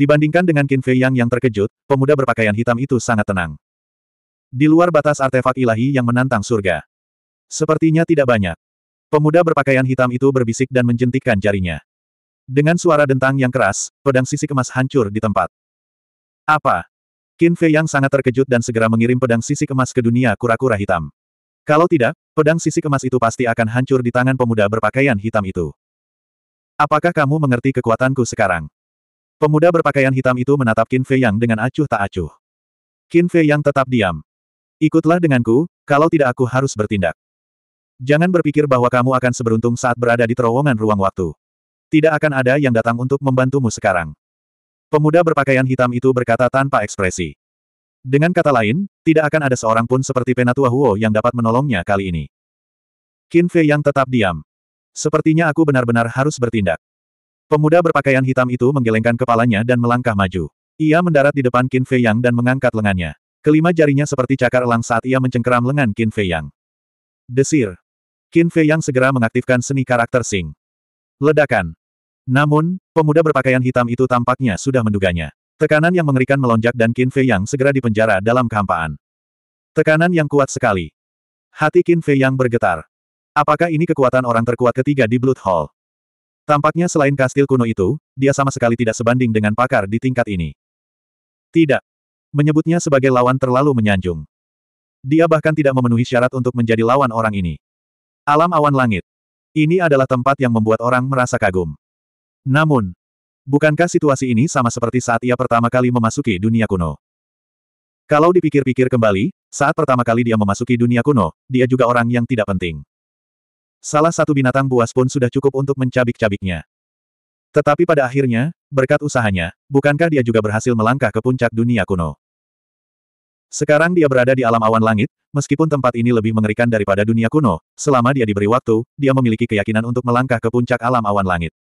Dibandingkan dengan Qin Fei Yang yang terkejut, pemuda berpakaian hitam itu sangat tenang. Di luar batas artefak ilahi yang menantang surga. Sepertinya tidak banyak. Pemuda berpakaian hitam itu berbisik dan menjentikkan jarinya. Dengan suara dentang yang keras, pedang sisi kemas hancur di tempat. Apa? Qin Fei Yang sangat terkejut dan segera mengirim pedang sisi kemas ke dunia kura-kura hitam. Kalau tidak, pedang sisi kemas itu pasti akan hancur di tangan pemuda berpakaian hitam itu. Apakah kamu mengerti kekuatanku sekarang? Pemuda berpakaian hitam itu menatap Qin Fei Yang dengan acuh tak acuh. Qin Fei Yang tetap diam. Ikutlah denganku, kalau tidak aku harus bertindak. Jangan berpikir bahwa kamu akan seberuntung saat berada di terowongan ruang waktu. Tidak akan ada yang datang untuk membantumu sekarang. Pemuda berpakaian hitam itu berkata tanpa ekspresi. Dengan kata lain, tidak akan ada seorang pun seperti Penatua Huo yang dapat menolongnya kali ini. Qin Fei Yang tetap diam. Sepertinya aku benar-benar harus bertindak. Pemuda berpakaian hitam itu menggelengkan kepalanya dan melangkah maju. Ia mendarat di depan Qin Fei Yang dan mengangkat lengannya. Kelima jarinya seperti cakar elang saat ia mencengkeram lengan Qin Fei Yang. Desir. Qin Fei Yang segera mengaktifkan seni karakter Sing. Ledakan. Namun, pemuda berpakaian hitam itu tampaknya sudah menduganya. Tekanan yang mengerikan melonjak dan Qin Fei Yang segera dipenjara dalam kehampaan. Tekanan yang kuat sekali. Hati Qin Fei Yang bergetar. Apakah ini kekuatan orang terkuat ketiga di Blood Hall? Tampaknya selain kastil kuno itu, dia sama sekali tidak sebanding dengan pakar di tingkat ini. Tidak. Menyebutnya sebagai lawan terlalu menyanjung. Dia bahkan tidak memenuhi syarat untuk menjadi lawan orang ini. Alam awan langit. Ini adalah tempat yang membuat orang merasa kagum. Namun, bukankah situasi ini sama seperti saat ia pertama kali memasuki dunia kuno? Kalau dipikir-pikir kembali, saat pertama kali dia memasuki dunia kuno, dia juga orang yang tidak penting. Salah satu binatang buas pun sudah cukup untuk mencabik-cabiknya. Tetapi pada akhirnya, berkat usahanya, bukankah dia juga berhasil melangkah ke puncak dunia kuno? Sekarang dia berada di alam awan langit, meskipun tempat ini lebih mengerikan daripada dunia kuno, selama dia diberi waktu, dia memiliki keyakinan untuk melangkah ke puncak alam awan langit.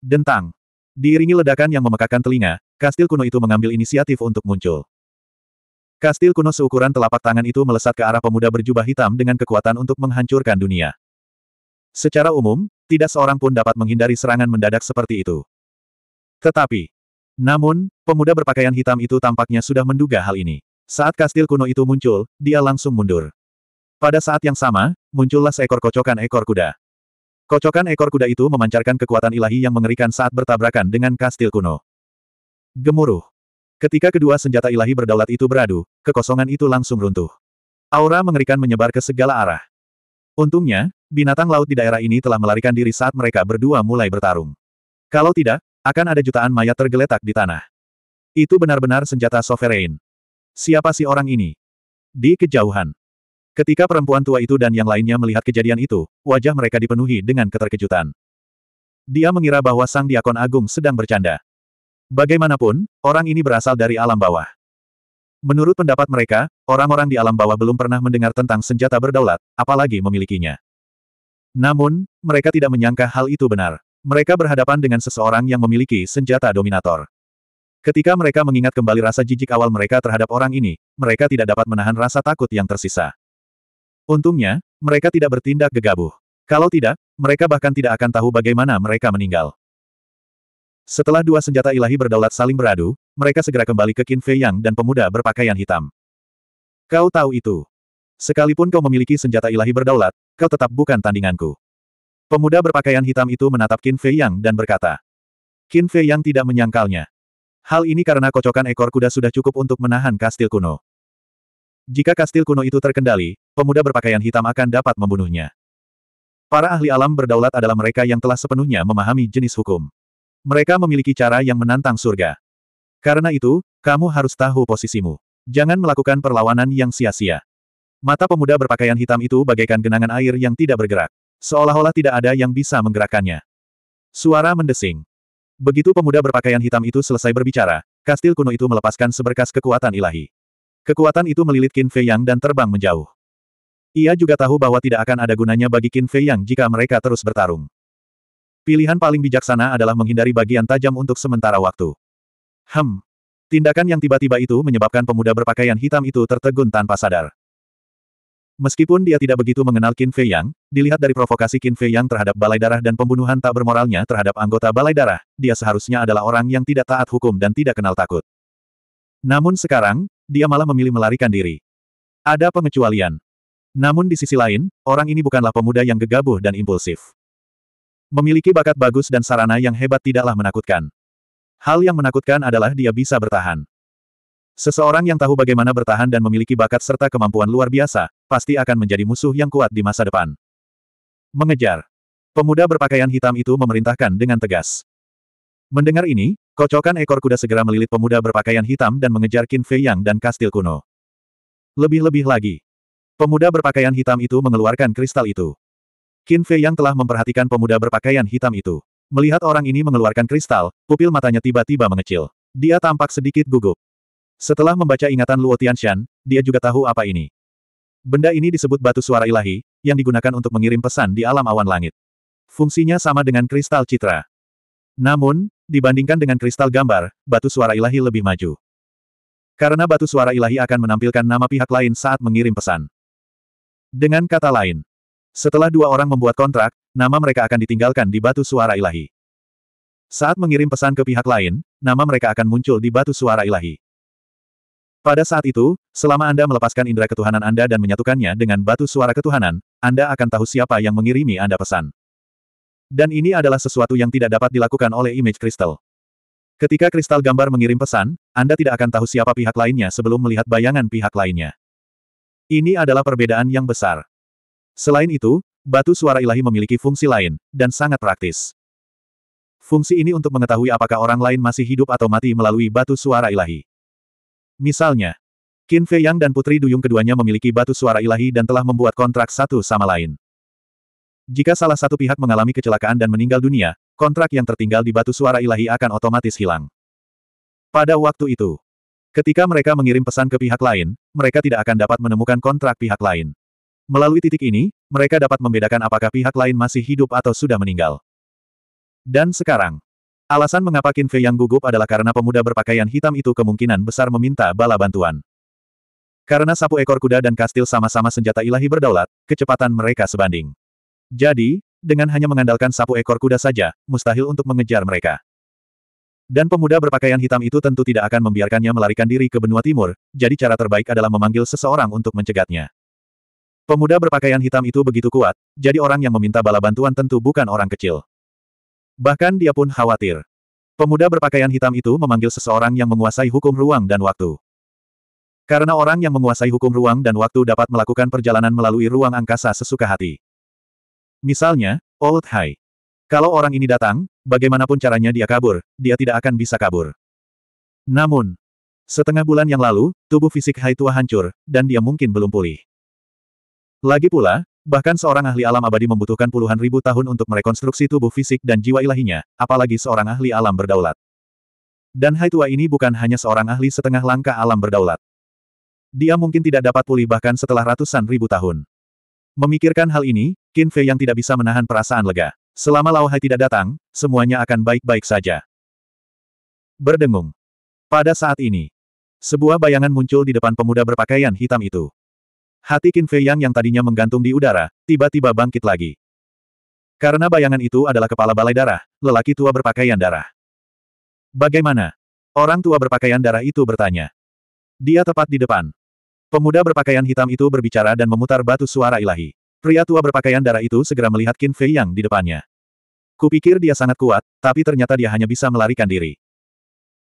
Dentang. Diiringi ledakan yang memekakan telinga, kastil kuno itu mengambil inisiatif untuk muncul. Kastil kuno seukuran telapak tangan itu melesat ke arah pemuda berjubah hitam dengan kekuatan untuk menghancurkan dunia. Secara umum, tidak seorang pun dapat menghindari serangan mendadak seperti itu. Tetapi, namun, pemuda berpakaian hitam itu tampaknya sudah menduga hal ini. Saat kastil kuno itu muncul, dia langsung mundur. Pada saat yang sama, muncullah seekor kocokan ekor kuda. Kocokan ekor kuda itu memancarkan kekuatan ilahi yang mengerikan saat bertabrakan dengan kastil kuno. Gemuruh. Ketika kedua senjata ilahi berdaulat itu beradu, kekosongan itu langsung runtuh. Aura mengerikan menyebar ke segala arah. Untungnya, Binatang laut di daerah ini telah melarikan diri saat mereka berdua mulai bertarung. Kalau tidak, akan ada jutaan mayat tergeletak di tanah. Itu benar-benar senjata sovereign. Siapa sih orang ini? Di kejauhan. Ketika perempuan tua itu dan yang lainnya melihat kejadian itu, wajah mereka dipenuhi dengan keterkejutan. Dia mengira bahwa sang diakon agung sedang bercanda. Bagaimanapun, orang ini berasal dari alam bawah. Menurut pendapat mereka, orang-orang di alam bawah belum pernah mendengar tentang senjata berdaulat, apalagi memilikinya. Namun, mereka tidak menyangka hal itu benar. Mereka berhadapan dengan seseorang yang memiliki senjata dominator. Ketika mereka mengingat kembali rasa jijik awal mereka terhadap orang ini, mereka tidak dapat menahan rasa takut yang tersisa. Untungnya, mereka tidak bertindak gegabah. Kalau tidak, mereka bahkan tidak akan tahu bagaimana mereka meninggal. Setelah dua senjata ilahi berdaulat saling beradu, mereka segera kembali ke Qin Fei Yang dan pemuda berpakaian hitam. Kau tahu itu. Sekalipun kau memiliki senjata ilahi berdaulat, kau tetap bukan tandinganku. Pemuda berpakaian hitam itu menatap Qin Fei Yang dan berkata. Qin Fei Yang tidak menyangkalnya. Hal ini karena kocokan ekor kuda sudah cukup untuk menahan kastil kuno. Jika kastil kuno itu terkendali, pemuda berpakaian hitam akan dapat membunuhnya. Para ahli alam berdaulat adalah mereka yang telah sepenuhnya memahami jenis hukum. Mereka memiliki cara yang menantang surga. Karena itu, kamu harus tahu posisimu. Jangan melakukan perlawanan yang sia-sia. Mata pemuda berpakaian hitam itu bagaikan genangan air yang tidak bergerak. Seolah-olah tidak ada yang bisa menggerakkannya. Suara mendesing. Begitu pemuda berpakaian hitam itu selesai berbicara, kastil kuno itu melepaskan seberkas kekuatan ilahi. Kekuatan itu melilit Qin Fei Yang dan terbang menjauh. Ia juga tahu bahwa tidak akan ada gunanya bagi Qin Fei Yang jika mereka terus bertarung. Pilihan paling bijaksana adalah menghindari bagian tajam untuk sementara waktu. Hem. Tindakan yang tiba-tiba itu menyebabkan pemuda berpakaian hitam itu tertegun tanpa sadar. Meskipun dia tidak begitu mengenal Qin Fei Yang, dilihat dari provokasi Qin Fei Yang terhadap Balai Darah dan pembunuhan tak bermoralnya terhadap anggota Balai Darah, dia seharusnya adalah orang yang tidak taat hukum dan tidak kenal takut. Namun sekarang, dia malah memilih melarikan diri. Ada pengecualian. Namun di sisi lain, orang ini bukanlah pemuda yang gegabah dan impulsif. Memiliki bakat bagus dan sarana yang hebat tidaklah menakutkan. Hal yang menakutkan adalah dia bisa bertahan. Seseorang yang tahu bagaimana bertahan dan memiliki bakat serta kemampuan luar biasa, pasti akan menjadi musuh yang kuat di masa depan. Mengejar. Pemuda berpakaian hitam itu memerintahkan dengan tegas. Mendengar ini, kocokan ekor kuda segera melilit pemuda berpakaian hitam dan mengejar Qin Fei Yang dan kastil kuno. Lebih-lebih lagi. Pemuda berpakaian hitam itu mengeluarkan kristal itu. Qin Fei Yang telah memperhatikan pemuda berpakaian hitam itu. Melihat orang ini mengeluarkan kristal, pupil matanya tiba-tiba mengecil. Dia tampak sedikit gugup. Setelah membaca ingatan Luo Tianshan, dia juga tahu apa ini. Benda ini disebut batu suara ilahi, yang digunakan untuk mengirim pesan di alam awan langit. Fungsinya sama dengan kristal citra. Namun, dibandingkan dengan kristal gambar, batu suara ilahi lebih maju. Karena batu suara ilahi akan menampilkan nama pihak lain saat mengirim pesan. Dengan kata lain, setelah dua orang membuat kontrak, nama mereka akan ditinggalkan di batu suara ilahi. Saat mengirim pesan ke pihak lain, nama mereka akan muncul di batu suara ilahi. Pada saat itu, selama Anda melepaskan indera ketuhanan Anda dan menyatukannya dengan batu suara ketuhanan, Anda akan tahu siapa yang mengirimi Anda pesan. Dan ini adalah sesuatu yang tidak dapat dilakukan oleh image kristal. Ketika kristal gambar mengirim pesan, Anda tidak akan tahu siapa pihak lainnya sebelum melihat bayangan pihak lainnya. Ini adalah perbedaan yang besar. Selain itu, batu suara ilahi memiliki fungsi lain, dan sangat praktis. Fungsi ini untuk mengetahui apakah orang lain masih hidup atau mati melalui batu suara ilahi. Misalnya, Qin Fei Yang dan Putri Duyung keduanya memiliki batu suara ilahi dan telah membuat kontrak satu sama lain. Jika salah satu pihak mengalami kecelakaan dan meninggal dunia, kontrak yang tertinggal di batu suara ilahi akan otomatis hilang. Pada waktu itu, ketika mereka mengirim pesan ke pihak lain, mereka tidak akan dapat menemukan kontrak pihak lain. Melalui titik ini, mereka dapat membedakan apakah pihak lain masih hidup atau sudah meninggal. Dan sekarang, Alasan mengapa Qin Fei yang gugup adalah karena pemuda berpakaian hitam itu kemungkinan besar meminta bala bantuan. Karena sapu ekor kuda dan kastil sama-sama senjata ilahi berdaulat, kecepatan mereka sebanding. Jadi, dengan hanya mengandalkan sapu ekor kuda saja, mustahil untuk mengejar mereka. Dan pemuda berpakaian hitam itu tentu tidak akan membiarkannya melarikan diri ke benua timur, jadi cara terbaik adalah memanggil seseorang untuk mencegatnya. Pemuda berpakaian hitam itu begitu kuat, jadi orang yang meminta bala bantuan tentu bukan orang kecil. Bahkan dia pun khawatir. Pemuda berpakaian hitam itu memanggil seseorang yang menguasai hukum ruang dan waktu. Karena orang yang menguasai hukum ruang dan waktu dapat melakukan perjalanan melalui ruang angkasa sesuka hati. Misalnya, Old High. Kalau orang ini datang, bagaimanapun caranya dia kabur, dia tidak akan bisa kabur. Namun, setengah bulan yang lalu, tubuh fisik Hai tua hancur, dan dia mungkin belum pulih. Lagi pula, Bahkan seorang ahli alam abadi membutuhkan puluhan ribu tahun untuk merekonstruksi tubuh fisik dan jiwa ilahinya, apalagi seorang ahli alam berdaulat. Dan Hai Tua ini bukan hanya seorang ahli setengah langkah alam berdaulat. Dia mungkin tidak dapat pulih bahkan setelah ratusan ribu tahun. Memikirkan hal ini, Qin Fei yang tidak bisa menahan perasaan lega. Selama Lao Hai tidak datang, semuanya akan baik-baik saja. Berdengung. Pada saat ini, sebuah bayangan muncul di depan pemuda berpakaian hitam itu. Hati Qin Fei Yang yang tadinya menggantung di udara, tiba-tiba bangkit lagi. Karena bayangan itu adalah kepala balai darah, lelaki tua berpakaian darah. Bagaimana? Orang tua berpakaian darah itu bertanya. Dia tepat di depan. Pemuda berpakaian hitam itu berbicara dan memutar batu suara ilahi. Pria tua berpakaian darah itu segera melihat Qin Fei Yang di depannya. Kupikir dia sangat kuat, tapi ternyata dia hanya bisa melarikan diri.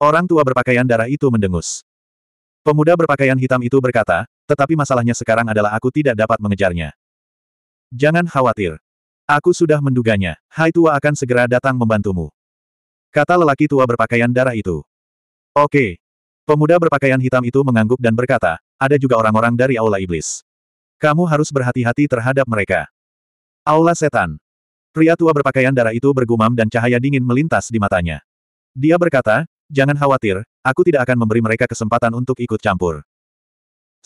Orang tua berpakaian darah itu mendengus. Pemuda berpakaian hitam itu berkata, tetapi masalahnya sekarang adalah aku tidak dapat mengejarnya. Jangan khawatir. Aku sudah menduganya. Hai tua akan segera datang membantumu. Kata lelaki tua berpakaian darah itu. Oke. Pemuda berpakaian hitam itu mengangguk dan berkata, ada juga orang-orang dari Aula Iblis. Kamu harus berhati-hati terhadap mereka. Aula Setan. Pria tua berpakaian darah itu bergumam dan cahaya dingin melintas di matanya. Dia berkata, jangan khawatir, aku tidak akan memberi mereka kesempatan untuk ikut campur.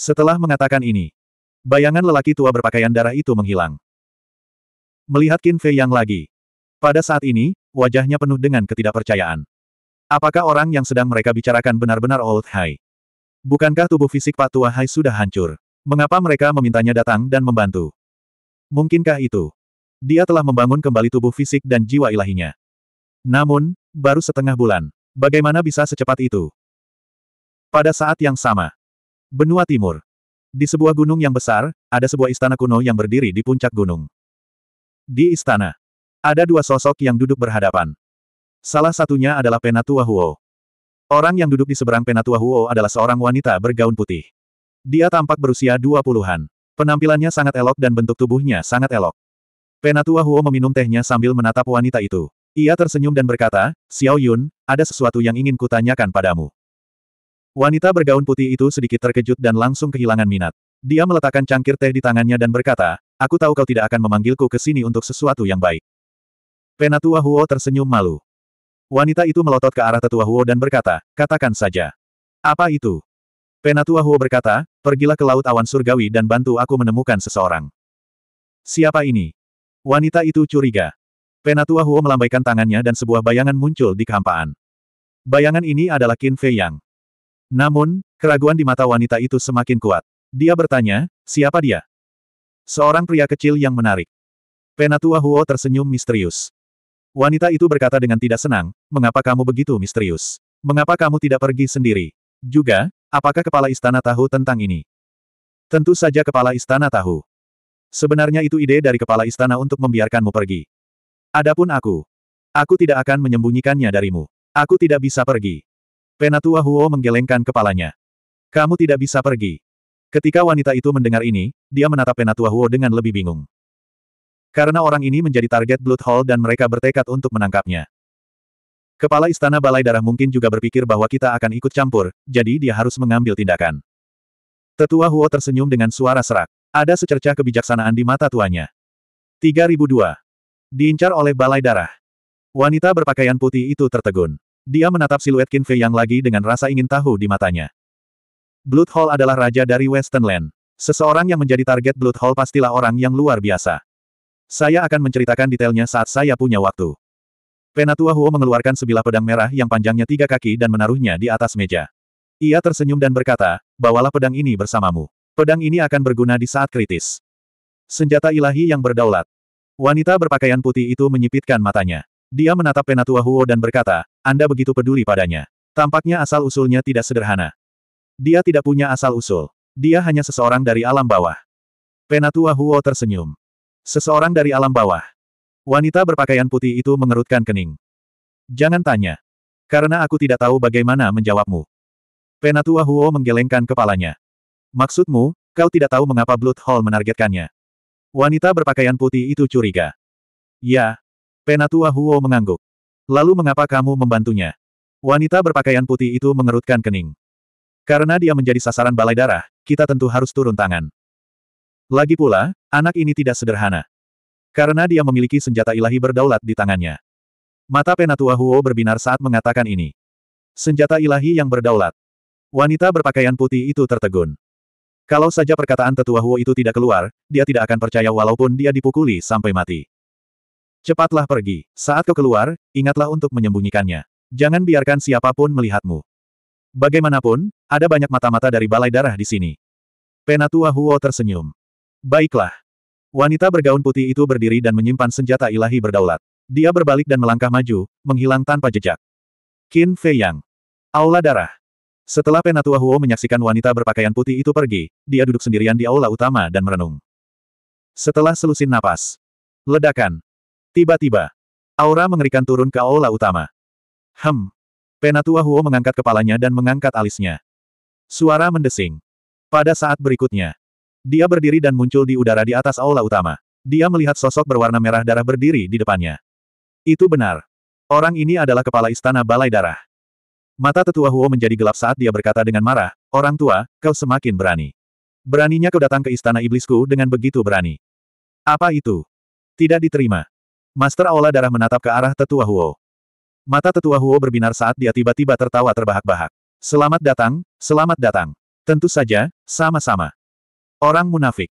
Setelah mengatakan ini, bayangan lelaki tua berpakaian darah itu menghilang. Melihat Qin Fei Yang lagi. Pada saat ini, wajahnya penuh dengan ketidakpercayaan. Apakah orang yang sedang mereka bicarakan benar-benar Old Hai? Bukankah tubuh fisik Pak Tua Hai sudah hancur? Mengapa mereka memintanya datang dan membantu? Mungkinkah itu? Dia telah membangun kembali tubuh fisik dan jiwa ilahinya. Namun, baru setengah bulan. Bagaimana bisa secepat itu? Pada saat yang sama, Benua Timur. Di sebuah gunung yang besar, ada sebuah istana kuno yang berdiri di puncak gunung. Di istana, ada dua sosok yang duduk berhadapan. Salah satunya adalah Penatua Huo. Orang yang duduk di seberang Penatua Huo adalah seorang wanita bergaun putih. Dia tampak berusia dua puluhan. Penampilannya sangat elok dan bentuk tubuhnya sangat elok. Penatua Huo meminum tehnya sambil menatap wanita itu. Ia tersenyum dan berkata, Xiao Yun, ada sesuatu yang ingin kutanyakan padamu. Wanita bergaun putih itu sedikit terkejut dan langsung kehilangan minat. Dia meletakkan cangkir teh di tangannya dan berkata, aku tahu kau tidak akan memanggilku ke sini untuk sesuatu yang baik. Penatua Huo tersenyum malu. Wanita itu melotot ke arah tetua Huo dan berkata, katakan saja. Apa itu? Penatua Huo berkata, pergilah ke Laut Awan Surgawi dan bantu aku menemukan seseorang. Siapa ini? Wanita itu curiga. Penatua Huo melambaikan tangannya dan sebuah bayangan muncul di kehampaan. Bayangan ini adalah Qin Fei Yang. Namun, keraguan di mata wanita itu semakin kuat. Dia bertanya, siapa dia? Seorang pria kecil yang menarik. Penatua Huo tersenyum misterius. Wanita itu berkata dengan tidak senang, mengapa kamu begitu misterius? Mengapa kamu tidak pergi sendiri? Juga, apakah kepala istana tahu tentang ini? Tentu saja kepala istana tahu. Sebenarnya itu ide dari kepala istana untuk membiarkanmu pergi. Adapun aku, Aku tidak akan menyembunyikannya darimu. Aku tidak bisa pergi. Penatua Huo menggelengkan kepalanya. Kamu tidak bisa pergi. Ketika wanita itu mendengar ini, dia menatap Penatua Huo dengan lebih bingung. Karena orang ini menjadi target Blood Hall dan mereka bertekad untuk menangkapnya. Kepala Istana Balai Darah mungkin juga berpikir bahwa kita akan ikut campur, jadi dia harus mengambil tindakan. Tetua Huo tersenyum dengan suara serak. Ada secercah kebijaksanaan di mata tuanya. 3002. Diincar oleh Balai Darah. Wanita berpakaian putih itu tertegun. Dia menatap siluet Qin Fei Yang lagi dengan rasa ingin tahu di matanya. Blood Hall adalah raja dari Western Land. Seseorang yang menjadi target Blood Hall pastilah orang yang luar biasa. Saya akan menceritakan detailnya saat saya punya waktu. Penatua Huo mengeluarkan sebilah pedang merah yang panjangnya tiga kaki dan menaruhnya di atas meja. Ia tersenyum dan berkata, bawalah pedang ini bersamamu. Pedang ini akan berguna di saat kritis. Senjata ilahi yang berdaulat. Wanita berpakaian putih itu menyipitkan matanya. Dia menatap Penatua Huo dan berkata, anda begitu peduli padanya. Tampaknya asal-usulnya tidak sederhana. Dia tidak punya asal-usul. Dia hanya seseorang dari alam bawah. Penatua Huo tersenyum. Seseorang dari alam bawah. Wanita berpakaian putih itu mengerutkan kening. Jangan tanya. Karena aku tidak tahu bagaimana menjawabmu. Penatua Huo menggelengkan kepalanya. Maksudmu, kau tidak tahu mengapa Blood Hall menargetkannya. Wanita berpakaian putih itu curiga. Ya. Penatua Huo mengangguk. Lalu mengapa kamu membantunya? Wanita berpakaian putih itu mengerutkan kening. Karena dia menjadi sasaran balai darah, kita tentu harus turun tangan. Lagi pula, anak ini tidak sederhana. Karena dia memiliki senjata ilahi berdaulat di tangannya. Mata Penatua Huo berbinar saat mengatakan ini. Senjata ilahi yang berdaulat. Wanita berpakaian putih itu tertegun. Kalau saja perkataan tetua Huo itu tidak keluar, dia tidak akan percaya walaupun dia dipukuli sampai mati. Cepatlah pergi. Saat kau keluar, ingatlah untuk menyembunyikannya. Jangan biarkan siapapun melihatmu. Bagaimanapun, ada banyak mata-mata dari balai darah di sini. Penatua Huo tersenyum. Baiklah. Wanita bergaun putih itu berdiri dan menyimpan senjata ilahi berdaulat. Dia berbalik dan melangkah maju, menghilang tanpa jejak. Qin Fei Yang. Aula Darah. Setelah Penatua Huo menyaksikan wanita berpakaian putih itu pergi, dia duduk sendirian di aula utama dan merenung. Setelah selusin napas. Ledakan. Tiba-tiba, aura mengerikan turun ke aula utama. Hem. Penatua Huo mengangkat kepalanya dan mengangkat alisnya. Suara mendesing. Pada saat berikutnya, dia berdiri dan muncul di udara di atas aula utama. Dia melihat sosok berwarna merah darah berdiri di depannya. Itu benar. Orang ini adalah kepala istana balai darah. Mata tetua Huo menjadi gelap saat dia berkata dengan marah, Orang tua, kau semakin berani. Beraninya kau datang ke istana iblisku dengan begitu berani. Apa itu? Tidak diterima. Master Aula Darah menatap ke arah Tetua Huo. Mata Tetua Huo berbinar saat dia tiba-tiba tertawa terbahak-bahak. Selamat datang, selamat datang. Tentu saja, sama-sama. Orang munafik.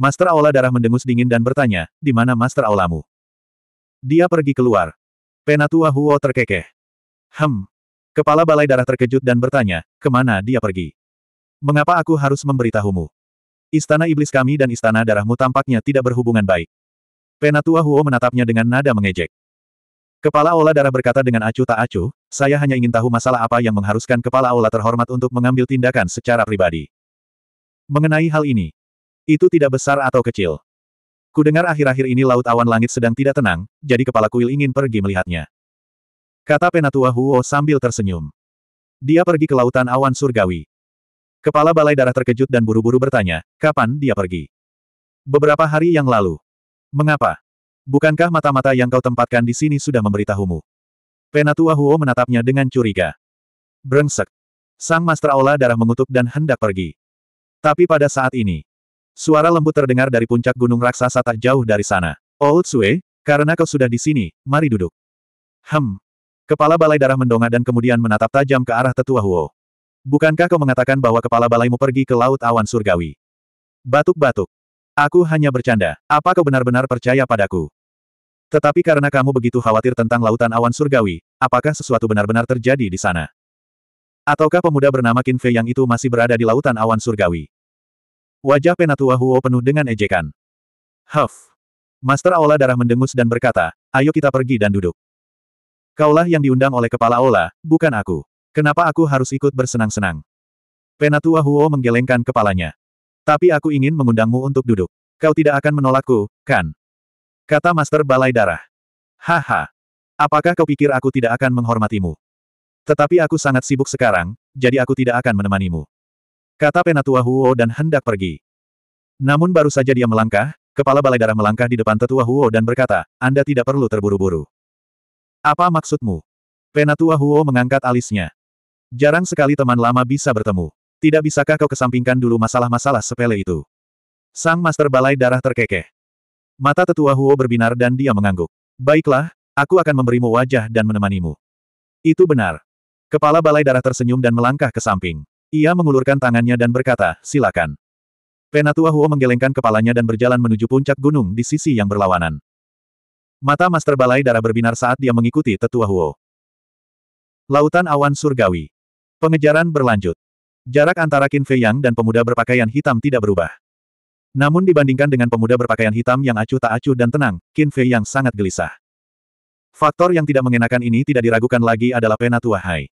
Master Aula Darah mendengus dingin dan bertanya, di mana Master Aulamu? Dia pergi keluar. Penatua Huo terkekeh. Hem. Kepala Balai Darah terkejut dan bertanya, kemana dia pergi? Mengapa aku harus memberitahumu? Istana iblis kami dan istana darahmu tampaknya tidak berhubungan baik. Penatua Huo menatapnya dengan nada mengejek. Kepala Aula Darah berkata dengan acuh tak acuh, saya hanya ingin tahu masalah apa yang mengharuskan Kepala Aula terhormat untuk mengambil tindakan secara pribadi. Mengenai hal ini, itu tidak besar atau kecil. Kudengar akhir-akhir ini laut awan langit sedang tidak tenang, jadi kepala kuil ingin pergi melihatnya. Kata Penatua Huo sambil tersenyum. Dia pergi ke lautan awan surgawi. Kepala balai darah terkejut dan buru-buru bertanya, kapan dia pergi? Beberapa hari yang lalu. Mengapa? Bukankah mata-mata yang kau tempatkan di sini sudah memberitahumu? Penatua Huo menatapnya dengan curiga. Brengsek. Sang Master Aula darah mengutuk dan hendak pergi. Tapi pada saat ini, suara lembut terdengar dari puncak gunung raksasa tak jauh dari sana. Old oh, Sue, karena kau sudah di sini, mari duduk. Hem. Kepala balai darah mendongak dan kemudian menatap tajam ke arah tetua Huo. Bukankah kau mengatakan bahwa kepala balaimu pergi ke Laut Awan Surgawi? Batuk-batuk. Aku hanya bercanda. Apa kau benar-benar percaya padaku? Tetapi karena kamu begitu khawatir tentang lautan awan surgawi, apakah sesuatu benar-benar terjadi di sana? Ataukah pemuda bernama Qin Fei yang itu masih berada di lautan awan surgawi? Wajah Penatua Huo penuh dengan ejekan. Huff. Master Aula darah mendengus dan berkata, ayo kita pergi dan duduk. Kaulah yang diundang oleh kepala Aula, bukan aku. Kenapa aku harus ikut bersenang-senang? Penatua Huo menggelengkan kepalanya. Tapi aku ingin mengundangmu untuk duduk. Kau tidak akan menolakku, kan? Kata Master Balai Darah. Haha. Apakah kau pikir aku tidak akan menghormatimu? Tetapi aku sangat sibuk sekarang, jadi aku tidak akan menemanimu. Kata Penatua Huo dan hendak pergi. Namun baru saja dia melangkah, kepala Balai Darah melangkah di depan Tetua Huo dan berkata, Anda tidak perlu terburu-buru. Apa maksudmu? Penatua Huo mengangkat alisnya. Jarang sekali teman lama bisa bertemu. Tidak bisakah kau kesampingkan dulu masalah-masalah sepele itu? Sang Master Balai Darah terkekeh. Mata tetua Huo berbinar dan dia mengangguk. Baiklah, aku akan memberimu wajah dan menemanimu. Itu benar. Kepala Balai Darah tersenyum dan melangkah ke samping. Ia mengulurkan tangannya dan berkata, silakan. Penatua Huo menggelengkan kepalanya dan berjalan menuju puncak gunung di sisi yang berlawanan. Mata Master Balai Darah berbinar saat dia mengikuti tetua Huo. Lautan Awan Surgawi. Pengejaran berlanjut. Jarak antara Qin Fei Yang dan pemuda berpakaian hitam tidak berubah. Namun dibandingkan dengan pemuda berpakaian hitam yang acuh tak acuh dan tenang, Qin Fei Yang sangat gelisah. Faktor yang tidak mengenakan ini tidak diragukan lagi adalah Penatua Hai.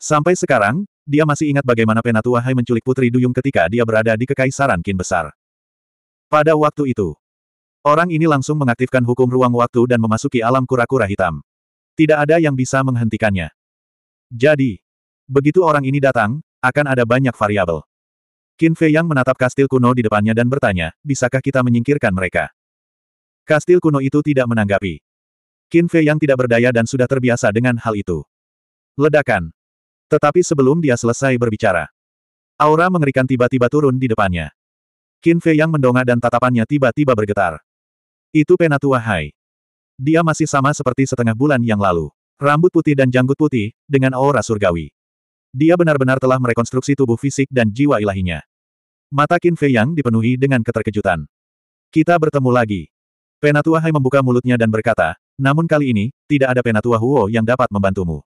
Sampai sekarang, dia masih ingat bagaimana Penatua Hai menculik Putri Duyung ketika dia berada di Kekaisaran Qin Besar. Pada waktu itu, orang ini langsung mengaktifkan hukum ruang waktu dan memasuki alam kura-kura hitam. Tidak ada yang bisa menghentikannya. Jadi, begitu orang ini datang, akan ada banyak variabel. Qin Fei Yang menatap kastil kuno di depannya dan bertanya, bisakah kita menyingkirkan mereka? Kastil kuno itu tidak menanggapi. Qin Fei Yang tidak berdaya dan sudah terbiasa dengan hal itu. Ledakan. Tetapi sebelum dia selesai berbicara, aura mengerikan tiba-tiba turun di depannya. Qin Fei Yang mendongak dan tatapannya tiba-tiba bergetar. Itu Penatua Hai. Dia masih sama seperti setengah bulan yang lalu. Rambut putih dan janggut putih, dengan aura surgawi. Dia benar-benar telah merekonstruksi tubuh fisik dan jiwa ilahinya. Mata Qin Fei Yang dipenuhi dengan keterkejutan. Kita bertemu lagi. Penatua Hai membuka mulutnya dan berkata, namun kali ini, tidak ada Penatua Huo yang dapat membantumu.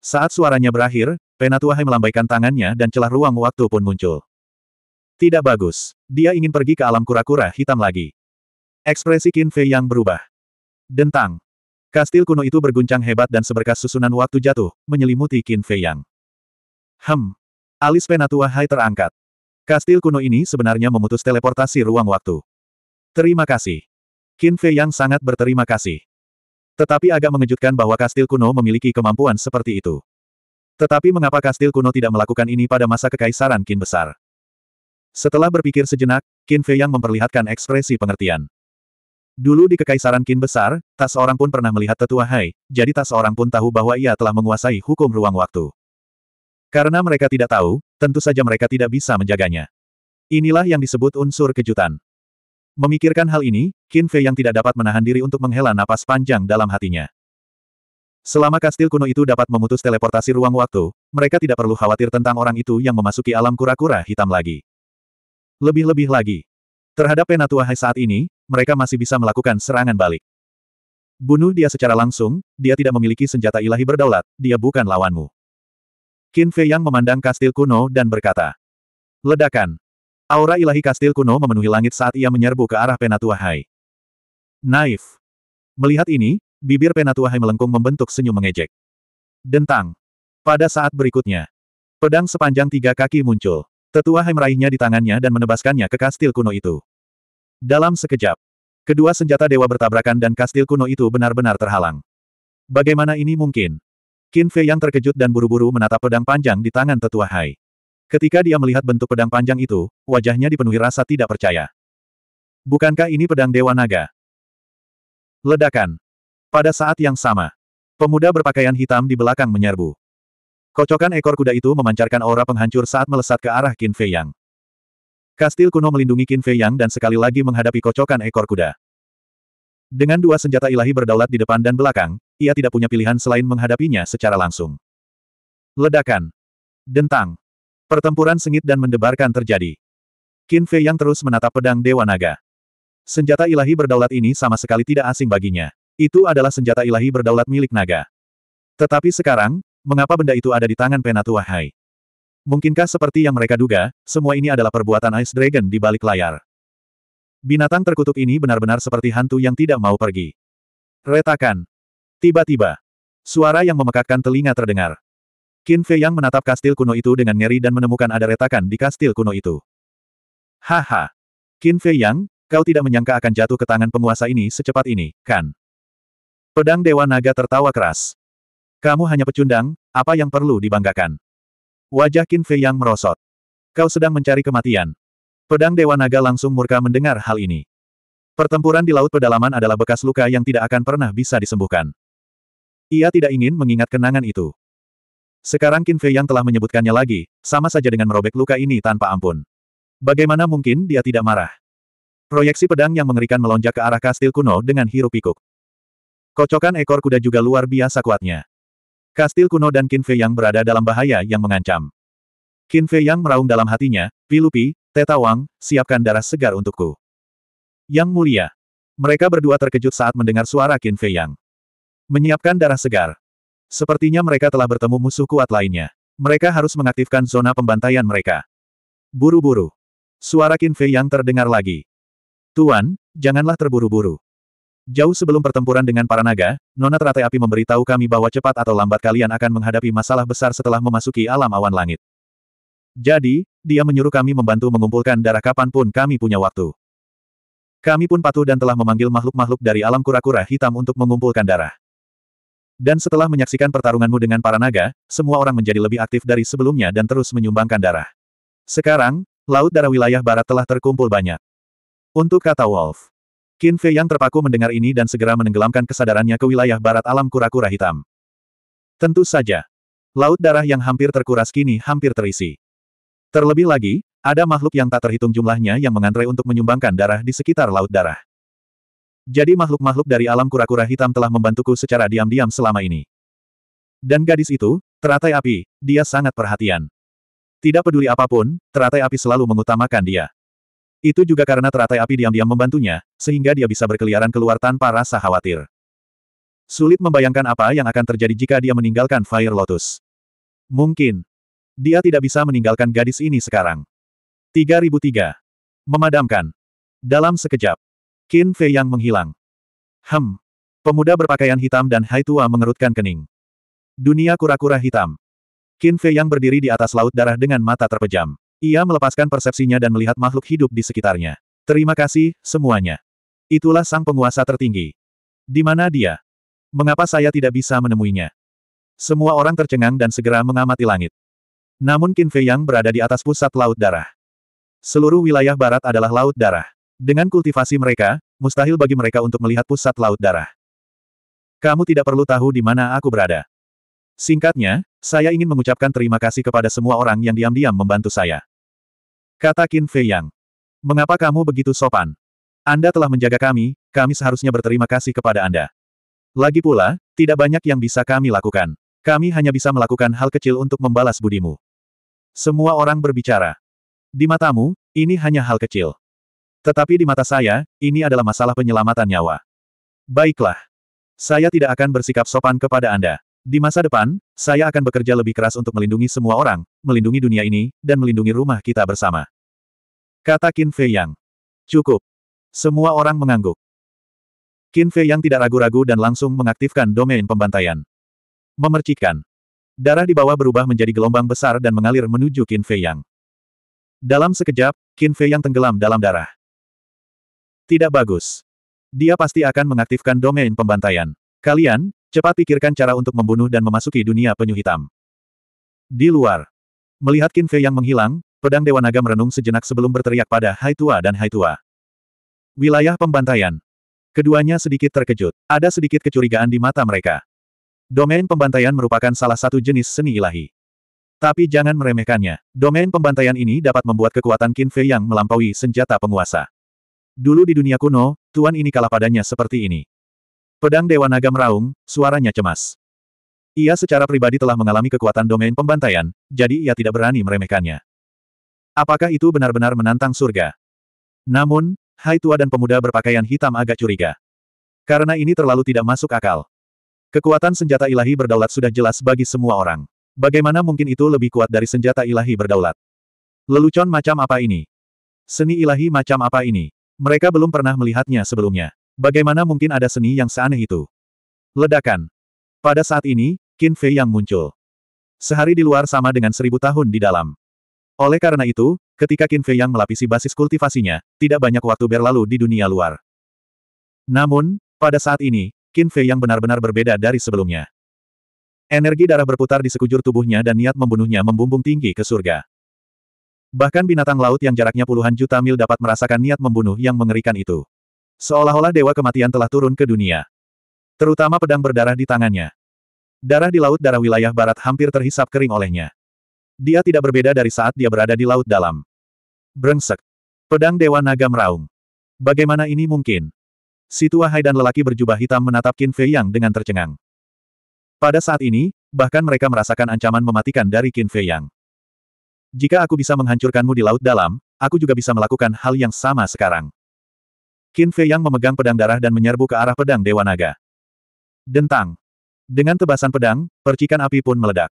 Saat suaranya berakhir, Penatua Hai melambaikan tangannya dan celah ruang waktu pun muncul. Tidak bagus. Dia ingin pergi ke alam kura-kura hitam lagi. Ekspresi Qin Fei yang berubah. Dentang. Kastil kuno itu berguncang hebat dan seberkas susunan waktu jatuh, menyelimuti Qin Fei Yang. Hem. Alis Penatua Hai terangkat. Kastil kuno ini sebenarnya memutus teleportasi ruang waktu. Terima kasih. Qin Fei yang sangat berterima kasih. Tetapi agak mengejutkan bahwa kastil kuno memiliki kemampuan seperti itu. Tetapi mengapa kastil kuno tidak melakukan ini pada masa kekaisaran Qin besar? Setelah berpikir sejenak, Qin Fei yang memperlihatkan ekspresi pengertian. Dulu di kekaisaran Qin besar, tak seorang pun pernah melihat tetua Hai, jadi tak seorang pun tahu bahwa ia telah menguasai hukum ruang waktu. Karena mereka tidak tahu, tentu saja mereka tidak bisa menjaganya. Inilah yang disebut unsur kejutan. Memikirkan hal ini, Qin Fei yang tidak dapat menahan diri untuk menghela napas panjang dalam hatinya. Selama kastil kuno itu dapat memutus teleportasi ruang waktu, mereka tidak perlu khawatir tentang orang itu yang memasuki alam kura-kura hitam lagi. Lebih-lebih lagi. Terhadap Penatua Hai saat ini, mereka masih bisa melakukan serangan balik. Bunuh dia secara langsung, dia tidak memiliki senjata ilahi berdaulat, dia bukan lawanmu. Qin Fei Yang memandang kastil kuno dan berkata. Ledakan. Aura ilahi kastil kuno memenuhi langit saat ia menyerbu ke arah Penatua Hai. Naif. Melihat ini, bibir Penatua Hai melengkung membentuk senyum mengejek. Dentang. Pada saat berikutnya, pedang sepanjang tiga kaki muncul. Tetua Hai meraihnya di tangannya dan menebaskannya ke kastil kuno itu. Dalam sekejap, kedua senjata dewa bertabrakan dan kastil kuno itu benar-benar terhalang. Bagaimana ini mungkin? Qin Fei yang terkejut dan buru-buru menatap pedang panjang di tangan tetua Hai. Ketika dia melihat bentuk pedang panjang itu, wajahnya dipenuhi rasa tidak percaya. Bukankah ini pedang Dewa Naga? Ledakan. Pada saat yang sama, pemuda berpakaian hitam di belakang menyerbu. Kocokan ekor kuda itu memancarkan aura penghancur saat melesat ke arah Qin Fei Yang. Kastil kuno melindungi Qin Fei Yang dan sekali lagi menghadapi kocokan ekor kuda. Dengan dua senjata ilahi berdaulat di depan dan belakang, ia tidak punya pilihan selain menghadapinya secara langsung. Ledakan. Dentang. Pertempuran sengit dan mendebarkan terjadi. Qin Fei yang terus menatap pedang Dewa Naga. Senjata ilahi berdaulat ini sama sekali tidak asing baginya. Itu adalah senjata ilahi berdaulat milik naga. Tetapi sekarang, mengapa benda itu ada di tangan Penatua Hai? Mungkinkah seperti yang mereka duga, semua ini adalah perbuatan Ice Dragon di balik layar? Binatang terkutuk ini benar-benar seperti hantu yang tidak mau pergi. Retakan. Tiba-tiba. Suara yang memekakkan telinga terdengar. Qin Fei yang menatap kastil kuno itu dengan ngeri dan menemukan ada retakan di kastil kuno itu. Haha. Qin Fei yang, kau tidak menyangka akan jatuh ke tangan penguasa ini secepat ini, kan? Pedang Dewa Naga tertawa keras. Kamu hanya pecundang, apa yang perlu dibanggakan? Wajah Qin Fei yang merosot. Kau sedang mencari kematian. Pedang Dewa Naga langsung murka mendengar hal ini. Pertempuran di Laut Pedalaman adalah bekas luka yang tidak akan pernah bisa disembuhkan. Ia tidak ingin mengingat kenangan itu. Sekarang Qin Fei yang telah menyebutkannya lagi, sama saja dengan merobek luka ini tanpa ampun. Bagaimana mungkin dia tidak marah? Proyeksi pedang yang mengerikan melonjak ke arah kastil kuno dengan hirup-pikuk. Kocokan ekor kuda juga luar biasa kuatnya. Kastil kuno dan Qin Fei yang berada dalam bahaya yang mengancam. Qin Fei yang meraung dalam hatinya, Pilupi, Teta Wang, siapkan darah segar untukku. Yang mulia. Mereka berdua terkejut saat mendengar suara Qin Fei Yang. Menyiapkan darah segar. Sepertinya mereka telah bertemu musuh kuat lainnya. Mereka harus mengaktifkan zona pembantaian mereka. Buru-buru. Suara Qin Fei Yang terdengar lagi. Tuan, janganlah terburu-buru. Jauh sebelum pertempuran dengan para naga, Nona Teratai Api memberitahu kami bahwa cepat atau lambat kalian akan menghadapi masalah besar setelah memasuki alam awan langit. Jadi, dia menyuruh kami membantu mengumpulkan darah kapanpun kami punya waktu. Kami pun patuh dan telah memanggil makhluk-makhluk dari alam kura-kura hitam untuk mengumpulkan darah. Dan setelah menyaksikan pertarunganmu dengan para naga, semua orang menjadi lebih aktif dari sebelumnya dan terus menyumbangkan darah. Sekarang, laut darah wilayah barat telah terkumpul banyak. Untuk kata Wolf, Qin Fei yang terpaku mendengar ini dan segera menenggelamkan kesadarannya ke wilayah barat alam kura-kura hitam. Tentu saja, laut darah yang hampir terkuras kini hampir terisi. Terlebih lagi, ada makhluk yang tak terhitung jumlahnya yang mengantre untuk menyumbangkan darah di sekitar Laut Darah. Jadi makhluk-makhluk dari alam kura-kura hitam telah membantuku secara diam-diam selama ini. Dan gadis itu, teratai api, dia sangat perhatian. Tidak peduli apapun, teratai api selalu mengutamakan dia. Itu juga karena teratai api diam-diam membantunya, sehingga dia bisa berkeliaran keluar tanpa rasa khawatir. Sulit membayangkan apa yang akan terjadi jika dia meninggalkan Fire Lotus. Mungkin, dia tidak bisa meninggalkan gadis ini sekarang. 3003. Memadamkan. Dalam sekejap. Qin Fei yang menghilang. Hem. Pemuda berpakaian hitam dan Hai Tua mengerutkan kening. Dunia kura-kura hitam. Qin Fei yang berdiri di atas laut darah dengan mata terpejam. Ia melepaskan persepsinya dan melihat makhluk hidup di sekitarnya. Terima kasih, semuanya. Itulah sang penguasa tertinggi. Di mana dia? Mengapa saya tidak bisa menemuinya? Semua orang tercengang dan segera mengamati langit. Namun Qin Fei Yang berada di atas pusat laut darah. Seluruh wilayah barat adalah laut darah. Dengan kultivasi mereka, mustahil bagi mereka untuk melihat pusat laut darah. Kamu tidak perlu tahu di mana aku berada. Singkatnya, saya ingin mengucapkan terima kasih kepada semua orang yang diam-diam membantu saya. Kata Qin Fei Yang. Mengapa kamu begitu sopan? Anda telah menjaga kami, kami seharusnya berterima kasih kepada Anda. Lagi pula, tidak banyak yang bisa kami lakukan. Kami hanya bisa melakukan hal kecil untuk membalas budimu. Semua orang berbicara. Di matamu, ini hanya hal kecil. Tetapi di mata saya, ini adalah masalah penyelamatan nyawa. Baiklah. Saya tidak akan bersikap sopan kepada Anda. Di masa depan, saya akan bekerja lebih keras untuk melindungi semua orang, melindungi dunia ini, dan melindungi rumah kita bersama. Kata Qin Fei Yang. Cukup. Semua orang mengangguk. Qin Fei Yang tidak ragu-ragu dan langsung mengaktifkan domain pembantaian. Memercikkan. Darah di bawah berubah menjadi gelombang besar dan mengalir menuju Qin Fei Yang. Dalam sekejap, Qin Fei Yang tenggelam dalam darah. Tidak bagus. Dia pasti akan mengaktifkan domain pembantaian. Kalian, cepat pikirkan cara untuk membunuh dan memasuki dunia penyu hitam. Di luar. Melihat Qin Fei yang menghilang, pedang Dewa Naga merenung sejenak sebelum berteriak pada Hai Tua dan Hai Tua. Wilayah pembantaian. Keduanya sedikit terkejut. Ada sedikit kecurigaan di mata mereka. Domain pembantaian merupakan salah satu jenis seni ilahi. Tapi jangan meremehkannya. Domain pembantaian ini dapat membuat kekuatan Qin Fei yang melampaui senjata penguasa. Dulu di dunia kuno, tuan ini kalah padanya seperti ini. Pedang Dewa Naga meraung, suaranya cemas. Ia secara pribadi telah mengalami kekuatan domain pembantaian, jadi ia tidak berani meremehkannya. Apakah itu benar-benar menantang surga? Namun, Hai tua dan pemuda berpakaian hitam agak curiga. Karena ini terlalu tidak masuk akal. Kekuatan senjata ilahi berdaulat sudah jelas bagi semua orang. Bagaimana mungkin itu lebih kuat dari senjata ilahi berdaulat? Lelucon macam apa ini? Seni ilahi macam apa ini? Mereka belum pernah melihatnya sebelumnya. Bagaimana mungkin ada seni yang seaneh itu? Ledakan. Pada saat ini, Qin Fei yang muncul. Sehari di luar sama dengan seribu tahun di dalam. Oleh karena itu, ketika Qin Fei yang melapisi basis kultivasinya, tidak banyak waktu berlalu di dunia luar. Namun, pada saat ini, Qin Fei yang benar-benar berbeda dari sebelumnya. Energi darah berputar di sekujur tubuhnya dan niat membunuhnya membumbung tinggi ke surga. Bahkan binatang laut yang jaraknya puluhan juta mil dapat merasakan niat membunuh yang mengerikan itu. Seolah-olah dewa kematian telah turun ke dunia. Terutama pedang berdarah di tangannya. Darah di laut darah wilayah barat hampir terhisap kering olehnya. Dia tidak berbeda dari saat dia berada di laut dalam. Brengsek. Pedang Dewa Naga meraung. Bagaimana ini mungkin? Si tua Hai dan lelaki berjubah hitam menatap Qin Fei Yang dengan tercengang. Pada saat ini, bahkan mereka merasakan ancaman mematikan dari Qin Fei Yang. Jika aku bisa menghancurkanmu di laut dalam, aku juga bisa melakukan hal yang sama sekarang. Qin Fei Yang memegang pedang darah dan menyerbu ke arah pedang Dewa Naga. Dentang. Dengan tebasan pedang, percikan api pun meledak.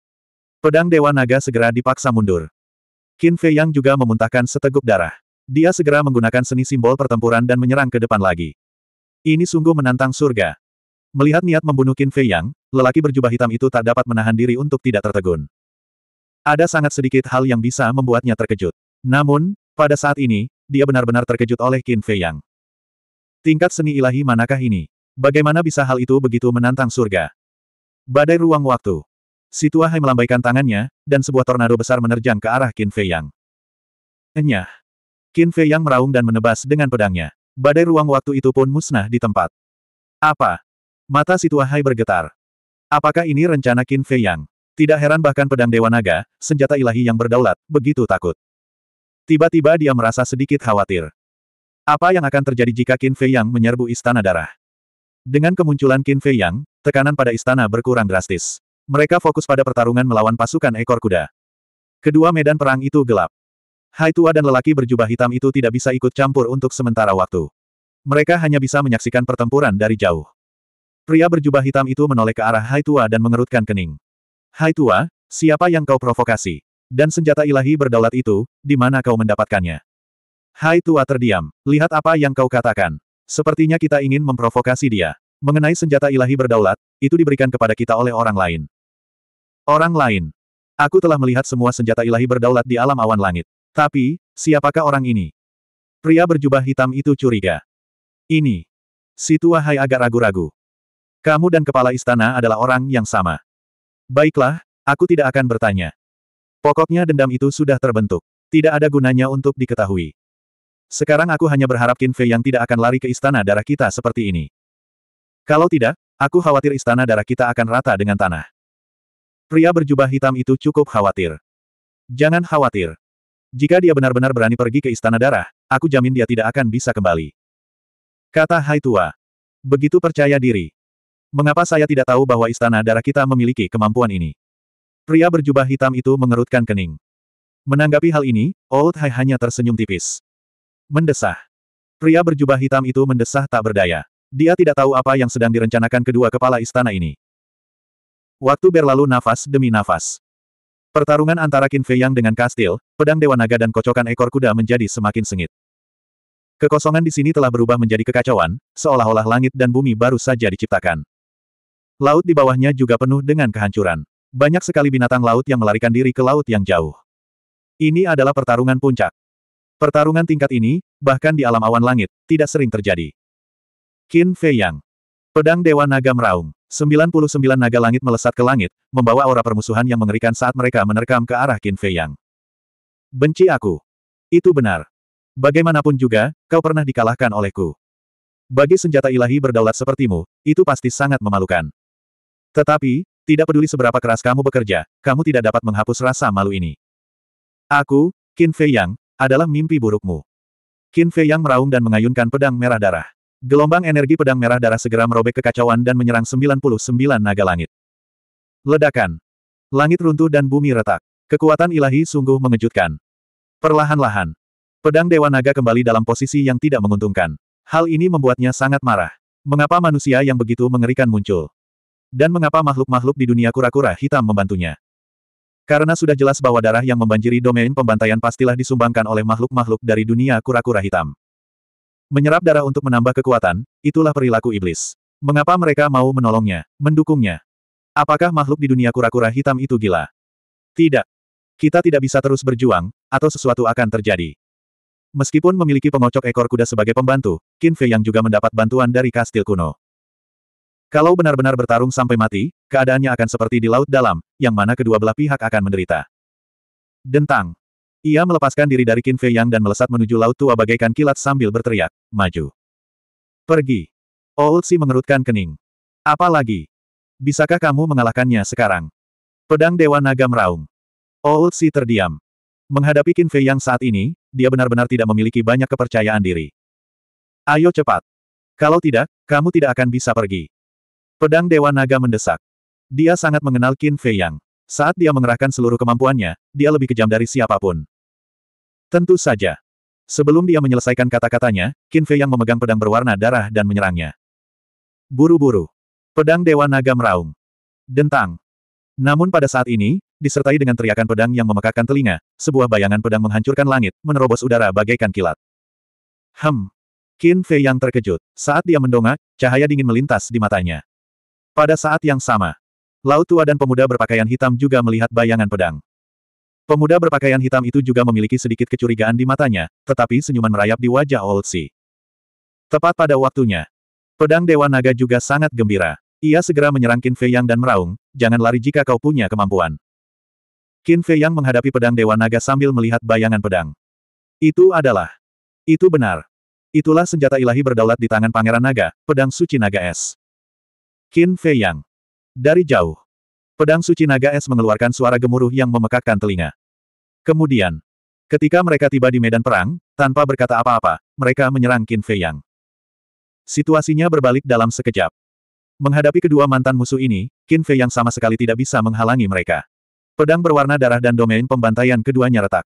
Pedang Dewa Naga segera dipaksa mundur. Qin Fei Yang juga memuntahkan seteguk darah. Dia segera menggunakan seni simbol pertempuran dan menyerang ke depan lagi. Ini sungguh menantang surga. Melihat niat membunuh Qin Fei Yang, lelaki berjubah hitam itu tak dapat menahan diri untuk tidak tertegun. Ada sangat sedikit hal yang bisa membuatnya terkejut. Namun, pada saat ini, dia benar-benar terkejut oleh Qin Fei Yang. Tingkat seni ilahi manakah ini? Bagaimana bisa hal itu begitu menantang surga? Badai ruang waktu. Tua Hai melambaikan tangannya, dan sebuah tornado besar menerjang ke arah Qin Fei Yang. Enyah. Qin Fei Yang meraung dan menebas dengan pedangnya. Badai ruang waktu itu pun musnah di tempat. Apa? Mata si Hai bergetar. Apakah ini rencana Qin Fei Yang? Tidak heran bahkan pedang Dewa Naga, senjata ilahi yang berdaulat, begitu takut. Tiba-tiba dia merasa sedikit khawatir. Apa yang akan terjadi jika Qin Fei Yang menyerbu Istana Darah? Dengan kemunculan Qin Fei Yang, tekanan pada istana berkurang drastis. Mereka fokus pada pertarungan melawan pasukan ekor kuda. Kedua medan perang itu gelap. Hai tua dan lelaki berjubah hitam itu tidak bisa ikut campur untuk sementara waktu. Mereka hanya bisa menyaksikan pertempuran dari jauh. Pria berjubah hitam itu menoleh ke arah Hai tua dan mengerutkan kening. Hai tua, siapa yang kau provokasi? Dan senjata ilahi berdaulat itu, di mana kau mendapatkannya? Hai tua terdiam, lihat apa yang kau katakan. Sepertinya kita ingin memprovokasi dia. Mengenai senjata ilahi berdaulat, itu diberikan kepada kita oleh orang lain. Orang lain. Aku telah melihat semua senjata ilahi berdaulat di alam awan langit. Tapi, siapakah orang ini? Pria berjubah hitam itu curiga. Ini. Si Hai agak ragu-ragu. Kamu dan kepala istana adalah orang yang sama. Baiklah, aku tidak akan bertanya. Pokoknya dendam itu sudah terbentuk. Tidak ada gunanya untuk diketahui. Sekarang aku hanya berharap Qin Fei yang tidak akan lari ke istana darah kita seperti ini. Kalau tidak, aku khawatir istana darah kita akan rata dengan tanah. Pria berjubah hitam itu cukup khawatir. Jangan khawatir. Jika dia benar-benar berani pergi ke Istana Darah, aku jamin dia tidak akan bisa kembali. Kata Hai Tua. Begitu percaya diri. Mengapa saya tidak tahu bahwa Istana Darah kita memiliki kemampuan ini? Pria berjubah hitam itu mengerutkan kening. Menanggapi hal ini, Old Hai hanya tersenyum tipis. Mendesah. Pria berjubah hitam itu mendesah tak berdaya. Dia tidak tahu apa yang sedang direncanakan kedua kepala istana ini. Waktu berlalu nafas demi nafas. Pertarungan antara Qin Fei Yang dengan kastil, pedang Dewa Naga dan kocokan ekor kuda menjadi semakin sengit. Kekosongan di sini telah berubah menjadi kekacauan, seolah-olah langit dan bumi baru saja diciptakan. Laut di bawahnya juga penuh dengan kehancuran. Banyak sekali binatang laut yang melarikan diri ke laut yang jauh. Ini adalah pertarungan puncak. Pertarungan tingkat ini, bahkan di alam awan langit, tidak sering terjadi. Qin Fei Yang. Pedang Dewa Naga Meraung. 99 naga langit melesat ke langit, membawa aura permusuhan yang mengerikan saat mereka menerkam ke arah Qin Fei Yang. Benci aku. Itu benar. Bagaimanapun juga, kau pernah dikalahkan olehku. Bagi senjata ilahi berdaulat sepertimu, itu pasti sangat memalukan. Tetapi, tidak peduli seberapa keras kamu bekerja, kamu tidak dapat menghapus rasa malu ini. Aku, Qin Fei Yang, adalah mimpi burukmu. Qin Fei Yang meraung dan mengayunkan pedang merah darah. Gelombang energi pedang merah darah segera merobek kekacauan dan menyerang 99 naga langit. Ledakan. Langit runtuh dan bumi retak. Kekuatan ilahi sungguh mengejutkan. Perlahan-lahan. Pedang Dewa Naga kembali dalam posisi yang tidak menguntungkan. Hal ini membuatnya sangat marah. Mengapa manusia yang begitu mengerikan muncul? Dan mengapa makhluk-makhluk di dunia kura-kura hitam membantunya? Karena sudah jelas bahwa darah yang membanjiri domain pembantaian pastilah disumbangkan oleh makhluk-makhluk dari dunia kura-kura hitam. Menyerap darah untuk menambah kekuatan, itulah perilaku iblis. Mengapa mereka mau menolongnya, mendukungnya? Apakah makhluk di dunia kura-kura hitam itu gila? Tidak. Kita tidak bisa terus berjuang, atau sesuatu akan terjadi. Meskipun memiliki pengocok ekor kuda sebagai pembantu, Qin Fei yang juga mendapat bantuan dari kastil kuno. Kalau benar-benar bertarung sampai mati, keadaannya akan seperti di laut dalam, yang mana kedua belah pihak akan menderita. Dentang. Ia melepaskan diri dari Qin Fei Yang dan melesat menuju laut tua bagaikan kilat sambil berteriak, maju. Pergi. Old Si mengerutkan kening. Apalagi? Bisakah kamu mengalahkannya sekarang? Pedang Dewa Naga meraung. Old Si terdiam. Menghadapi Qin Fei Yang saat ini, dia benar-benar tidak memiliki banyak kepercayaan diri. Ayo cepat. Kalau tidak, kamu tidak akan bisa pergi. Pedang Dewa Naga mendesak. Dia sangat mengenal Qin Fei Yang. Saat dia mengerahkan seluruh kemampuannya, dia lebih kejam dari siapapun. Tentu saja. Sebelum dia menyelesaikan kata-katanya, Qin Fei yang memegang pedang berwarna darah dan menyerangnya. Buru-buru. Pedang Dewa Naga meraung. Dentang. Namun pada saat ini, disertai dengan teriakan pedang yang memekakkan telinga, sebuah bayangan pedang menghancurkan langit, menerobos udara bagaikan kilat. Hem. Qin Fei yang terkejut. Saat dia mendongak, cahaya dingin melintas di matanya. Pada saat yang sama, Laut tua dan pemuda berpakaian hitam juga melihat bayangan pedang. Pemuda berpakaian hitam itu juga memiliki sedikit kecurigaan di matanya, tetapi senyuman merayap di wajah Old Oldsi. Tepat pada waktunya. Pedang Dewa Naga juga sangat gembira. Ia segera menyerang Qin Fei Yang dan meraung, jangan lari jika kau punya kemampuan. Qin Fei Yang menghadapi pedang Dewa Naga sambil melihat bayangan pedang. Itu adalah. Itu benar. Itulah senjata ilahi berdaulat di tangan Pangeran Naga, pedang suci naga es. Qin Fei Yang. Dari jauh. Pedang suci naga es mengeluarkan suara gemuruh yang memekakkan telinga. Kemudian, ketika mereka tiba di medan perang, tanpa berkata apa-apa, mereka menyerang Qin Fei Yang. Situasinya berbalik dalam sekejap. Menghadapi kedua mantan musuh ini, Qin Fei Yang sama sekali tidak bisa menghalangi mereka. Pedang berwarna darah dan domain pembantaian keduanya retak.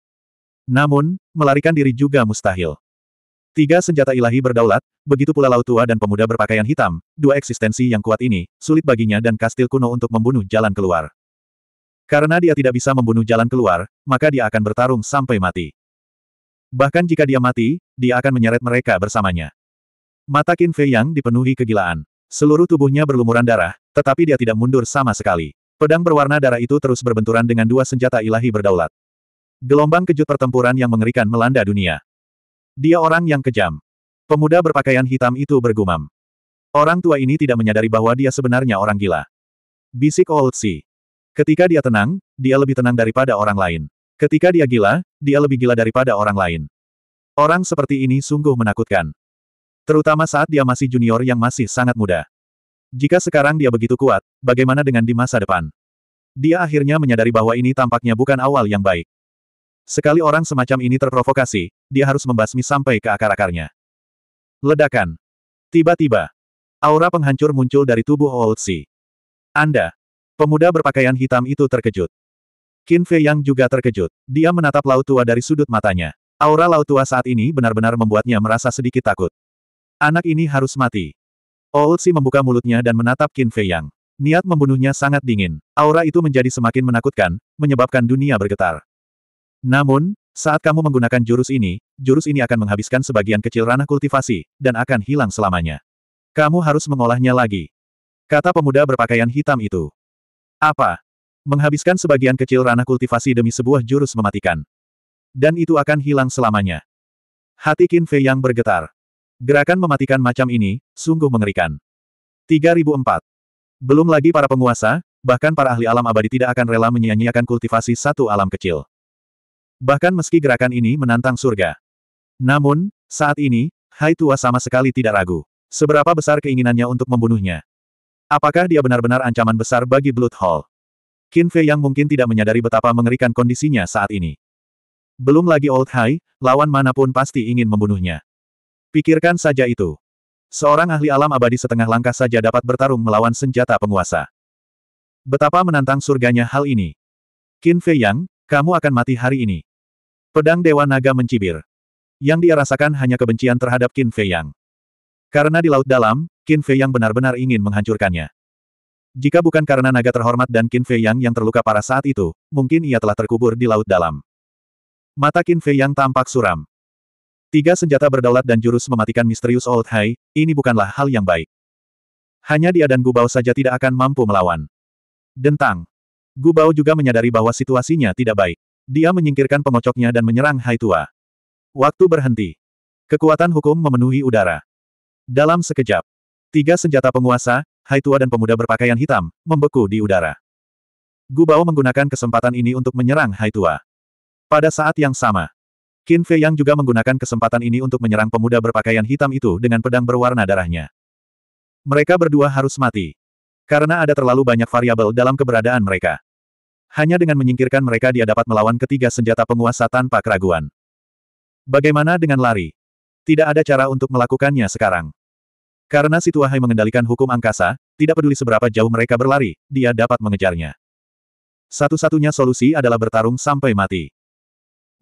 Namun, melarikan diri juga mustahil. Tiga senjata ilahi berdaulat, begitu pula laut tua dan pemuda berpakaian hitam, dua eksistensi yang kuat ini, sulit baginya dan kastil kuno untuk membunuh jalan keluar. Karena dia tidak bisa membunuh jalan keluar, maka dia akan bertarung sampai mati. Bahkan jika dia mati, dia akan menyeret mereka bersamanya. Mata Qin Fei Yang dipenuhi kegilaan. Seluruh tubuhnya berlumuran darah, tetapi dia tidak mundur sama sekali. Pedang berwarna darah itu terus berbenturan dengan dua senjata ilahi berdaulat. Gelombang kejut pertempuran yang mengerikan melanda dunia. Dia orang yang kejam. Pemuda berpakaian hitam itu bergumam. Orang tua ini tidak menyadari bahwa dia sebenarnya orang gila. Bisik Old Si. Ketika dia tenang, dia lebih tenang daripada orang lain. Ketika dia gila, dia lebih gila daripada orang lain. Orang seperti ini sungguh menakutkan. Terutama saat dia masih junior yang masih sangat muda. Jika sekarang dia begitu kuat, bagaimana dengan di masa depan? Dia akhirnya menyadari bahwa ini tampaknya bukan awal yang baik. Sekali orang semacam ini terprovokasi, dia harus membasmi sampai ke akar-akarnya. Ledakan. Tiba-tiba, aura penghancur muncul dari tubuh Si. Anda, pemuda berpakaian hitam itu terkejut. Qin Fei Yang juga terkejut. Dia menatap laut tua dari sudut matanya. Aura laut tua saat ini benar-benar membuatnya merasa sedikit takut. Anak ini harus mati. Si membuka mulutnya dan menatap Qin Fei Yang. Niat membunuhnya sangat dingin. Aura itu menjadi semakin menakutkan, menyebabkan dunia bergetar. Namun, saat kamu menggunakan jurus ini, jurus ini akan menghabiskan sebagian kecil ranah kultivasi, dan akan hilang selamanya. Kamu harus mengolahnya lagi. Kata pemuda berpakaian hitam itu. Apa? Menghabiskan sebagian kecil ranah kultivasi demi sebuah jurus mematikan. Dan itu akan hilang selamanya. Hati Qin Fei yang bergetar. Gerakan mematikan macam ini, sungguh mengerikan. 3004. Belum lagi para penguasa, bahkan para ahli alam abadi tidak akan rela menyia-nyiakan kultivasi satu alam kecil. Bahkan meski gerakan ini menantang surga. Namun, saat ini, Hai Tua sama sekali tidak ragu. Seberapa besar keinginannya untuk membunuhnya? Apakah dia benar-benar ancaman besar bagi Blood Hall? Qin Fei yang mungkin tidak menyadari betapa mengerikan kondisinya saat ini. Belum lagi Old Hai, lawan manapun pasti ingin membunuhnya. Pikirkan saja itu. Seorang ahli alam abadi setengah langkah saja dapat bertarung melawan senjata penguasa. Betapa menantang surganya hal ini. Qin Fei Yang, kamu akan mati hari ini. Pedang Dewa Naga mencibir. Yang dia rasakan hanya kebencian terhadap Qin Fei Yang. Karena di Laut Dalam, Qin Fei Yang benar-benar ingin menghancurkannya. Jika bukan karena naga terhormat dan Qin Fei Yang yang terluka parah saat itu, mungkin ia telah terkubur di Laut Dalam. Mata Qin Fei Yang tampak suram. Tiga senjata berdaulat dan jurus mematikan misterius Old Hai. ini bukanlah hal yang baik. Hanya dia dan Gubao saja tidak akan mampu melawan. Dentang. Gubao juga menyadari bahwa situasinya tidak baik. Dia menyingkirkan pengocoknya dan menyerang Hai Tua. Waktu berhenti. Kekuatan hukum memenuhi udara. Dalam sekejap, tiga senjata penguasa, Hai Tua dan pemuda berpakaian hitam, membeku di udara. Gu Bao menggunakan kesempatan ini untuk menyerang Hai Tua. Pada saat yang sama, Qin Fei Yang juga menggunakan kesempatan ini untuk menyerang pemuda berpakaian hitam itu dengan pedang berwarna darahnya. Mereka berdua harus mati. Karena ada terlalu banyak variabel dalam keberadaan mereka. Hanya dengan menyingkirkan mereka dia dapat melawan ketiga senjata penguasa tanpa keraguan. Bagaimana dengan lari? Tidak ada cara untuk melakukannya sekarang. Karena si Tuahai mengendalikan hukum angkasa, tidak peduli seberapa jauh mereka berlari, dia dapat mengejarnya. Satu-satunya solusi adalah bertarung sampai mati.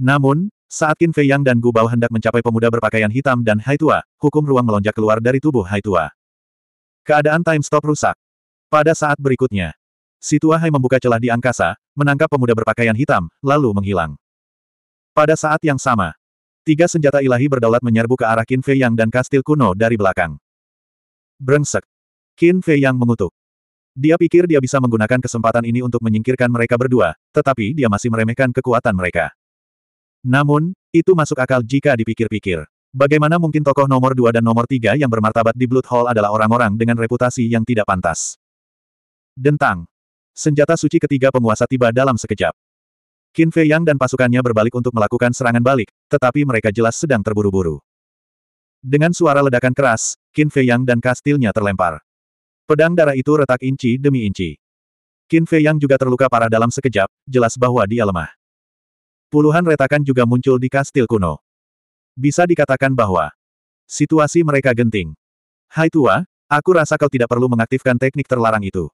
Namun, saat Qin Fei Yang dan Gu Bao hendak mencapai pemuda berpakaian hitam dan Hai Tua, hukum ruang melonjak keluar dari tubuh Hai Tua. Keadaan time stop rusak. Pada saat berikutnya, Si Tua Hai membuka celah di angkasa, menangkap pemuda berpakaian hitam, lalu menghilang. Pada saat yang sama, tiga senjata ilahi berdaulat menyerbu ke arah Qin Fei Yang dan kastil kuno dari belakang. Brengsek. Qin Fei Yang mengutuk. Dia pikir dia bisa menggunakan kesempatan ini untuk menyingkirkan mereka berdua, tetapi dia masih meremehkan kekuatan mereka. Namun, itu masuk akal jika dipikir-pikir. Bagaimana mungkin tokoh nomor dua dan nomor tiga yang bermartabat di Blood Hall adalah orang-orang dengan reputasi yang tidak pantas? Dentang. Senjata suci ketiga penguasa tiba dalam sekejap. Qin Fei Yang dan pasukannya berbalik untuk melakukan serangan balik, tetapi mereka jelas sedang terburu-buru. Dengan suara ledakan keras, Qin Fei Yang dan kastilnya terlempar. Pedang darah itu retak inci demi inci. Qin Fei Yang juga terluka parah dalam sekejap, jelas bahwa dia lemah. Puluhan retakan juga muncul di kastil kuno. Bisa dikatakan bahwa situasi mereka genting. Hai tua, aku rasa kau tidak perlu mengaktifkan teknik terlarang itu.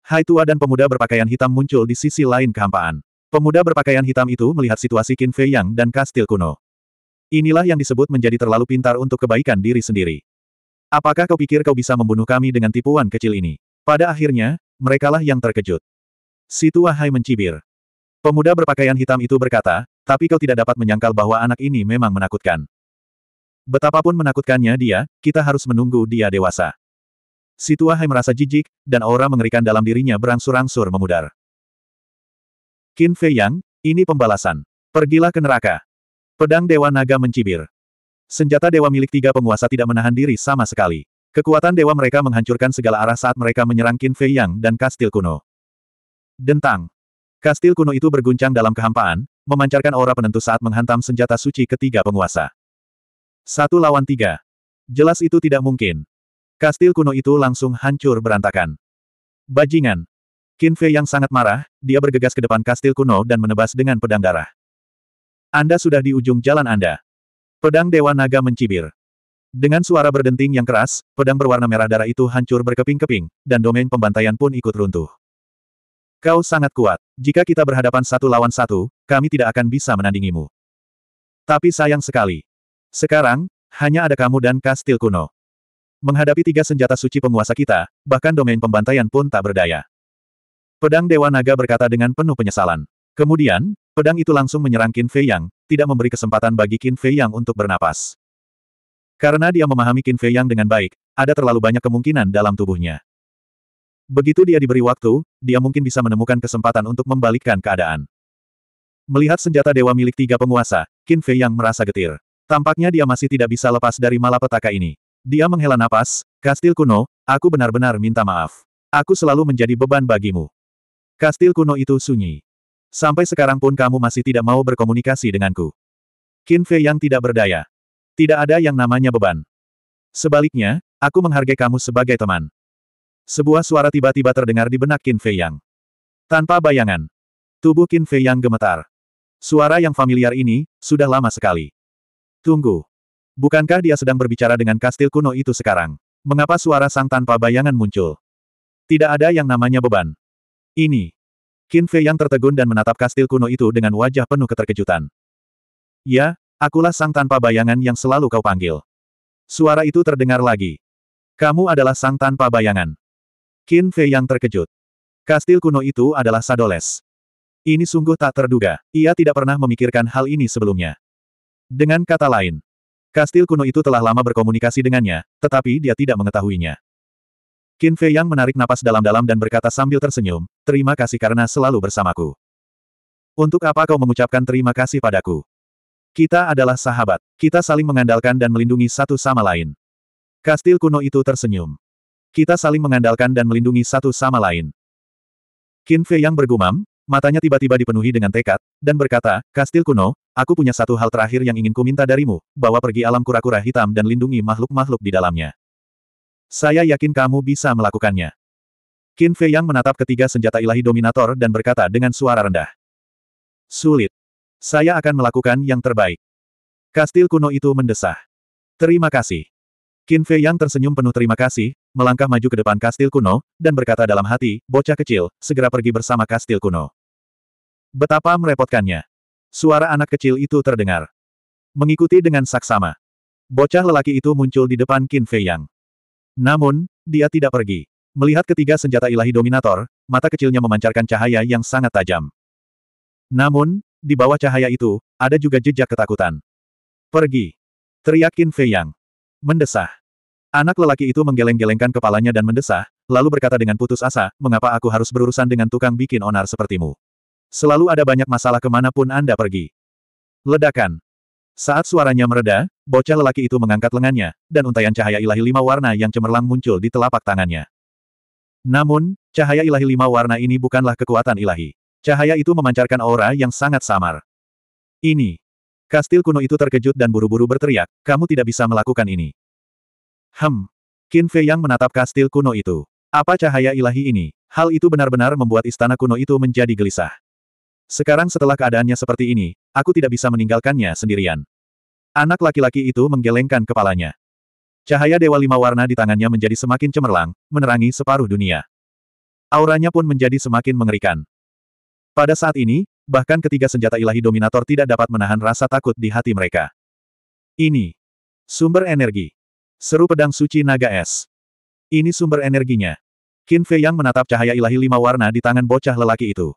Hai tua dan pemuda berpakaian hitam muncul di sisi lain kehampaan. Pemuda berpakaian hitam itu melihat situasi Qin Fei Yang dan kastil kuno. Inilah yang disebut menjadi terlalu pintar untuk kebaikan diri sendiri. Apakah kau pikir kau bisa membunuh kami dengan tipuan kecil ini? Pada akhirnya, merekalah yang terkejut. Si tua Hai mencibir. Pemuda berpakaian hitam itu berkata, tapi kau tidak dapat menyangkal bahwa anak ini memang menakutkan. Betapapun menakutkannya dia, kita harus menunggu dia dewasa. Si Hai merasa jijik, dan aura mengerikan dalam dirinya berangsur-angsur memudar. Qin Fei Yang, ini pembalasan. Pergilah ke neraka. Pedang Dewa Naga mencibir. Senjata dewa milik tiga penguasa tidak menahan diri sama sekali. Kekuatan dewa mereka menghancurkan segala arah saat mereka menyerang Qin Fei Yang dan kastil kuno. Dentang. Kastil kuno itu berguncang dalam kehampaan, memancarkan aura penentu saat menghantam senjata suci ketiga penguasa. Satu lawan tiga. Jelas itu tidak mungkin. Kastil kuno itu langsung hancur berantakan. Bajingan. Qin Fei yang sangat marah, dia bergegas ke depan kastil kuno dan menebas dengan pedang darah. Anda sudah di ujung jalan Anda. Pedang Dewa Naga mencibir. Dengan suara berdenting yang keras, pedang berwarna merah darah itu hancur berkeping-keping, dan domain pembantaian pun ikut runtuh. Kau sangat kuat. Jika kita berhadapan satu lawan satu, kami tidak akan bisa menandingimu. Tapi sayang sekali. Sekarang, hanya ada kamu dan kastil kuno. Menghadapi tiga senjata suci penguasa kita, bahkan domain pembantaian pun tak berdaya. Pedang Dewa Naga berkata dengan penuh penyesalan. Kemudian, pedang itu langsung menyerang Qin Fei Yang, tidak memberi kesempatan bagi Qin Fei Yang untuk bernapas. Karena dia memahami Qin Fei Yang dengan baik, ada terlalu banyak kemungkinan dalam tubuhnya. Begitu dia diberi waktu, dia mungkin bisa menemukan kesempatan untuk membalikkan keadaan. Melihat senjata dewa milik tiga penguasa, Qin Fei Yang merasa getir. Tampaknya dia masih tidak bisa lepas dari malapetaka ini. Dia menghela napas, kastil kuno, aku benar-benar minta maaf. Aku selalu menjadi beban bagimu. Kastil kuno itu sunyi. Sampai sekarang pun kamu masih tidak mau berkomunikasi denganku. Qin Fei yang tidak berdaya. Tidak ada yang namanya beban. Sebaliknya, aku menghargai kamu sebagai teman. Sebuah suara tiba-tiba terdengar di benak Qin Fei yang. Tanpa bayangan. Tubuh Qin Fei yang gemetar. Suara yang familiar ini, sudah lama sekali. Tunggu. Bukankah dia sedang berbicara dengan kastil kuno itu sekarang? Mengapa suara sang tanpa bayangan muncul? Tidak ada yang namanya beban. Ini. Qin Fei yang tertegun dan menatap kastil kuno itu dengan wajah penuh keterkejutan. Ya, akulah sang tanpa bayangan yang selalu kau panggil. Suara itu terdengar lagi. Kamu adalah sang tanpa bayangan. Qin Fei yang terkejut. Kastil kuno itu adalah Sadoles. Ini sungguh tak terduga. Ia tidak pernah memikirkan hal ini sebelumnya. Dengan kata lain, Kastil kuno itu telah lama berkomunikasi dengannya, tetapi dia tidak mengetahuinya. Qin Fei Yang menarik napas dalam-dalam dan berkata sambil tersenyum, terima kasih karena selalu bersamaku. Untuk apa kau mengucapkan terima kasih padaku? Kita adalah sahabat. Kita saling mengandalkan dan melindungi satu sama lain. Kastil kuno itu tersenyum. Kita saling mengandalkan dan melindungi satu sama lain. Qin Fei Yang bergumam, matanya tiba-tiba dipenuhi dengan tekad, dan berkata, Kastil kuno, Aku punya satu hal terakhir yang ingin ku minta darimu, bawa pergi alam kura-kura hitam dan lindungi makhluk-makhluk di dalamnya. Saya yakin kamu bisa melakukannya. Qin Fei Yang menatap ketiga senjata ilahi Dominator dan berkata dengan suara rendah. Sulit. Saya akan melakukan yang terbaik. Kastil kuno itu mendesah. Terima kasih. Qin Fei Yang tersenyum penuh terima kasih, melangkah maju ke depan kastil kuno, dan berkata dalam hati, bocah kecil, segera pergi bersama kastil kuno. Betapa merepotkannya. Suara anak kecil itu terdengar. Mengikuti dengan saksama. Bocah lelaki itu muncul di depan Qin Fei Yang. Namun, dia tidak pergi. Melihat ketiga senjata ilahi Dominator, mata kecilnya memancarkan cahaya yang sangat tajam. Namun, di bawah cahaya itu, ada juga jejak ketakutan. Pergi! Teriak Qin Fei Yang. Mendesah. Anak lelaki itu menggeleng-gelengkan kepalanya dan mendesah, lalu berkata dengan putus asa, mengapa aku harus berurusan dengan tukang bikin onar sepertimu? Selalu ada banyak masalah kemanapun Anda pergi. Ledakan. Saat suaranya mereda, bocah lelaki itu mengangkat lengannya, dan untayan cahaya ilahi lima warna yang cemerlang muncul di telapak tangannya. Namun, cahaya ilahi lima warna ini bukanlah kekuatan ilahi. Cahaya itu memancarkan aura yang sangat samar. Ini. Kastil kuno itu terkejut dan buru-buru berteriak, kamu tidak bisa melakukan ini. Hem. Qin Fei yang menatap kastil kuno itu. Apa cahaya ilahi ini? Hal itu benar-benar membuat istana kuno itu menjadi gelisah. Sekarang setelah keadaannya seperti ini, aku tidak bisa meninggalkannya sendirian. Anak laki-laki itu menggelengkan kepalanya. Cahaya Dewa Lima Warna di tangannya menjadi semakin cemerlang, menerangi separuh dunia. Auranya pun menjadi semakin mengerikan. Pada saat ini, bahkan ketiga senjata ilahi Dominator tidak dapat menahan rasa takut di hati mereka. Ini. Sumber energi. Seru pedang suci naga es. Ini sumber energinya. Qin Fei Yang menatap cahaya ilahi lima warna di tangan bocah lelaki itu.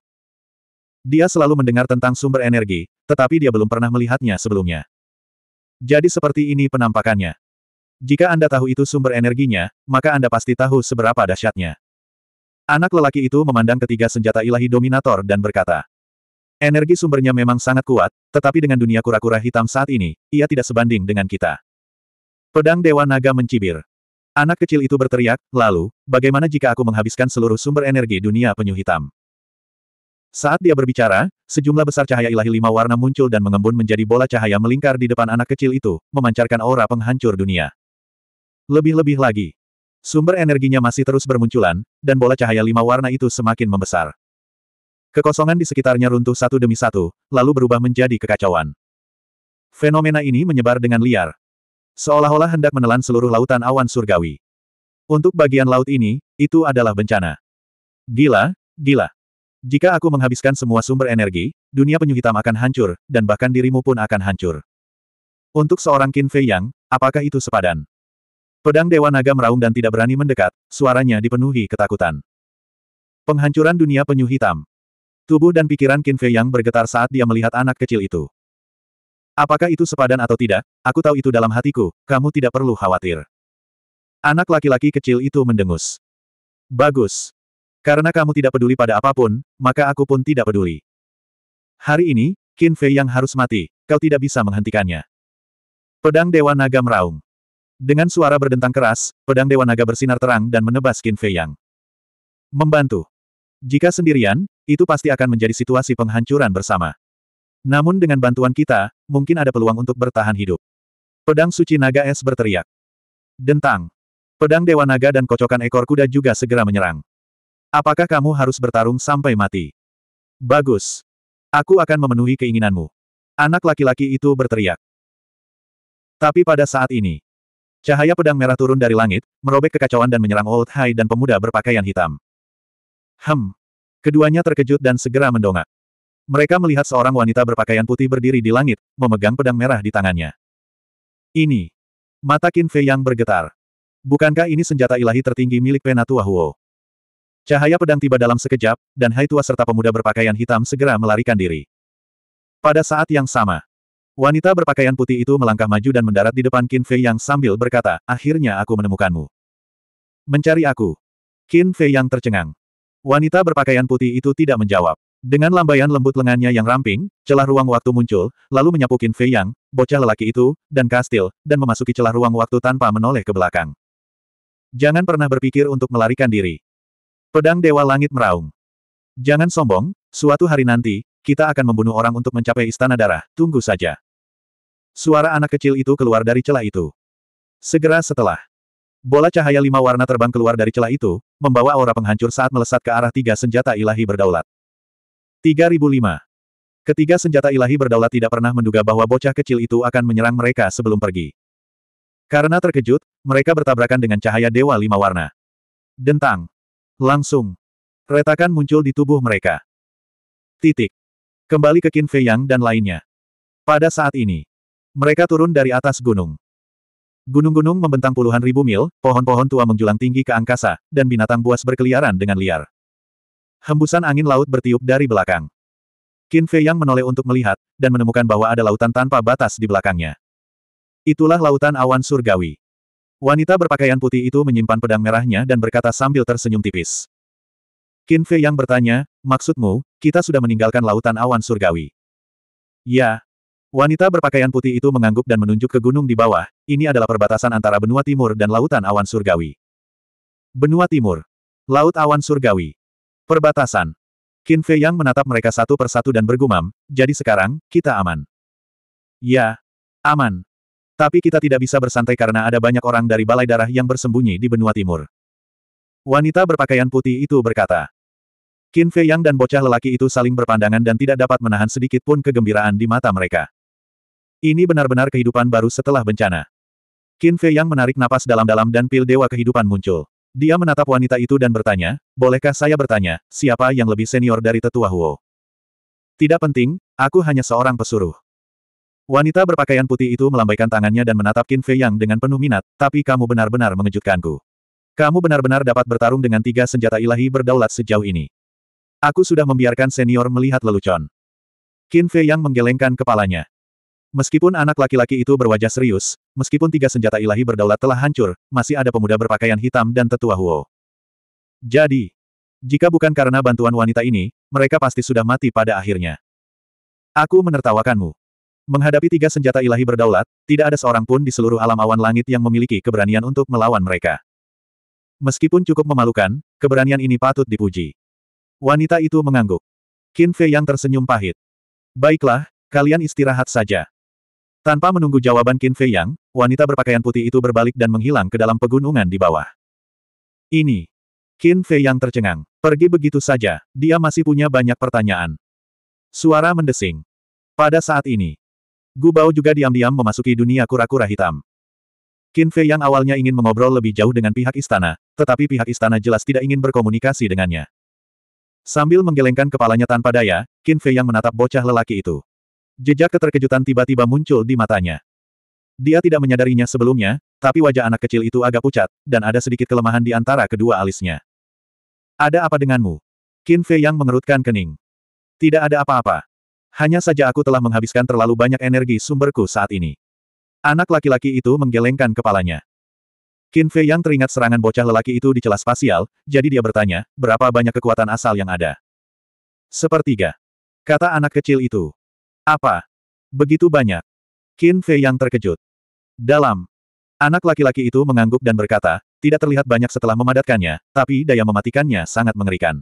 Dia selalu mendengar tentang sumber energi, tetapi dia belum pernah melihatnya sebelumnya. Jadi seperti ini penampakannya. Jika Anda tahu itu sumber energinya, maka Anda pasti tahu seberapa dahsyatnya. Anak lelaki itu memandang ketiga senjata ilahi dominator dan berkata, Energi sumbernya memang sangat kuat, tetapi dengan dunia kura-kura hitam saat ini, ia tidak sebanding dengan kita. Pedang Dewa Naga mencibir. Anak kecil itu berteriak, lalu, bagaimana jika aku menghabiskan seluruh sumber energi dunia penyu hitam? Saat dia berbicara, sejumlah besar cahaya ilahi lima warna muncul dan mengembun menjadi bola cahaya melingkar di depan anak kecil itu, memancarkan aura penghancur dunia. Lebih-lebih lagi, sumber energinya masih terus bermunculan, dan bola cahaya lima warna itu semakin membesar. Kekosongan di sekitarnya runtuh satu demi satu, lalu berubah menjadi kekacauan. Fenomena ini menyebar dengan liar. Seolah-olah hendak menelan seluruh lautan awan surgawi. Untuk bagian laut ini, itu adalah bencana. Gila, gila. Jika aku menghabiskan semua sumber energi, dunia penyu hitam akan hancur, dan bahkan dirimu pun akan hancur. Untuk seorang Qin Fei Yang, apakah itu sepadan? Pedang Dewa Naga meraung dan tidak berani mendekat, suaranya dipenuhi ketakutan. Penghancuran dunia penyu hitam. Tubuh dan pikiran Qin Fei Yang bergetar saat dia melihat anak kecil itu. Apakah itu sepadan atau tidak, aku tahu itu dalam hatiku, kamu tidak perlu khawatir. Anak laki-laki kecil itu mendengus. Bagus. Karena kamu tidak peduli pada apapun, maka aku pun tidak peduli. Hari ini, Qin Fei yang harus mati, kau tidak bisa menghentikannya. Pedang Dewa Naga meraung. Dengan suara berdentang keras, pedang Dewa Naga bersinar terang dan menebas Qin Fei Yang. Membantu. Jika sendirian, itu pasti akan menjadi situasi penghancuran bersama. Namun dengan bantuan kita, mungkin ada peluang untuk bertahan hidup. Pedang Suci Naga Es berteriak. Dentang. Pedang Dewa Naga dan kocokan ekor kuda juga segera menyerang. Apakah kamu harus bertarung sampai mati? Bagus. Aku akan memenuhi keinginanmu. Anak laki-laki itu berteriak. Tapi pada saat ini, cahaya pedang merah turun dari langit, merobek kekacauan dan menyerang Old Hai dan pemuda berpakaian hitam. Hem. Keduanya terkejut dan segera mendongak. Mereka melihat seorang wanita berpakaian putih berdiri di langit, memegang pedang merah di tangannya. Ini. Mata Qin Fei yang bergetar. Bukankah ini senjata ilahi tertinggi milik Penatua Huo? Cahaya pedang tiba dalam sekejap, dan Hai Tua serta pemuda berpakaian hitam segera melarikan diri. Pada saat yang sama, wanita berpakaian putih itu melangkah maju dan mendarat di depan Qin Fei Yang sambil berkata, akhirnya aku menemukanmu. Mencari aku. Qin Fei Yang tercengang. Wanita berpakaian putih itu tidak menjawab. Dengan lambaian lembut lengannya yang ramping, celah ruang waktu muncul, lalu menyapu Qin Fei Yang, bocah lelaki itu, dan kastil, dan memasuki celah ruang waktu tanpa menoleh ke belakang. Jangan pernah berpikir untuk melarikan diri. Pedang Dewa Langit meraung. Jangan sombong, suatu hari nanti, kita akan membunuh orang untuk mencapai istana darah, tunggu saja. Suara anak kecil itu keluar dari celah itu. Segera setelah, bola cahaya lima warna terbang keluar dari celah itu, membawa aura penghancur saat melesat ke arah tiga senjata ilahi berdaulat. 3005. Ketiga senjata ilahi berdaulat tidak pernah menduga bahwa bocah kecil itu akan menyerang mereka sebelum pergi. Karena terkejut, mereka bertabrakan dengan cahaya dewa lima warna. Dentang. Langsung. Retakan muncul di tubuh mereka. Titik. Kembali ke Qin Fei Yang dan lainnya. Pada saat ini, mereka turun dari atas gunung. Gunung-gunung membentang puluhan ribu mil, pohon-pohon tua menjulang tinggi ke angkasa, dan binatang buas berkeliaran dengan liar. Hembusan angin laut bertiup dari belakang. Qin Fei Yang menoleh untuk melihat, dan menemukan bahwa ada lautan tanpa batas di belakangnya. Itulah lautan awan surgawi. Wanita berpakaian putih itu menyimpan pedang merahnya dan berkata sambil tersenyum tipis. Qin Fei yang bertanya, maksudmu, kita sudah meninggalkan lautan awan surgawi? Ya. Wanita berpakaian putih itu mengangguk dan menunjuk ke gunung di bawah, ini adalah perbatasan antara benua timur dan lautan awan surgawi. Benua timur. Laut awan surgawi. Perbatasan. Qin Fei Yang menatap mereka satu persatu dan bergumam, jadi sekarang, kita aman. Ya, aman. Tapi kita tidak bisa bersantai karena ada banyak orang dari Balai Darah yang bersembunyi di benua timur. Wanita berpakaian putih itu berkata. Qin Fei Yang dan bocah lelaki itu saling berpandangan dan tidak dapat menahan sedikit pun kegembiraan di mata mereka. Ini benar-benar kehidupan baru setelah bencana. Qin Fei Yang menarik napas dalam-dalam dan pil dewa kehidupan muncul. Dia menatap wanita itu dan bertanya, bolehkah saya bertanya, siapa yang lebih senior dari tetua Huo? Tidak penting, aku hanya seorang pesuruh. Wanita berpakaian putih itu melambaikan tangannya dan menatap Qin Fei Yang dengan penuh minat, tapi kamu benar-benar mengejutkanku. Kamu benar-benar dapat bertarung dengan tiga senjata ilahi berdaulat sejauh ini. Aku sudah membiarkan senior melihat lelucon. Qin Fei Yang menggelengkan kepalanya. Meskipun anak laki-laki itu berwajah serius, meskipun tiga senjata ilahi berdaulat telah hancur, masih ada pemuda berpakaian hitam dan tetua Huo. Jadi, jika bukan karena bantuan wanita ini, mereka pasti sudah mati pada akhirnya. Aku menertawakanmu. Menghadapi tiga senjata ilahi berdaulat, tidak ada seorang pun di seluruh alam awan langit yang memiliki keberanian untuk melawan mereka. Meskipun cukup memalukan, keberanian ini patut dipuji. Wanita itu mengangguk. Qin Fei yang tersenyum pahit. Baiklah, kalian istirahat saja. Tanpa menunggu jawaban Qin Fei Yang, wanita berpakaian putih itu berbalik dan menghilang ke dalam pegunungan di bawah. Ini. Qin Fei Yang tercengang. Pergi begitu saja, dia masih punya banyak pertanyaan. Suara mendesing. Pada saat ini, Gu Bao juga diam-diam memasuki dunia kura-kura hitam. Qin Fei yang awalnya ingin mengobrol lebih jauh dengan pihak istana, tetapi pihak istana jelas tidak ingin berkomunikasi dengannya. Sambil menggelengkan kepalanya tanpa daya, Qin Fei yang menatap bocah lelaki itu. Jejak keterkejutan tiba-tiba muncul di matanya. Dia tidak menyadarinya sebelumnya, tapi wajah anak kecil itu agak pucat, dan ada sedikit kelemahan di antara kedua alisnya. Ada apa denganmu? Qin Fei yang mengerutkan kening. Tidak ada apa-apa. Hanya saja aku telah menghabiskan terlalu banyak energi sumberku saat ini. Anak laki-laki itu menggelengkan kepalanya. Qin Fei yang teringat serangan bocah lelaki itu di celah spasial, jadi dia bertanya, berapa banyak kekuatan asal yang ada? Sepertiga. Kata anak kecil itu. Apa? Begitu banyak. Qin Fei yang terkejut. Dalam. Anak laki-laki itu mengangguk dan berkata, tidak terlihat banyak setelah memadatkannya, tapi daya mematikannya sangat mengerikan.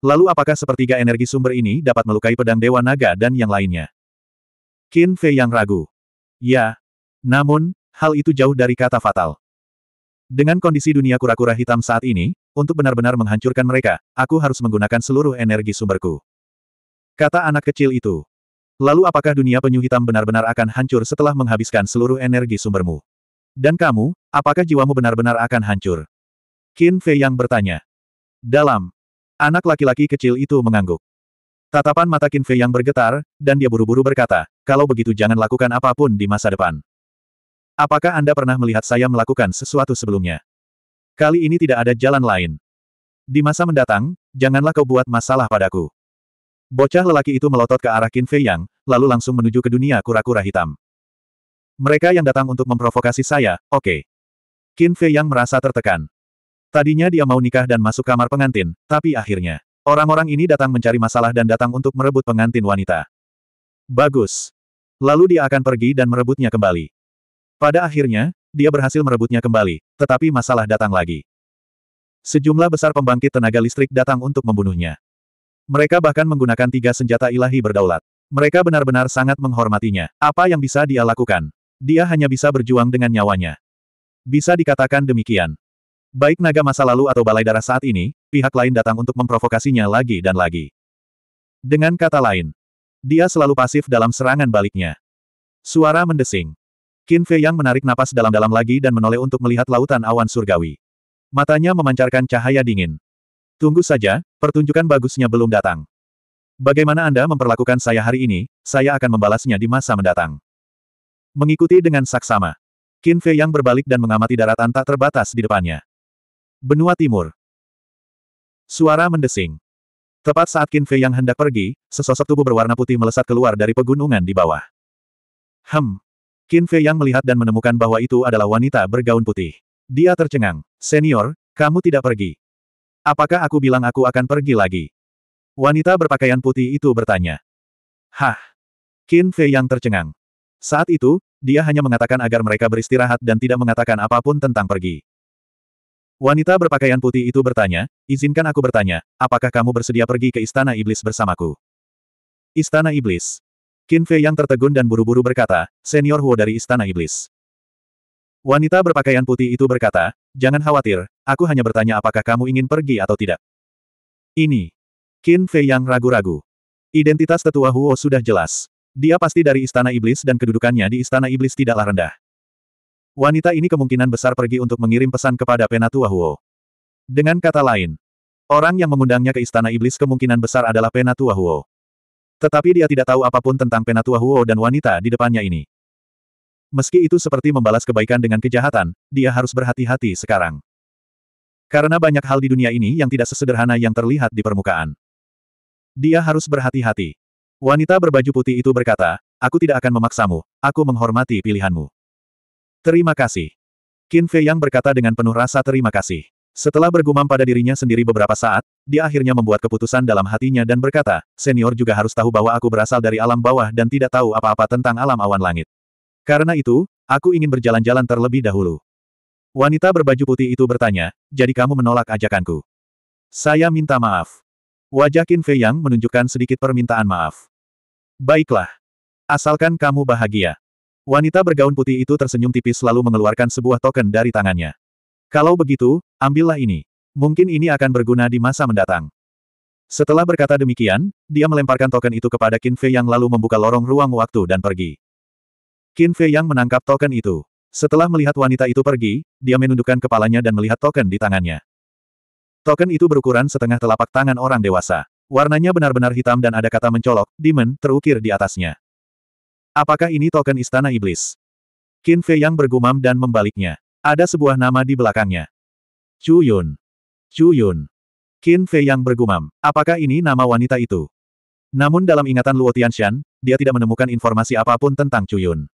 Lalu apakah sepertiga energi sumber ini dapat melukai pedang Dewa Naga dan yang lainnya? Qin Fei yang ragu. Ya. Namun, hal itu jauh dari kata fatal. Dengan kondisi dunia kura-kura hitam saat ini, untuk benar-benar menghancurkan mereka, aku harus menggunakan seluruh energi sumberku. Kata anak kecil itu. Lalu apakah dunia penyu hitam benar-benar akan hancur setelah menghabiskan seluruh energi sumbermu? Dan kamu, apakah jiwamu benar-benar akan hancur? Qin Fei yang bertanya. Dalam Anak laki-laki kecil itu mengangguk. Tatapan mata Kinfei yang bergetar, dan dia buru-buru berkata, kalau begitu jangan lakukan apapun di masa depan. Apakah Anda pernah melihat saya melakukan sesuatu sebelumnya? Kali ini tidak ada jalan lain. Di masa mendatang, janganlah kau buat masalah padaku. Bocah lelaki itu melotot ke arah Kinfei yang, lalu langsung menuju ke dunia kura-kura hitam. Mereka yang datang untuk memprovokasi saya, oke. Okay. Qin Fei yang merasa tertekan. Tadinya dia mau nikah dan masuk kamar pengantin, tapi akhirnya, orang-orang ini datang mencari masalah dan datang untuk merebut pengantin wanita. Bagus. Lalu dia akan pergi dan merebutnya kembali. Pada akhirnya, dia berhasil merebutnya kembali, tetapi masalah datang lagi. Sejumlah besar pembangkit tenaga listrik datang untuk membunuhnya. Mereka bahkan menggunakan tiga senjata ilahi berdaulat. Mereka benar-benar sangat menghormatinya. Apa yang bisa dia lakukan? Dia hanya bisa berjuang dengan nyawanya. Bisa dikatakan demikian. Baik naga masa lalu atau balai darah saat ini, pihak lain datang untuk memprovokasinya lagi dan lagi. Dengan kata lain, dia selalu pasif dalam serangan baliknya. Suara mendesing. Qin Fei Yang menarik napas dalam-dalam lagi dan menoleh untuk melihat lautan awan surgawi. Matanya memancarkan cahaya dingin. Tunggu saja, pertunjukan bagusnya belum datang. Bagaimana Anda memperlakukan saya hari ini, saya akan membalasnya di masa mendatang. Mengikuti dengan saksama. Qin Fei Yang berbalik dan mengamati daratan tak terbatas di depannya. Benua Timur. Suara mendesing. Tepat saat Qin Fei yang hendak pergi, sesosok tubuh berwarna putih melesat keluar dari pegunungan di bawah. Hem. Qin Fei yang melihat dan menemukan bahwa itu adalah wanita bergaun putih. Dia tercengang. Senior, kamu tidak pergi. Apakah aku bilang aku akan pergi lagi? Wanita berpakaian putih itu bertanya. Hah. Qin Fei yang tercengang. Saat itu, dia hanya mengatakan agar mereka beristirahat dan tidak mengatakan apapun tentang pergi. Wanita berpakaian putih itu bertanya, izinkan aku bertanya, apakah kamu bersedia pergi ke Istana Iblis bersamaku? Istana Iblis. Qin Fei yang tertegun dan buru-buru berkata, senior Huo dari Istana Iblis. Wanita berpakaian putih itu berkata, jangan khawatir, aku hanya bertanya apakah kamu ingin pergi atau tidak. Ini. Qin Fei yang ragu-ragu. Identitas tetua Huo sudah jelas. Dia pasti dari Istana Iblis dan kedudukannya di Istana Iblis tidaklah rendah. Wanita ini kemungkinan besar pergi untuk mengirim pesan kepada Penatua Huo. Dengan kata lain, orang yang mengundangnya ke Istana Iblis kemungkinan besar adalah Penatua Huo. Tetapi dia tidak tahu apapun tentang Penatua Huo dan wanita di depannya ini. Meski itu seperti membalas kebaikan dengan kejahatan, dia harus berhati-hati sekarang. Karena banyak hal di dunia ini yang tidak sesederhana yang terlihat di permukaan. Dia harus berhati-hati. Wanita berbaju putih itu berkata, Aku tidak akan memaksamu, aku menghormati pilihanmu. Terima kasih. Qin Fei Yang berkata dengan penuh rasa terima kasih. Setelah bergumam pada dirinya sendiri beberapa saat, dia akhirnya membuat keputusan dalam hatinya dan berkata, senior juga harus tahu bahwa aku berasal dari alam bawah dan tidak tahu apa-apa tentang alam awan langit. Karena itu, aku ingin berjalan-jalan terlebih dahulu. Wanita berbaju putih itu bertanya, jadi kamu menolak ajakanku. Saya minta maaf. Wajah Qin Fei Yang menunjukkan sedikit permintaan maaf. Baiklah. Asalkan kamu bahagia. Wanita bergaun putih itu tersenyum tipis lalu mengeluarkan sebuah token dari tangannya. Kalau begitu, ambillah ini. Mungkin ini akan berguna di masa mendatang. Setelah berkata demikian, dia melemparkan token itu kepada Qin Fei Yang lalu membuka lorong ruang waktu dan pergi. Qin Fei Yang menangkap token itu. Setelah melihat wanita itu pergi, dia menundukkan kepalanya dan melihat token di tangannya. Token itu berukuran setengah telapak tangan orang dewasa. Warnanya benar-benar hitam dan ada kata mencolok, demon, terukir di atasnya. Apakah ini token Istana Iblis? Qin Fei Yang bergumam dan membaliknya. Ada sebuah nama di belakangnya. Chu Yun. Chu Yun. Qin Fei Yang bergumam. Apakah ini nama wanita itu? Namun dalam ingatan Luo Tianshan, dia tidak menemukan informasi apapun tentang Chu Yun.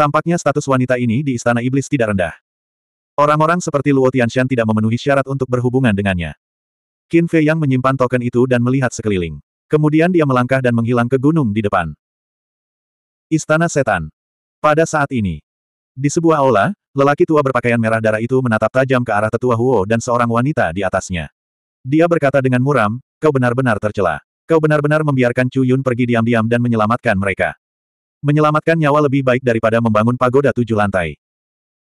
Tampaknya status wanita ini di Istana Iblis tidak rendah. Orang-orang seperti Luo Tianshan tidak memenuhi syarat untuk berhubungan dengannya. Qin Fei Yang menyimpan token itu dan melihat sekeliling. Kemudian dia melangkah dan menghilang ke gunung di depan. Istana Setan. Pada saat ini, di sebuah aula, lelaki tua berpakaian merah darah itu menatap tajam ke arah tetua Huo dan seorang wanita di atasnya. Dia berkata dengan muram, kau benar-benar tercela. Kau benar-benar membiarkan Chu Yun pergi diam-diam dan menyelamatkan mereka. Menyelamatkan nyawa lebih baik daripada membangun pagoda tujuh lantai.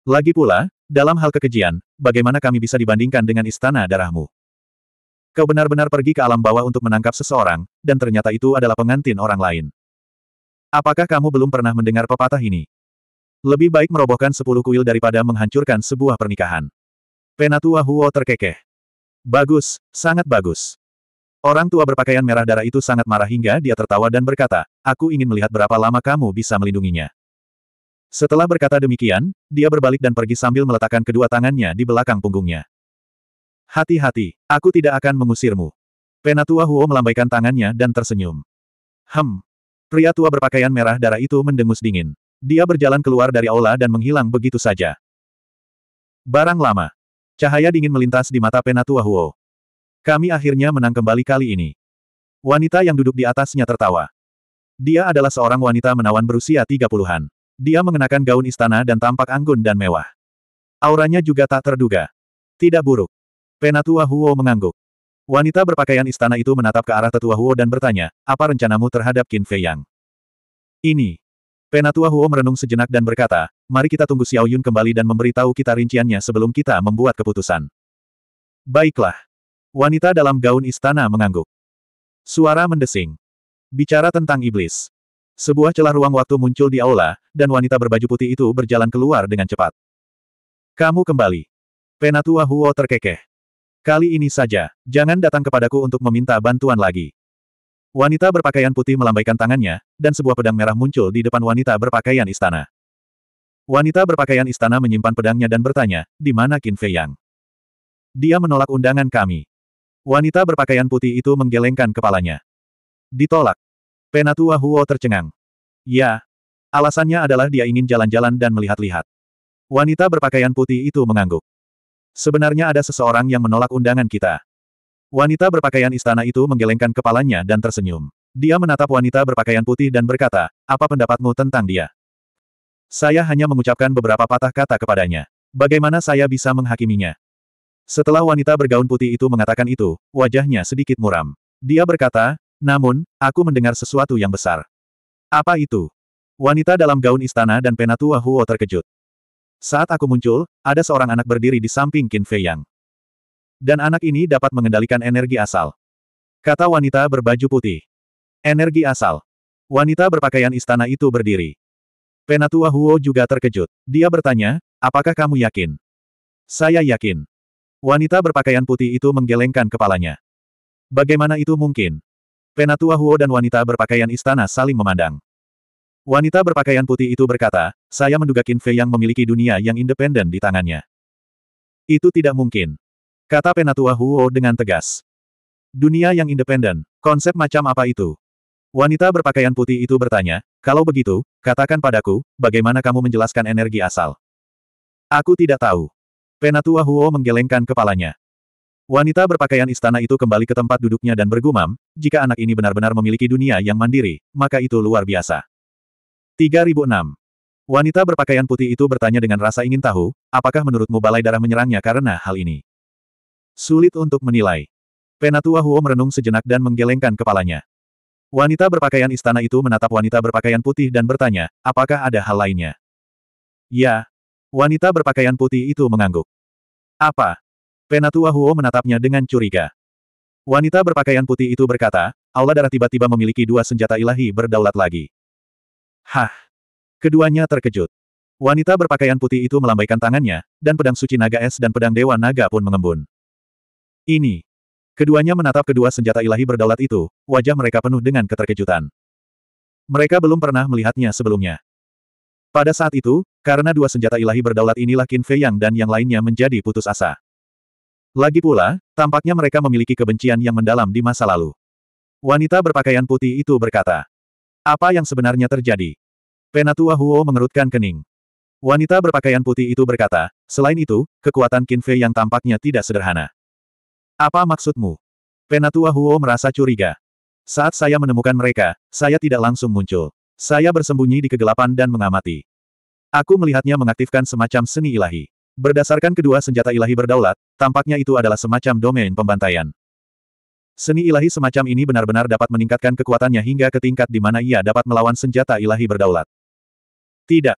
Lagi pula, dalam hal kekejian, bagaimana kami bisa dibandingkan dengan istana darahmu? Kau benar-benar pergi ke alam bawah untuk menangkap seseorang, dan ternyata itu adalah pengantin orang lain. Apakah kamu belum pernah mendengar pepatah ini? Lebih baik merobohkan sepuluh kuil daripada menghancurkan sebuah pernikahan. Penatua Huo terkekeh. Bagus, sangat bagus. Orang tua berpakaian merah darah itu sangat marah hingga dia tertawa dan berkata, aku ingin melihat berapa lama kamu bisa melindunginya. Setelah berkata demikian, dia berbalik dan pergi sambil meletakkan kedua tangannya di belakang punggungnya. Hati-hati, aku tidak akan mengusirmu. Penatua Huo melambaikan tangannya dan tersenyum. Hem, Pria tua berpakaian merah darah itu mendengus dingin. Dia berjalan keluar dari aula dan menghilang begitu saja. Barang lama. Cahaya dingin melintas di mata penatua Huo. Kami akhirnya menang kembali kali ini. Wanita yang duduk di atasnya tertawa. Dia adalah seorang wanita menawan berusia tiga puluhan. Dia mengenakan gaun istana dan tampak anggun dan mewah. Auranya juga tak terduga. Tidak buruk. Penatua Huo mengangguk. Wanita berpakaian istana itu menatap ke arah tetua Huo dan bertanya, apa rencanamu terhadap Qin Fei Yang? Ini. Penatua Huo merenung sejenak dan berkata, mari kita tunggu Xiao Yun kembali dan memberitahu kita rinciannya sebelum kita membuat keputusan. Baiklah. Wanita dalam gaun istana mengangguk. Suara mendesing. Bicara tentang iblis. Sebuah celah ruang waktu muncul di aula, dan wanita berbaju putih itu berjalan keluar dengan cepat. Kamu kembali. Penatua Huo terkekeh. Kali ini saja, jangan datang kepadaku untuk meminta bantuan lagi. Wanita berpakaian putih melambaikan tangannya, dan sebuah pedang merah muncul di depan wanita berpakaian istana. Wanita berpakaian istana menyimpan pedangnya dan bertanya, di mana Qin Fei Yang? Dia menolak undangan kami. Wanita berpakaian putih itu menggelengkan kepalanya. Ditolak. Penatua Huo tercengang. Ya. Alasannya adalah dia ingin jalan-jalan dan melihat-lihat. Wanita berpakaian putih itu mengangguk. Sebenarnya ada seseorang yang menolak undangan kita. Wanita berpakaian istana itu menggelengkan kepalanya dan tersenyum. Dia menatap wanita berpakaian putih dan berkata, apa pendapatmu tentang dia? Saya hanya mengucapkan beberapa patah kata kepadanya. Bagaimana saya bisa menghakiminya? Setelah wanita bergaun putih itu mengatakan itu, wajahnya sedikit muram. Dia berkata, namun, aku mendengar sesuatu yang besar. Apa itu? Wanita dalam gaun istana dan penatua Huo terkejut. Saat aku muncul, ada seorang anak berdiri di samping Qin Fei Yang. Dan anak ini dapat mengendalikan energi asal. Kata wanita berbaju putih. Energi asal. Wanita berpakaian istana itu berdiri. Penatua Huo juga terkejut. Dia bertanya, apakah kamu yakin? Saya yakin. Wanita berpakaian putih itu menggelengkan kepalanya. Bagaimana itu mungkin? Penatua Huo dan wanita berpakaian istana saling memandang. Wanita berpakaian putih itu berkata, saya menduga Qin Fei yang memiliki dunia yang independen di tangannya. Itu tidak mungkin. Kata Penatua Huo dengan tegas. Dunia yang independen, konsep macam apa itu? Wanita berpakaian putih itu bertanya, kalau begitu, katakan padaku, bagaimana kamu menjelaskan energi asal? Aku tidak tahu. Penatua Huo menggelengkan kepalanya. Wanita berpakaian istana itu kembali ke tempat duduknya dan bergumam, jika anak ini benar-benar memiliki dunia yang mandiri, maka itu luar biasa. 3006 Wanita berpakaian putih itu bertanya dengan rasa ingin tahu, apakah menurutmu balai darah menyerangnya karena hal ini? Sulit untuk menilai. Penatua Huo merenung sejenak dan menggelengkan kepalanya. Wanita berpakaian istana itu menatap wanita berpakaian putih dan bertanya, apakah ada hal lainnya? Ya. Wanita berpakaian putih itu mengangguk. Apa? Penatua Huo menatapnya dengan curiga. Wanita berpakaian putih itu berkata, Aula Darah tiba-tiba memiliki dua senjata ilahi berdaulat lagi. Hah! Keduanya terkejut. Wanita berpakaian putih itu melambaikan tangannya, dan pedang suci naga es dan pedang dewa naga pun mengembun. Ini. Keduanya menatap kedua senjata ilahi berdaulat itu, wajah mereka penuh dengan keterkejutan. Mereka belum pernah melihatnya sebelumnya. Pada saat itu, karena dua senjata ilahi berdaulat inilah Qin Fei Yang dan yang lainnya menjadi putus asa. Lagi pula, tampaknya mereka memiliki kebencian yang mendalam di masa lalu. Wanita berpakaian putih itu berkata, apa yang sebenarnya terjadi? Penatua Huo mengerutkan kening. Wanita berpakaian putih itu berkata, selain itu, kekuatan Kinfei yang tampaknya tidak sederhana. Apa maksudmu? Penatua Huo merasa curiga. Saat saya menemukan mereka, saya tidak langsung muncul. Saya bersembunyi di kegelapan dan mengamati. Aku melihatnya mengaktifkan semacam seni ilahi. Berdasarkan kedua senjata ilahi berdaulat, tampaknya itu adalah semacam domain pembantaian. Seni ilahi semacam ini benar-benar dapat meningkatkan kekuatannya hingga ke tingkat di mana ia dapat melawan senjata ilahi berdaulat. Tidak.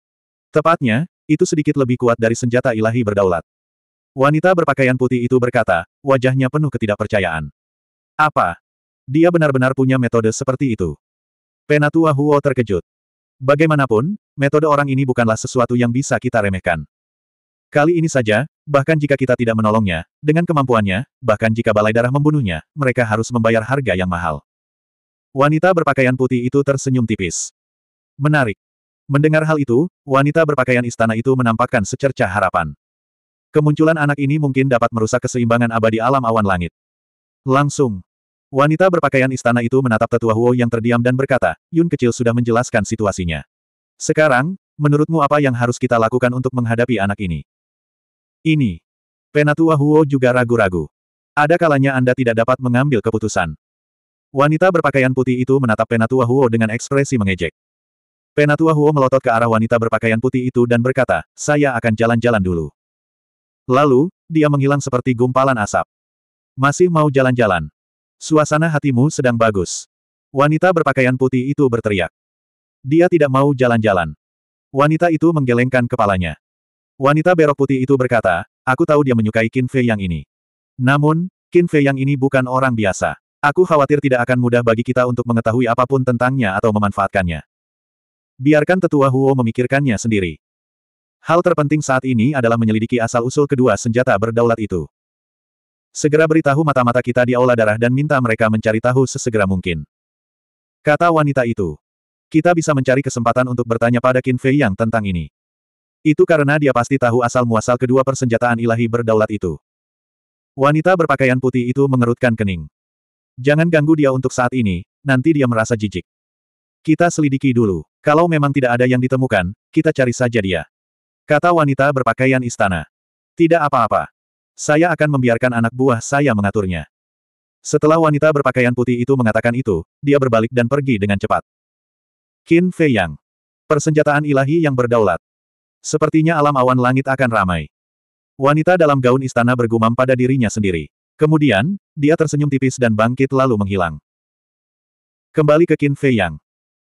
Tepatnya, itu sedikit lebih kuat dari senjata ilahi berdaulat. Wanita berpakaian putih itu berkata, wajahnya penuh ketidakpercayaan. Apa? Dia benar-benar punya metode seperti itu. Penatua Huo terkejut. Bagaimanapun, metode orang ini bukanlah sesuatu yang bisa kita remehkan. Kali ini saja, bahkan jika kita tidak menolongnya, dengan kemampuannya, bahkan jika balai darah membunuhnya, mereka harus membayar harga yang mahal. Wanita berpakaian putih itu tersenyum tipis. Menarik. Mendengar hal itu, wanita berpakaian istana itu menampakkan secercah harapan. Kemunculan anak ini mungkin dapat merusak keseimbangan abadi alam awan langit. Langsung. Wanita berpakaian istana itu menatap tetua Huo yang terdiam dan berkata, Yun kecil sudah menjelaskan situasinya. Sekarang, menurutmu apa yang harus kita lakukan untuk menghadapi anak ini? Ini. Penatua Huo juga ragu-ragu. Ada kalanya Anda tidak dapat mengambil keputusan. Wanita berpakaian putih itu menatap Penatua Huo dengan ekspresi mengejek. Penatua Huo melotot ke arah wanita berpakaian putih itu dan berkata, saya akan jalan-jalan dulu. Lalu, dia menghilang seperti gumpalan asap. Masih mau jalan-jalan. Suasana hatimu sedang bagus. Wanita berpakaian putih itu berteriak. Dia tidak mau jalan-jalan. Wanita itu menggelengkan kepalanya. Wanita berok putih itu berkata, aku tahu dia menyukai Qin Fei yang ini. Namun, Qin Fei yang ini bukan orang biasa. Aku khawatir tidak akan mudah bagi kita untuk mengetahui apapun tentangnya atau memanfaatkannya. Biarkan tetua Huo memikirkannya sendiri. Hal terpenting saat ini adalah menyelidiki asal-usul kedua senjata berdaulat itu. Segera beritahu mata-mata kita di Aula Darah dan minta mereka mencari tahu sesegera mungkin. Kata wanita itu. Kita bisa mencari kesempatan untuk bertanya pada Qin Fei Yang tentang ini. Itu karena dia pasti tahu asal-muasal kedua persenjataan ilahi berdaulat itu. Wanita berpakaian putih itu mengerutkan kening. Jangan ganggu dia untuk saat ini, nanti dia merasa jijik. Kita selidiki dulu. Kalau memang tidak ada yang ditemukan, kita cari saja dia. Kata wanita berpakaian istana. Tidak apa-apa. Saya akan membiarkan anak buah saya mengaturnya. Setelah wanita berpakaian putih itu mengatakan itu, dia berbalik dan pergi dengan cepat. Qin Fei Yang. Persenjataan ilahi yang berdaulat. Sepertinya alam awan langit akan ramai. Wanita dalam gaun istana bergumam pada dirinya sendiri. Kemudian, dia tersenyum tipis dan bangkit lalu menghilang. Kembali ke Qin Fei Yang.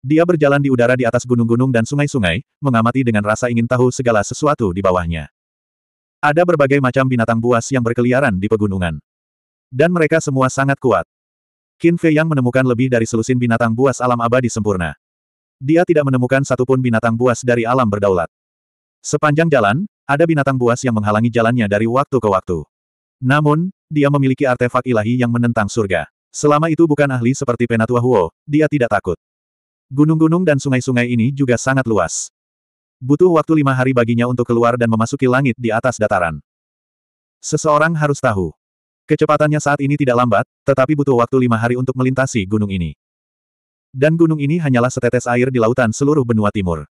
Dia berjalan di udara di atas gunung-gunung dan sungai-sungai, mengamati dengan rasa ingin tahu segala sesuatu di bawahnya. Ada berbagai macam binatang buas yang berkeliaran di pegunungan. Dan mereka semua sangat kuat. Qin Fei yang menemukan lebih dari selusin binatang buas alam abadi sempurna. Dia tidak menemukan satupun binatang buas dari alam berdaulat. Sepanjang jalan, ada binatang buas yang menghalangi jalannya dari waktu ke waktu. Namun, dia memiliki artefak ilahi yang menentang surga. Selama itu bukan ahli seperti Penatua Huo, dia tidak takut. Gunung-gunung dan sungai-sungai ini juga sangat luas. Butuh waktu lima hari baginya untuk keluar dan memasuki langit di atas dataran. Seseorang harus tahu. Kecepatannya saat ini tidak lambat, tetapi butuh waktu lima hari untuk melintasi gunung ini. Dan gunung ini hanyalah setetes air di lautan seluruh benua timur.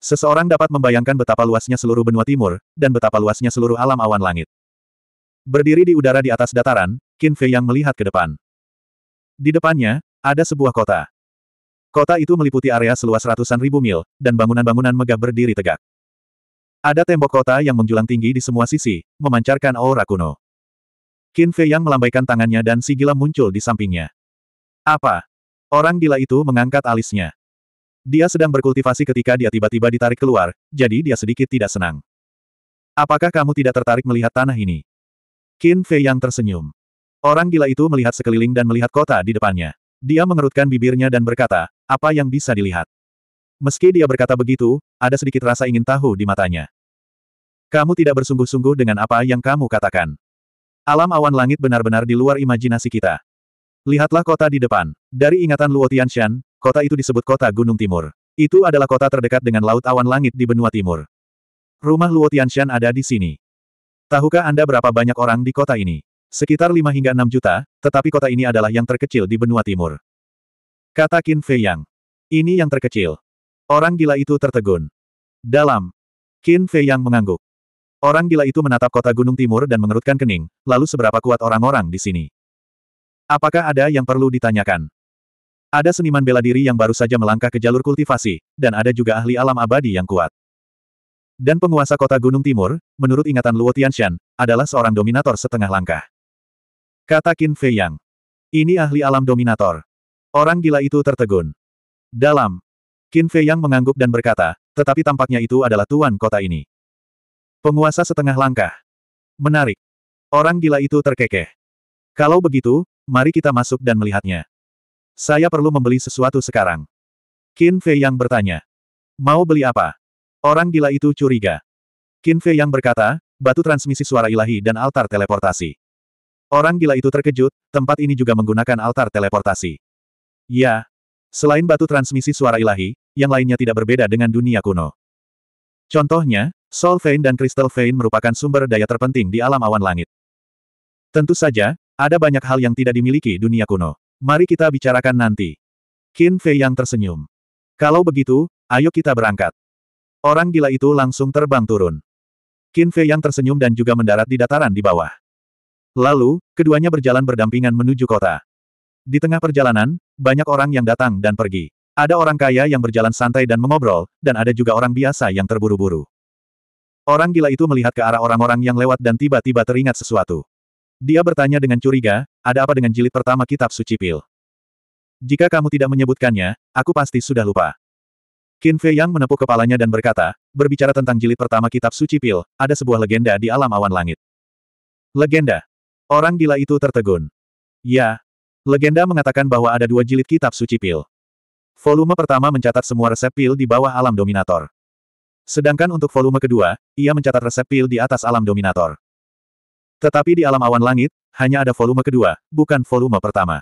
Seseorang dapat membayangkan betapa luasnya seluruh benua timur, dan betapa luasnya seluruh alam awan langit. Berdiri di udara di atas dataran, Qin Fei yang melihat ke depan. Di depannya, ada sebuah kota. Kota itu meliputi area seluas ratusan ribu mil, dan bangunan-bangunan megah berdiri tegak. Ada tembok kota yang menjulang tinggi di semua sisi, memancarkan aura kuno. Qin Fei yang melambaikan tangannya dan si gila muncul di sampingnya. Apa? Orang gila itu mengangkat alisnya. Dia sedang berkultivasi ketika dia tiba-tiba ditarik keluar, jadi dia sedikit tidak senang. Apakah kamu tidak tertarik melihat tanah ini? Qin Fei yang tersenyum. Orang gila itu melihat sekeliling dan melihat kota di depannya. Dia mengerutkan bibirnya dan berkata, apa yang bisa dilihat? Meski dia berkata begitu, ada sedikit rasa ingin tahu di matanya. Kamu tidak bersungguh-sungguh dengan apa yang kamu katakan. Alam awan langit benar-benar di luar imajinasi kita. Lihatlah kota di depan. Dari ingatan Luo Tianshan, kota itu disebut kota Gunung Timur. Itu adalah kota terdekat dengan Laut Awan Langit di benua timur. Rumah Luo Tianshan ada di sini. Tahukah Anda berapa banyak orang di kota ini? Sekitar 5 hingga 6 juta, tetapi kota ini adalah yang terkecil di benua timur. Kata Qin Fei Yang. Ini yang terkecil. Orang gila itu tertegun. Dalam. Qin Fei Yang mengangguk. Orang gila itu menatap kota Gunung Timur dan mengerutkan kening, lalu seberapa kuat orang-orang di sini. Apakah ada yang perlu ditanyakan? Ada seniman bela diri yang baru saja melangkah ke jalur kultivasi, dan ada juga ahli alam abadi yang kuat. Dan penguasa kota Gunung Timur, menurut ingatan Luo Tianshan, adalah seorang dominator setengah langkah. Kata Qin Fei Yang. Ini ahli alam dominator. Orang gila itu tertegun. Dalam. Qin Fei Yang mengangguk dan berkata, tetapi tampaknya itu adalah tuan kota ini. Penguasa setengah langkah. Menarik. Orang gila itu terkekeh. Kalau begitu, mari kita masuk dan melihatnya. Saya perlu membeli sesuatu sekarang. Qin Fei Yang bertanya. Mau beli apa? Orang gila itu curiga. Qin Fei Yang berkata, batu transmisi suara ilahi dan altar teleportasi. Orang gila itu terkejut, tempat ini juga menggunakan altar teleportasi. Ya. Selain batu transmisi suara ilahi, yang lainnya tidak berbeda dengan dunia kuno. Contohnya, Soul Vein dan Crystal Vein merupakan sumber daya terpenting di alam awan langit. Tentu saja, ada banyak hal yang tidak dimiliki dunia kuno. Mari kita bicarakan nanti. Qin Fei yang tersenyum. Kalau begitu, ayo kita berangkat. Orang gila itu langsung terbang turun. Qin Fei yang tersenyum dan juga mendarat di dataran di bawah. Lalu, keduanya berjalan berdampingan menuju kota. Di tengah perjalanan, banyak orang yang datang dan pergi. Ada orang kaya yang berjalan santai dan mengobrol, dan ada juga orang biasa yang terburu-buru. Orang gila itu melihat ke arah orang-orang yang lewat dan tiba-tiba teringat sesuatu. Dia bertanya dengan curiga, ada apa dengan jilid pertama kitab suci pil? Jika kamu tidak menyebutkannya, aku pasti sudah lupa. Qin Fei Yang menepuk kepalanya dan berkata, berbicara tentang jilid pertama kitab suci pil, ada sebuah legenda di alam awan langit. Legenda. Orang gila itu tertegun. Ya, Legenda mengatakan bahwa ada dua jilid kitab suci pil. Volume pertama mencatat semua resep pil di bawah alam dominator. Sedangkan untuk volume kedua, ia mencatat resep pil di atas alam dominator. Tetapi di alam awan langit, hanya ada volume kedua, bukan volume pertama.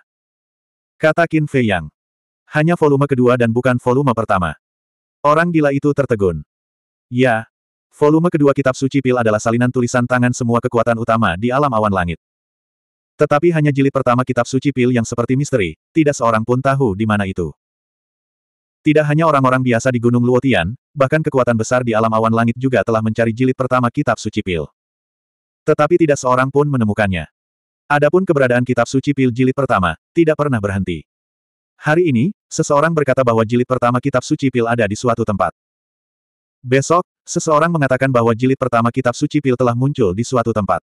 Kata Qin Fei Yang. Hanya volume kedua dan bukan volume pertama. Orang gila itu tertegun. Ya, volume kedua kitab suci pil adalah salinan tulisan tangan semua kekuatan utama di alam awan langit. Tetapi hanya jilid pertama kitab suci pil yang seperti misteri, tidak seorang pun tahu di mana itu. Tidak hanya orang-orang biasa di Gunung Luotian, bahkan kekuatan besar di alam awan langit juga telah mencari jilid pertama kitab suci pil. Tetapi tidak seorang pun menemukannya. Adapun keberadaan kitab suci pil jilid pertama, tidak pernah berhenti. Hari ini, seseorang berkata bahwa jilid pertama kitab suci pil ada di suatu tempat. Besok, seseorang mengatakan bahwa jilid pertama kitab suci pil telah muncul di suatu tempat.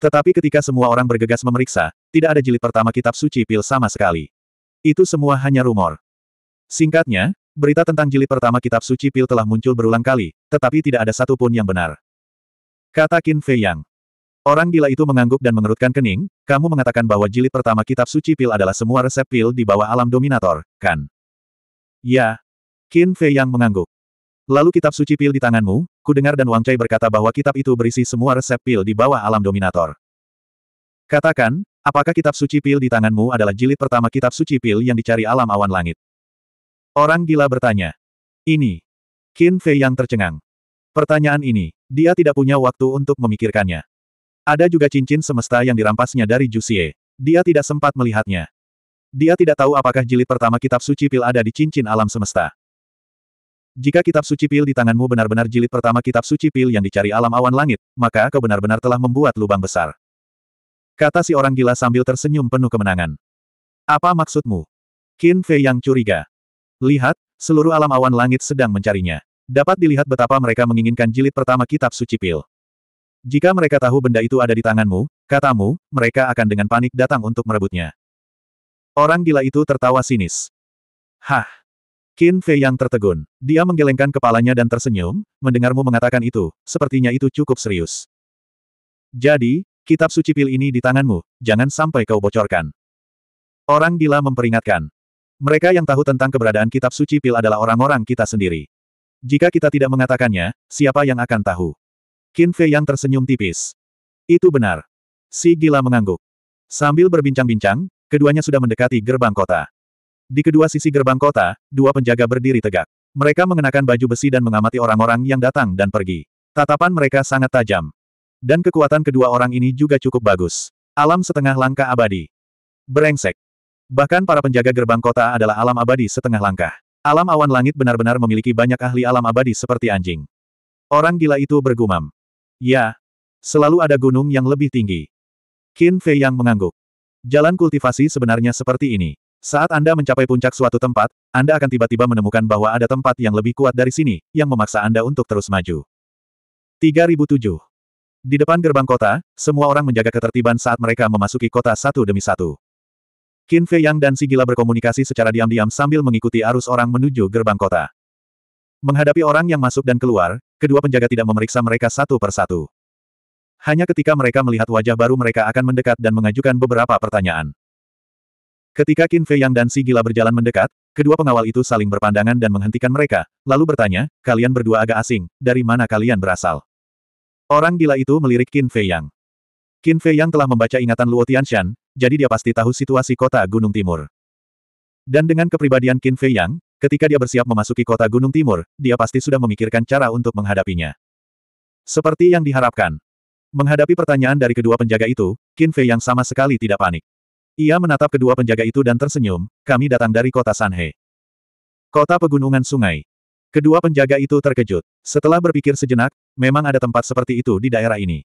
Tetapi ketika semua orang bergegas memeriksa, tidak ada jilid pertama kitab suci pil sama sekali. Itu semua hanya rumor. Singkatnya, berita tentang jilid pertama kitab suci pil telah muncul berulang kali, tetapi tidak ada satupun yang benar. Kata Qin Fei Yang. Orang gila itu mengangguk dan mengerutkan kening, kamu mengatakan bahwa jilid pertama kitab suci pil adalah semua resep pil di bawah alam dominator, kan? Ya. Qin Fei Yang mengangguk. Lalu kitab suci pil di tanganmu, ku dengar dan Wang Chai berkata bahwa kitab itu berisi semua resep pil di bawah alam dominator. Katakan, apakah kitab suci pil di tanganmu adalah jilid pertama kitab suci pil yang dicari alam awan langit? Orang gila bertanya. Ini. Qin Fei yang tercengang. Pertanyaan ini, dia tidak punya waktu untuk memikirkannya. Ada juga cincin semesta yang dirampasnya dari Jusie. Dia tidak sempat melihatnya. Dia tidak tahu apakah jilid pertama kitab suci pil ada di cincin alam semesta. Jika kitab suci pil di tanganmu benar-benar jilid pertama kitab suci pil yang dicari alam awan langit, maka kau benar-benar telah membuat lubang besar. Kata si orang gila sambil tersenyum penuh kemenangan. Apa maksudmu? Qin Fei yang curiga. Lihat, seluruh alam awan langit sedang mencarinya. Dapat dilihat betapa mereka menginginkan jilid pertama kitab suci pil. Jika mereka tahu benda itu ada di tanganmu, katamu, mereka akan dengan panik datang untuk merebutnya. Orang gila itu tertawa sinis. Hah! Qin Fei yang tertegun. Dia menggelengkan kepalanya dan tersenyum, mendengarmu mengatakan itu, sepertinya itu cukup serius. Jadi, kitab suci pil ini di tanganmu, jangan sampai kau bocorkan. Orang gila memperingatkan. Mereka yang tahu tentang keberadaan kitab suci pil adalah orang-orang kita sendiri. Jika kita tidak mengatakannya, siapa yang akan tahu? Qin Fei yang tersenyum tipis. Itu benar. Si gila mengangguk. Sambil berbincang-bincang, keduanya sudah mendekati gerbang kota. Di kedua sisi gerbang kota, dua penjaga berdiri tegak. Mereka mengenakan baju besi dan mengamati orang-orang yang datang dan pergi. Tatapan mereka sangat tajam. Dan kekuatan kedua orang ini juga cukup bagus. Alam setengah langkah abadi. Berengsek. Bahkan para penjaga gerbang kota adalah alam abadi setengah langkah. Alam awan langit benar-benar memiliki banyak ahli alam abadi seperti anjing. Orang gila itu bergumam. Ya. Selalu ada gunung yang lebih tinggi. Qin Fei yang mengangguk. Jalan kultivasi sebenarnya seperti ini. Saat Anda mencapai puncak suatu tempat, Anda akan tiba-tiba menemukan bahwa ada tempat yang lebih kuat dari sini, yang memaksa Anda untuk terus maju. 3007 Di depan gerbang kota, semua orang menjaga ketertiban saat mereka memasuki kota satu demi satu. Qin Fei Yang dan Sigila berkomunikasi secara diam-diam sambil mengikuti arus orang menuju gerbang kota. Menghadapi orang yang masuk dan keluar, kedua penjaga tidak memeriksa mereka satu per satu. Hanya ketika mereka melihat wajah baru mereka akan mendekat dan mengajukan beberapa pertanyaan. Ketika Qin Fei Yang dan si gila berjalan mendekat, kedua pengawal itu saling berpandangan dan menghentikan mereka, lalu bertanya, kalian berdua agak asing, dari mana kalian berasal? Orang gila itu melirik Qin Fei Yang. Qin Fei Yang telah membaca ingatan Luo Tianshan, jadi dia pasti tahu situasi kota Gunung Timur. Dan dengan kepribadian Qin Fei Yang, ketika dia bersiap memasuki kota Gunung Timur, dia pasti sudah memikirkan cara untuk menghadapinya. Seperti yang diharapkan. Menghadapi pertanyaan dari kedua penjaga itu, Qin Fei Yang sama sekali tidak panik. Ia menatap kedua penjaga itu dan tersenyum, kami datang dari kota Sanhe. Kota pegunungan sungai. Kedua penjaga itu terkejut. Setelah berpikir sejenak, memang ada tempat seperti itu di daerah ini.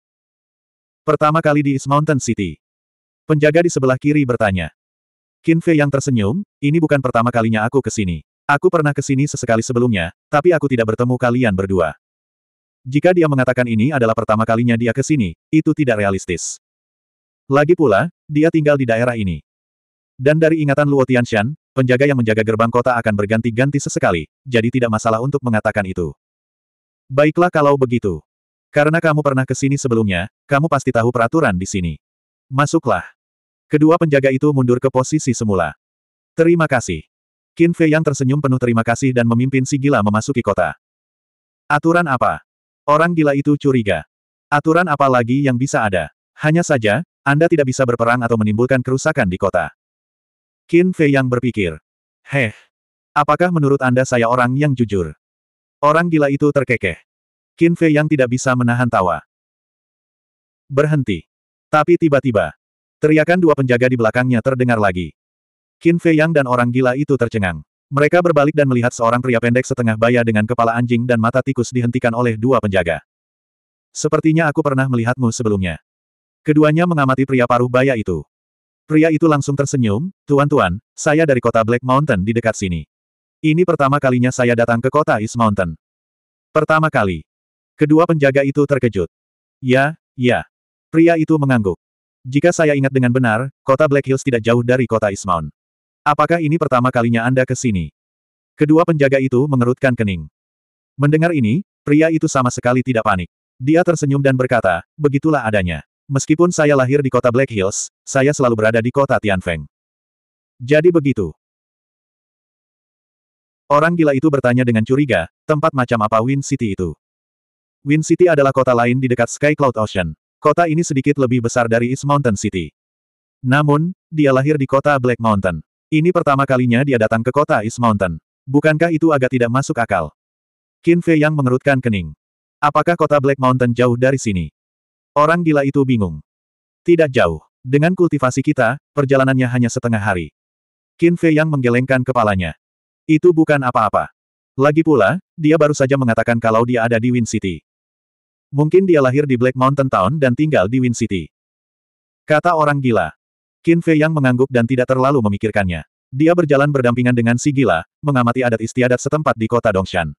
Pertama kali di East Mountain City. Penjaga di sebelah kiri bertanya. Qin Fei yang tersenyum, ini bukan pertama kalinya aku ke sini. Aku pernah ke sini sesekali sebelumnya, tapi aku tidak bertemu kalian berdua. Jika dia mengatakan ini adalah pertama kalinya dia ke sini, itu tidak realistis. Lagi pula, dia tinggal di daerah ini. Dan dari ingatan Luo Tianshan, penjaga yang menjaga gerbang kota akan berganti-ganti sesekali, jadi tidak masalah untuk mengatakan itu. Baiklah kalau begitu. Karena kamu pernah ke sini sebelumnya, kamu pasti tahu peraturan di sini. Masuklah. Kedua penjaga itu mundur ke posisi semula. Terima kasih. Qin Fei yang tersenyum penuh terima kasih dan memimpin si gila memasuki kota. Aturan apa? Orang gila itu curiga. Aturan apa lagi yang bisa ada? Hanya saja, anda tidak bisa berperang atau menimbulkan kerusakan di kota. Qin Fei yang berpikir. Heh. Apakah menurut Anda saya orang yang jujur? Orang gila itu terkekeh. Qin Fei yang tidak bisa menahan tawa. Berhenti. Tapi tiba-tiba. Teriakan dua penjaga di belakangnya terdengar lagi. Qin Fei yang dan orang gila itu tercengang. Mereka berbalik dan melihat seorang pria pendek setengah baya dengan kepala anjing dan mata tikus dihentikan oleh dua penjaga. Sepertinya aku pernah melihatmu sebelumnya. Keduanya mengamati pria paruh baya itu. Pria itu langsung tersenyum, Tuan-tuan, saya dari kota Black Mountain di dekat sini. Ini pertama kalinya saya datang ke kota East Mountain. Pertama kali. Kedua penjaga itu terkejut. Ya, ya. Pria itu mengangguk. Jika saya ingat dengan benar, kota Black Hills tidak jauh dari kota East Mountain. Apakah ini pertama kalinya Anda ke sini? Kedua penjaga itu mengerutkan kening. Mendengar ini, pria itu sama sekali tidak panik. Dia tersenyum dan berkata, begitulah adanya. Meskipun saya lahir di kota Black Hills, saya selalu berada di kota Tianfeng. Jadi begitu. Orang gila itu bertanya dengan curiga, tempat macam apa Wind City itu? Wind City adalah kota lain di dekat Sky Cloud Ocean. Kota ini sedikit lebih besar dari East Mountain City. Namun, dia lahir di kota Black Mountain. Ini pertama kalinya dia datang ke kota East Mountain. Bukankah itu agak tidak masuk akal? Qin Fei yang mengerutkan kening. Apakah kota Black Mountain jauh dari sini? Orang gila itu bingung. Tidak jauh. Dengan kultivasi kita, perjalanannya hanya setengah hari. Qin Fei yang menggelengkan kepalanya. Itu bukan apa-apa. Lagi pula, dia baru saja mengatakan kalau dia ada di Wind City. Mungkin dia lahir di Black Mountain Town dan tinggal di Wind City. Kata orang gila. Qin Fei yang mengangguk dan tidak terlalu memikirkannya. Dia berjalan berdampingan dengan si gila, mengamati adat istiadat setempat di kota Dongshan.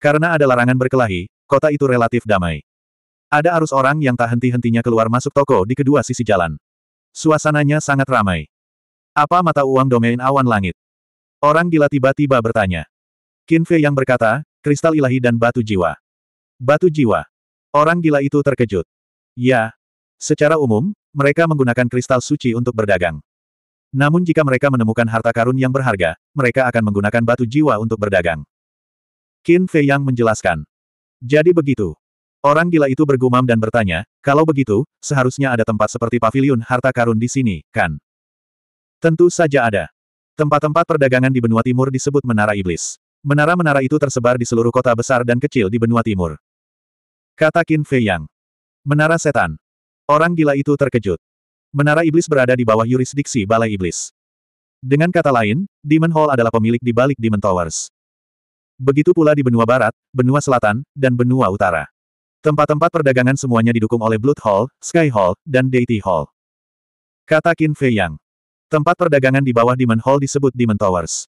Karena ada larangan berkelahi, kota itu relatif damai. Ada arus orang yang tak henti-hentinya keluar masuk toko di kedua sisi jalan. Suasananya sangat ramai. Apa mata uang domain awan langit? Orang gila tiba-tiba bertanya. Kinfe yang berkata, kristal ilahi dan batu jiwa. Batu jiwa. Orang gila itu terkejut. Ya. Secara umum, mereka menggunakan kristal suci untuk berdagang. Namun jika mereka menemukan harta karun yang berharga, mereka akan menggunakan batu jiwa untuk berdagang. Qin Fei Yang menjelaskan. Jadi begitu. Orang gila itu bergumam dan bertanya, kalau begitu, seharusnya ada tempat seperti pavilion harta karun di sini, kan? Tentu saja ada. Tempat-tempat perdagangan di benua timur disebut menara iblis. Menara-menara itu tersebar di seluruh kota besar dan kecil di benua timur. Kata Qin Fei Yang. Menara setan. Orang gila itu terkejut. Menara iblis berada di bawah yurisdiksi Balai Iblis. Dengan kata lain, Demon Hall adalah pemilik di balik Demon Towers. Begitu pula di benua barat, benua selatan, dan benua utara. Tempat-tempat perdagangan semuanya didukung oleh Blood Hall, Sky Hall, dan Deity Hall. Kata Qin Fei Yang. Tempat perdagangan di bawah Demon Hall disebut Demon Towers.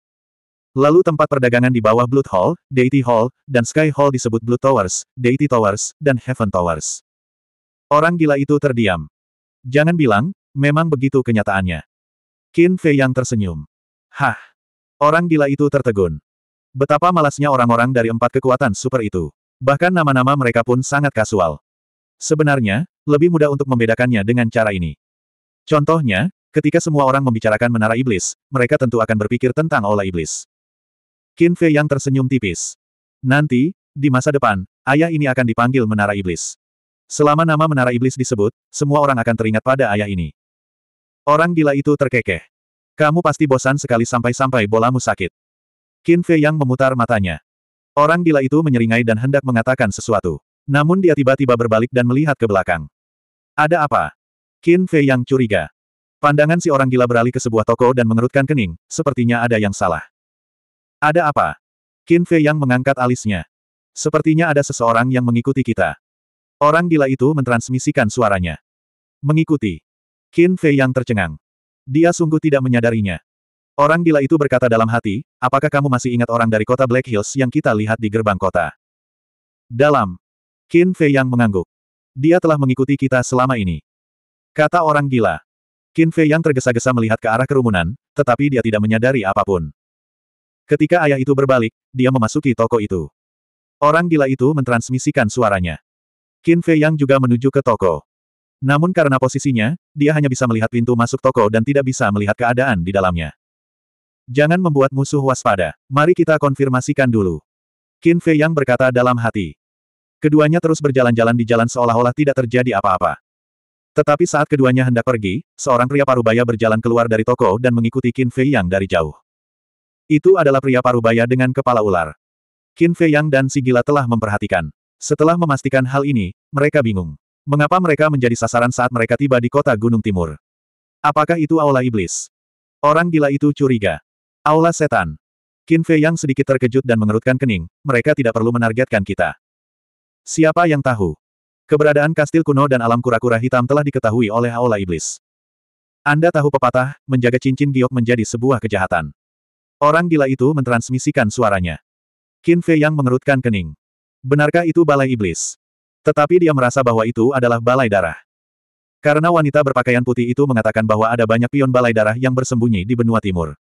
Lalu tempat perdagangan di bawah Blood Hall, Deity Hall, dan Sky Hall disebut Blood Towers, Deity Towers, dan Heaven Towers. Orang gila itu terdiam. Jangan bilang, memang begitu kenyataannya. Qin Fei Yang tersenyum. Hah! Orang gila itu tertegun. Betapa malasnya orang-orang dari empat kekuatan super itu. Bahkan nama-nama mereka pun sangat kasual. Sebenarnya, lebih mudah untuk membedakannya dengan cara ini. Contohnya, ketika semua orang membicarakan menara iblis, mereka tentu akan berpikir tentang Ola iblis. Qin Fei yang tersenyum tipis. Nanti, di masa depan, ayah ini akan dipanggil menara iblis. Selama nama menara iblis disebut, semua orang akan teringat pada ayah ini. Orang gila itu terkekeh. Kamu pasti bosan sekali sampai-sampai bolamu sakit. Qin Fei yang memutar matanya. Orang gila itu menyeringai dan hendak mengatakan sesuatu. Namun dia tiba-tiba berbalik dan melihat ke belakang. Ada apa? Qin Fei yang curiga. Pandangan si orang gila beralih ke sebuah toko dan mengerutkan kening, sepertinya ada yang salah. Ada apa? Qin Fei yang mengangkat alisnya. Sepertinya ada seseorang yang mengikuti kita. Orang gila itu mentransmisikan suaranya. Mengikuti. Qin Fei yang tercengang. Dia sungguh tidak menyadarinya. Orang gila itu berkata dalam hati, apakah kamu masih ingat orang dari kota Black Hills yang kita lihat di gerbang kota? Dalam. Qin Fei Yang mengangguk. Dia telah mengikuti kita selama ini. Kata orang gila. Qin Fei Yang tergesa-gesa melihat ke arah kerumunan, tetapi dia tidak menyadari apapun. Ketika ayah itu berbalik, dia memasuki toko itu. Orang gila itu mentransmisikan suaranya. Qin Fei Yang juga menuju ke toko. Namun karena posisinya, dia hanya bisa melihat pintu masuk toko dan tidak bisa melihat keadaan di dalamnya. Jangan membuat musuh waspada. Mari kita konfirmasikan dulu. Qin Fei Yang berkata dalam hati. Keduanya terus berjalan-jalan di jalan seolah-olah tidak terjadi apa-apa. Tetapi saat keduanya hendak pergi, seorang pria parubaya berjalan keluar dari toko dan mengikuti Qin Fei Yang dari jauh. Itu adalah pria parubaya dengan kepala ular. Qin Fei Yang dan si gila telah memperhatikan. Setelah memastikan hal ini, mereka bingung. Mengapa mereka menjadi sasaran saat mereka tiba di kota Gunung Timur? Apakah itu Aula Iblis? Orang gila itu curiga. Aula Setan. Qin Fei yang sedikit terkejut dan mengerutkan kening, mereka tidak perlu menargetkan kita. Siapa yang tahu? Keberadaan kastil kuno dan alam kura-kura hitam telah diketahui oleh Aula Iblis. Anda tahu pepatah, menjaga cincin giok menjadi sebuah kejahatan. Orang gila itu mentransmisikan suaranya. Qin Fei yang mengerutkan kening. Benarkah itu balai iblis? Tetapi dia merasa bahwa itu adalah balai darah. Karena wanita berpakaian putih itu mengatakan bahwa ada banyak pion balai darah yang bersembunyi di benua timur.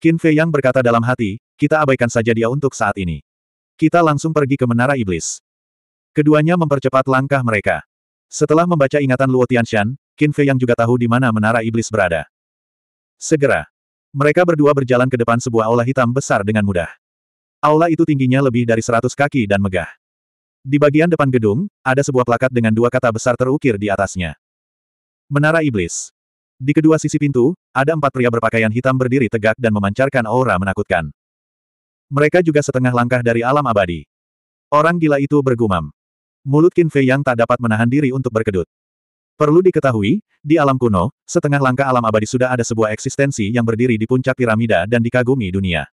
Qin Fei Yang berkata dalam hati, kita abaikan saja dia untuk saat ini. Kita langsung pergi ke Menara Iblis. Keduanya mempercepat langkah mereka. Setelah membaca ingatan Luo Tianshan, Qin Fei Yang juga tahu di mana Menara Iblis berada. Segera, mereka berdua berjalan ke depan sebuah aula hitam besar dengan mudah. Aula itu tingginya lebih dari seratus kaki dan megah. Di bagian depan gedung, ada sebuah plakat dengan dua kata besar terukir di atasnya. Menara Iblis. Di kedua sisi pintu, ada empat pria berpakaian hitam berdiri tegak dan memancarkan aura menakutkan. Mereka juga setengah langkah dari alam abadi. Orang gila itu bergumam. Mulut Qin Fei yang tak dapat menahan diri untuk berkedut. Perlu diketahui, di alam kuno, setengah langkah alam abadi sudah ada sebuah eksistensi yang berdiri di puncak piramida dan dikagumi dunia.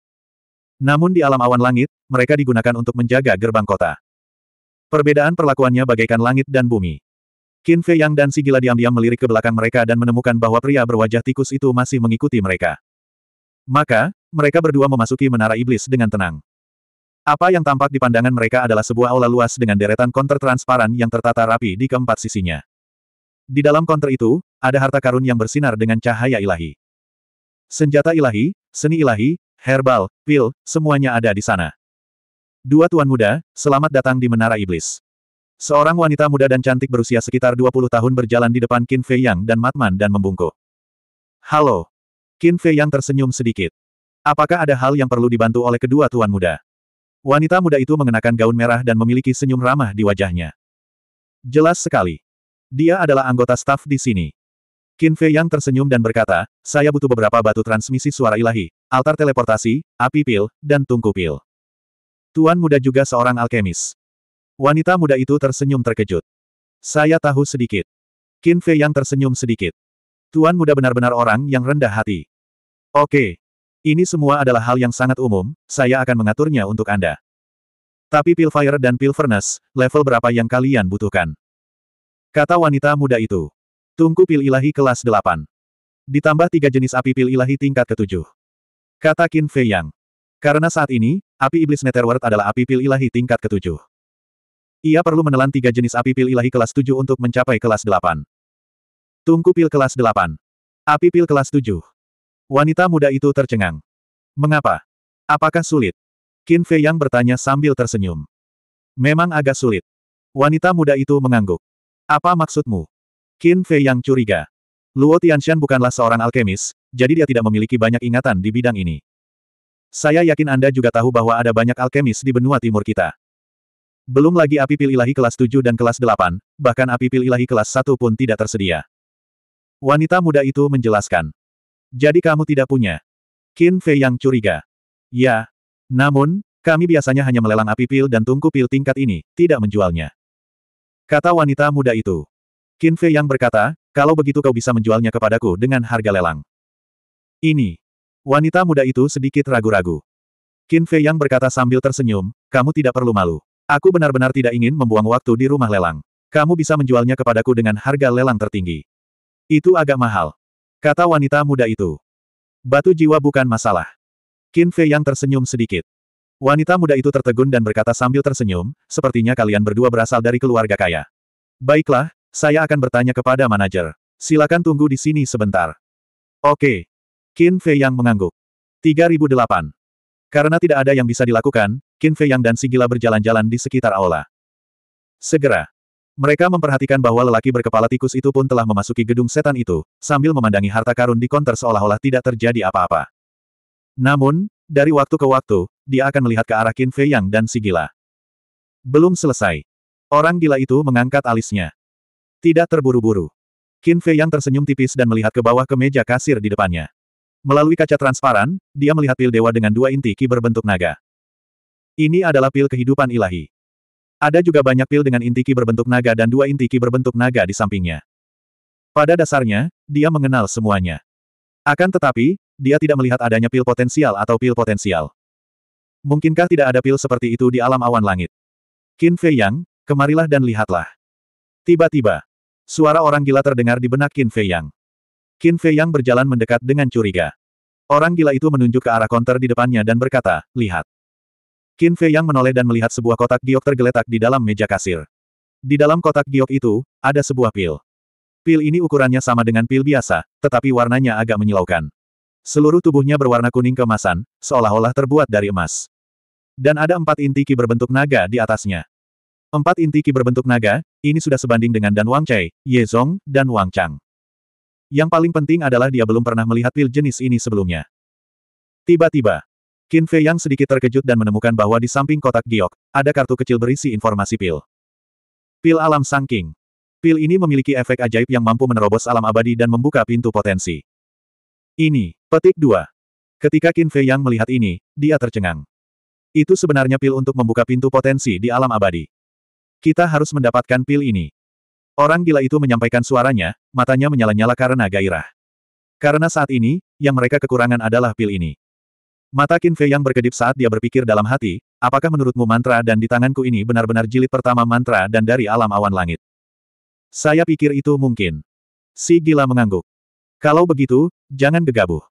Namun di alam awan langit, mereka digunakan untuk menjaga gerbang kota. Perbedaan perlakuannya bagaikan langit dan bumi. Qin Fei Yang dan Si Sigila diam-diam melirik ke belakang mereka dan menemukan bahwa pria berwajah tikus itu masih mengikuti mereka. Maka, mereka berdua memasuki menara iblis dengan tenang. Apa yang tampak di pandangan mereka adalah sebuah aula luas dengan deretan konter transparan yang tertata rapi di keempat sisinya. Di dalam konter itu, ada harta karun yang bersinar dengan cahaya ilahi. Senjata ilahi, seni ilahi, herbal, pil, semuanya ada di sana. Dua tuan muda, selamat datang di Menara Iblis. Seorang wanita muda dan cantik berusia sekitar 20 tahun berjalan di depan Qin Fei Yang dan Matman dan membungkuk. Halo. Qin Fei Yang tersenyum sedikit. Apakah ada hal yang perlu dibantu oleh kedua tuan muda? Wanita muda itu mengenakan gaun merah dan memiliki senyum ramah di wajahnya. Jelas sekali. Dia adalah anggota staf di sini. Qin Fei Yang tersenyum dan berkata, saya butuh beberapa batu transmisi suara ilahi, altar teleportasi, api pil, dan tungku pil. Tuan muda juga seorang alkemis. Wanita muda itu tersenyum terkejut. Saya tahu sedikit. Qin Fei yang tersenyum sedikit. Tuan muda benar-benar orang yang rendah hati. Oke. Ini semua adalah hal yang sangat umum, saya akan mengaturnya untuk Anda. Tapi pil fire dan pil furnace, level berapa yang kalian butuhkan? Kata wanita muda itu. Tungku pil ilahi kelas 8. Ditambah tiga jenis api pil ilahi tingkat ketujuh. Kata Qin Fei Yang. Karena saat ini, api iblis Netherworld adalah api pil ilahi tingkat ketujuh. Ia perlu menelan tiga jenis api pil ilahi kelas 7 untuk mencapai kelas 8. Tungku pil kelas 8. Api pil kelas 7. Wanita muda itu tercengang. Mengapa? Apakah sulit? Qin Fei Yang bertanya sambil tersenyum. Memang agak sulit. Wanita muda itu mengangguk. Apa maksudmu? Qin Fei Yang curiga. Luo Tianxian bukanlah seorang alkemis, jadi dia tidak memiliki banyak ingatan di bidang ini. Saya yakin Anda juga tahu bahwa ada banyak alkemis di benua timur kita. Belum lagi api pil ilahi kelas 7 dan kelas 8, bahkan api pil ilahi kelas 1 pun tidak tersedia. Wanita muda itu menjelaskan. Jadi kamu tidak punya? Qin Fei yang curiga. Ya. Namun, kami biasanya hanya melelang api pil dan tungku pil tingkat ini, tidak menjualnya. Kata wanita muda itu. Qin Fei yang berkata, kalau begitu kau bisa menjualnya kepadaku dengan harga lelang. Ini. Wanita muda itu sedikit ragu-ragu. Qin Fei yang berkata sambil tersenyum, kamu tidak perlu malu. Aku benar-benar tidak ingin membuang waktu di rumah lelang. Kamu bisa menjualnya kepadaku dengan harga lelang tertinggi. Itu agak mahal. Kata wanita muda itu. Batu jiwa bukan masalah. Qin Fei yang tersenyum sedikit. Wanita muda itu tertegun dan berkata sambil tersenyum, sepertinya kalian berdua berasal dari keluarga kaya. Baiklah, saya akan bertanya kepada manajer. Silakan tunggu di sini sebentar. Oke. Qin Fei yang mengangguk. 3008. Karena tidak ada yang bisa dilakukan, Qin Fei Yang dan Sigila berjalan-jalan di sekitar aula. Segera, mereka memperhatikan bahwa lelaki berkepala tikus itu pun telah memasuki gedung setan itu, sambil memandangi harta karun di konter seolah-olah tidak terjadi apa-apa. Namun, dari waktu ke waktu, dia akan melihat ke arah Qin Fei Yang dan Sigila. Belum selesai. Orang gila itu mengangkat alisnya. Tidak terburu-buru. Qin Fei Yang tersenyum tipis dan melihat ke bawah ke meja kasir di depannya. Melalui kaca transparan, dia melihat pil dewa dengan dua inti ki berbentuk naga. Ini adalah pil kehidupan ilahi. Ada juga banyak pil dengan intiki berbentuk naga dan dua intiki berbentuk naga di sampingnya. Pada dasarnya, dia mengenal semuanya. Akan tetapi, dia tidak melihat adanya pil potensial atau pil potensial. Mungkinkah tidak ada pil seperti itu di alam awan langit? Qin Fei Yang, kemarilah dan lihatlah. Tiba-tiba, suara orang gila terdengar di benak Qin Fei Yang. Qin Fei Yang berjalan mendekat dengan curiga. Orang gila itu menunjuk ke arah konter di depannya dan berkata, lihat. Qin Fei yang menoleh dan melihat sebuah kotak giok tergeletak di dalam meja kasir. Di dalam kotak giok itu, ada sebuah pil. Pil ini ukurannya sama dengan pil biasa, tetapi warnanya agak menyilaukan. Seluruh tubuhnya berwarna kuning kemasan, seolah-olah terbuat dari emas. Dan ada empat inti ki berbentuk naga di atasnya. Empat inti ki berbentuk naga, ini sudah sebanding dengan Dan Wang Chai, Ye Zong, dan Wang Chang. Yang paling penting adalah dia belum pernah melihat pil jenis ini sebelumnya. Tiba-tiba, Qin Fei yang sedikit terkejut dan menemukan bahwa di samping kotak giok, ada kartu kecil berisi informasi pil. Pil alam sangking. Pil ini memiliki efek ajaib yang mampu menerobos alam abadi dan membuka pintu potensi. Ini, petik dua. Ketika Qin Fei yang melihat ini, dia tercengang. Itu sebenarnya pil untuk membuka pintu potensi di alam abadi. Kita harus mendapatkan pil ini. Orang gila itu menyampaikan suaranya, matanya menyala-nyala karena gairah. Karena saat ini, yang mereka kekurangan adalah pil ini. Mata Qin Fei yang berkedip saat dia berpikir dalam hati, apakah menurutmu mantra dan di tanganku ini benar-benar jilid pertama mantra dan dari alam awan langit? Saya pikir itu mungkin. Si gila mengangguk. Kalau begitu, jangan gegabah.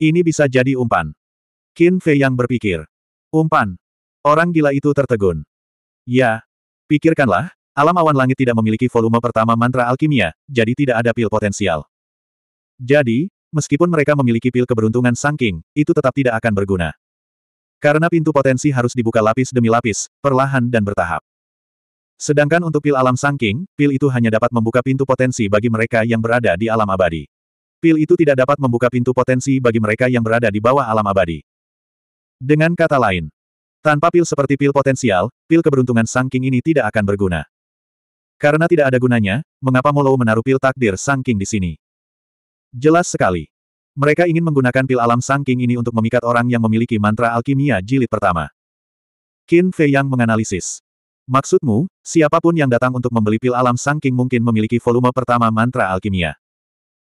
Ini bisa jadi umpan. Qin Fei yang berpikir. Umpan. Orang gila itu tertegun. Ya. Pikirkanlah, alam awan langit tidak memiliki volume pertama mantra alkimia, jadi tidak ada pil potensial. Jadi, meskipun mereka memiliki pil keberuntungan sangking, itu tetap tidak akan berguna. Karena pintu potensi harus dibuka lapis demi lapis, perlahan dan bertahap. Sedangkan untuk pil alam sangking, pil itu hanya dapat membuka pintu potensi bagi mereka yang berada di alam abadi. Pil itu tidak dapat membuka pintu potensi bagi mereka yang berada di bawah alam abadi. Dengan kata lain, tanpa pil seperti pil potensial, pil keberuntungan sangking ini tidak akan berguna. Karena tidak ada gunanya, mengapa Molo menaruh pil takdir sangking di sini? Jelas sekali. Mereka ingin menggunakan pil alam sangking ini untuk memikat orang yang memiliki mantra alkimia jilid pertama. Qin Fei Yang menganalisis. Maksudmu, siapapun yang datang untuk membeli pil alam sangking mungkin memiliki volume pertama mantra alkimia.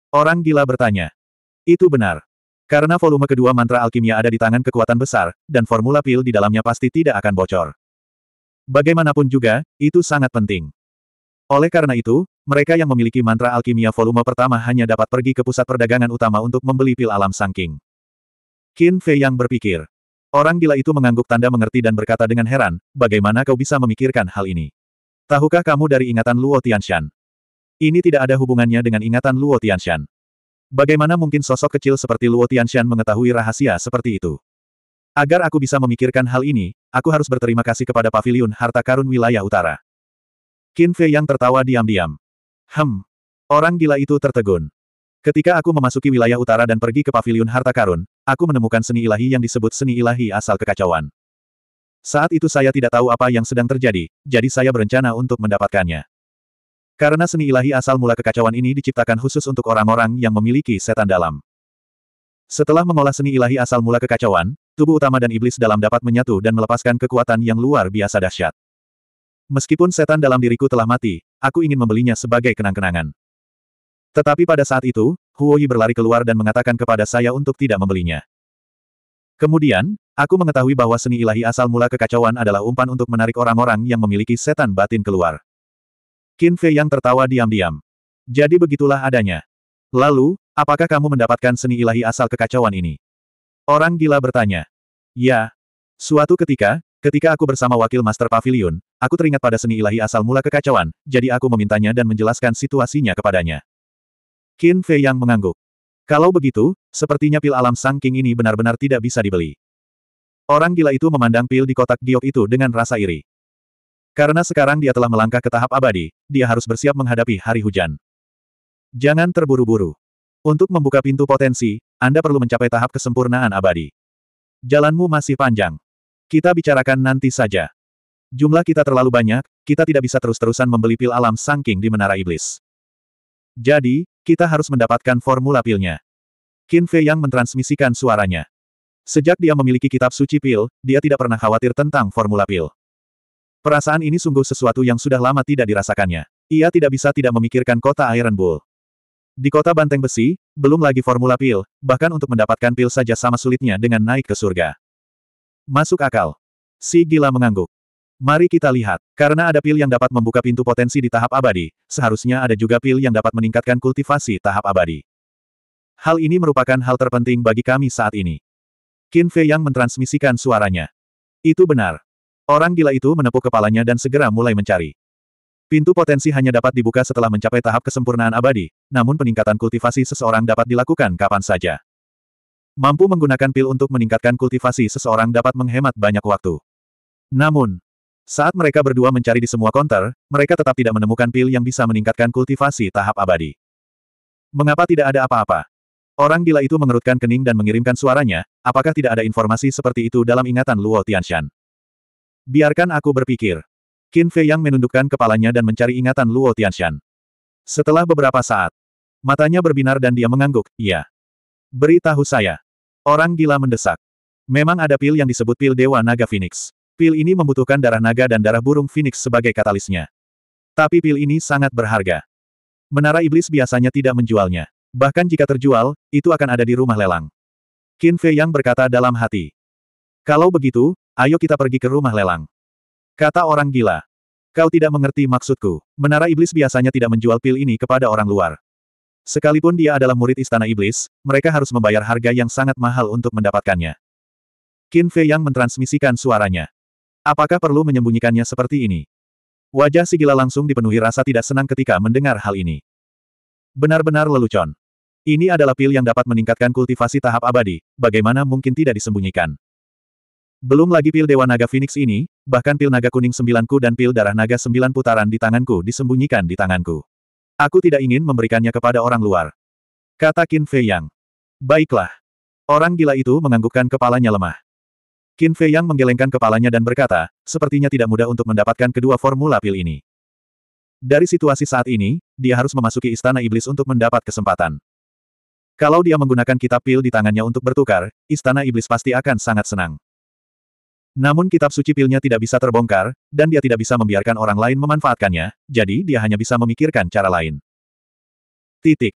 Orang gila bertanya. Itu benar. Karena volume kedua mantra alkimia ada di tangan kekuatan besar, dan formula pil di dalamnya pasti tidak akan bocor. Bagaimanapun juga, itu sangat penting. Oleh karena itu, mereka yang memiliki mantra alkimia volume pertama hanya dapat pergi ke pusat perdagangan utama untuk membeli pil alam sangking. Qin Fei yang berpikir. Orang gila itu mengangguk tanda mengerti dan berkata dengan heran, bagaimana kau bisa memikirkan hal ini? Tahukah kamu dari ingatan Luo Tianshan? Ini tidak ada hubungannya dengan ingatan Luo Tianshan. Bagaimana mungkin sosok kecil seperti Luo Tianshan mengetahui rahasia seperti itu? Agar aku bisa memikirkan hal ini, aku harus berterima kasih kepada Paviliun Harta Karun Wilayah Utara. Qin Fei yang tertawa diam-diam. Hem. Orang gila itu tertegun. Ketika aku memasuki wilayah utara dan pergi ke paviliun harta karun, aku menemukan seni ilahi yang disebut seni ilahi asal kekacauan. Saat itu saya tidak tahu apa yang sedang terjadi, jadi saya berencana untuk mendapatkannya. Karena seni ilahi asal mula kekacauan ini diciptakan khusus untuk orang-orang yang memiliki setan dalam. Setelah mengolah seni ilahi asal mula kekacauan, tubuh utama dan iblis dalam dapat menyatu dan melepaskan kekuatan yang luar biasa dahsyat. Meskipun setan dalam diriku telah mati, aku ingin membelinya sebagai kenang-kenangan. Tetapi pada saat itu, Huoyi berlari keluar dan mengatakan kepada saya untuk tidak membelinya. Kemudian, aku mengetahui bahwa seni ilahi asal mula kekacauan adalah umpan untuk menarik orang-orang yang memiliki setan batin keluar. Qin Fei yang tertawa diam-diam. Jadi begitulah adanya. Lalu, apakah kamu mendapatkan seni ilahi asal kekacauan ini? Orang gila bertanya. Ya. Suatu ketika, Ketika aku bersama wakil Master Pavilion, aku teringat pada seni ilahi asal mula kekacauan, jadi aku memintanya dan menjelaskan situasinya kepadanya. Qin Fei yang mengangguk. Kalau begitu, sepertinya pil alam Sang King ini benar-benar tidak bisa dibeli. Orang gila itu memandang pil di kotak giok itu dengan rasa iri. Karena sekarang dia telah melangkah ke tahap abadi, dia harus bersiap menghadapi hari hujan. Jangan terburu-buru. Untuk membuka pintu potensi, Anda perlu mencapai tahap kesempurnaan abadi. Jalanmu masih panjang. Kita bicarakan nanti saja. Jumlah kita terlalu banyak, kita tidak bisa terus-terusan membeli pil alam sangking di Menara Iblis. Jadi, kita harus mendapatkan formula pilnya. Qin Fei yang mentransmisikan suaranya. Sejak dia memiliki kitab suci pil, dia tidak pernah khawatir tentang formula pil. Perasaan ini sungguh sesuatu yang sudah lama tidak dirasakannya. Ia tidak bisa tidak memikirkan kota Iron Bull. Di kota Banteng Besi, belum lagi formula pil, bahkan untuk mendapatkan pil saja sama sulitnya dengan naik ke surga. Masuk akal. Si gila mengangguk. Mari kita lihat, karena ada pil yang dapat membuka pintu potensi di tahap abadi, seharusnya ada juga pil yang dapat meningkatkan kultivasi tahap abadi. Hal ini merupakan hal terpenting bagi kami saat ini. Qin Fei yang mentransmisikan suaranya. Itu benar. Orang gila itu menepuk kepalanya dan segera mulai mencari. Pintu potensi hanya dapat dibuka setelah mencapai tahap kesempurnaan abadi, namun peningkatan kultivasi seseorang dapat dilakukan kapan saja. Mampu menggunakan pil untuk meningkatkan kultivasi seseorang dapat menghemat banyak waktu. Namun, saat mereka berdua mencari di semua konter, mereka tetap tidak menemukan pil yang bisa meningkatkan kultivasi tahap abadi. Mengapa tidak ada apa-apa? Orang gila itu mengerutkan kening dan mengirimkan suaranya, apakah tidak ada informasi seperti itu dalam ingatan Luo Tianshan? Biarkan aku berpikir. Qin Fei yang menundukkan kepalanya dan mencari ingatan Luo Tianshan. Setelah beberapa saat, matanya berbinar dan dia mengangguk, iya. Beritahu saya. Orang gila mendesak. Memang ada pil yang disebut pil Dewa Naga Phoenix. Pil ini membutuhkan darah naga dan darah burung Phoenix sebagai katalisnya. Tapi pil ini sangat berharga. Menara Iblis biasanya tidak menjualnya. Bahkan jika terjual, itu akan ada di rumah lelang. Qin Fei Yang berkata dalam hati. Kalau begitu, ayo kita pergi ke rumah lelang. Kata orang gila. Kau tidak mengerti maksudku. Menara Iblis biasanya tidak menjual pil ini kepada orang luar. Sekalipun dia adalah murid istana iblis, mereka harus membayar harga yang sangat mahal untuk mendapatkannya. Qin Fei yang mentransmisikan suaranya. Apakah perlu menyembunyikannya seperti ini? Wajah si gila langsung dipenuhi rasa tidak senang ketika mendengar hal ini. Benar-benar lelucon. Ini adalah pil yang dapat meningkatkan kultivasi tahap abadi, bagaimana mungkin tidak disembunyikan. Belum lagi pil Dewa Naga Phoenix ini, bahkan pil Naga Kuning sembilanku dan pil Darah Naga sembilan putaran di tanganku disembunyikan di tanganku. Aku tidak ingin memberikannya kepada orang luar. Kata Qin Fei Yang. Baiklah. Orang gila itu menganggukkan kepalanya lemah. Qin Fei Yang menggelengkan kepalanya dan berkata, sepertinya tidak mudah untuk mendapatkan kedua formula pil ini. Dari situasi saat ini, dia harus memasuki istana iblis untuk mendapat kesempatan. Kalau dia menggunakan kitab pil di tangannya untuk bertukar, istana iblis pasti akan sangat senang. Namun kitab suci pilnya tidak bisa terbongkar, dan dia tidak bisa membiarkan orang lain memanfaatkannya, jadi dia hanya bisa memikirkan cara lain. Titik.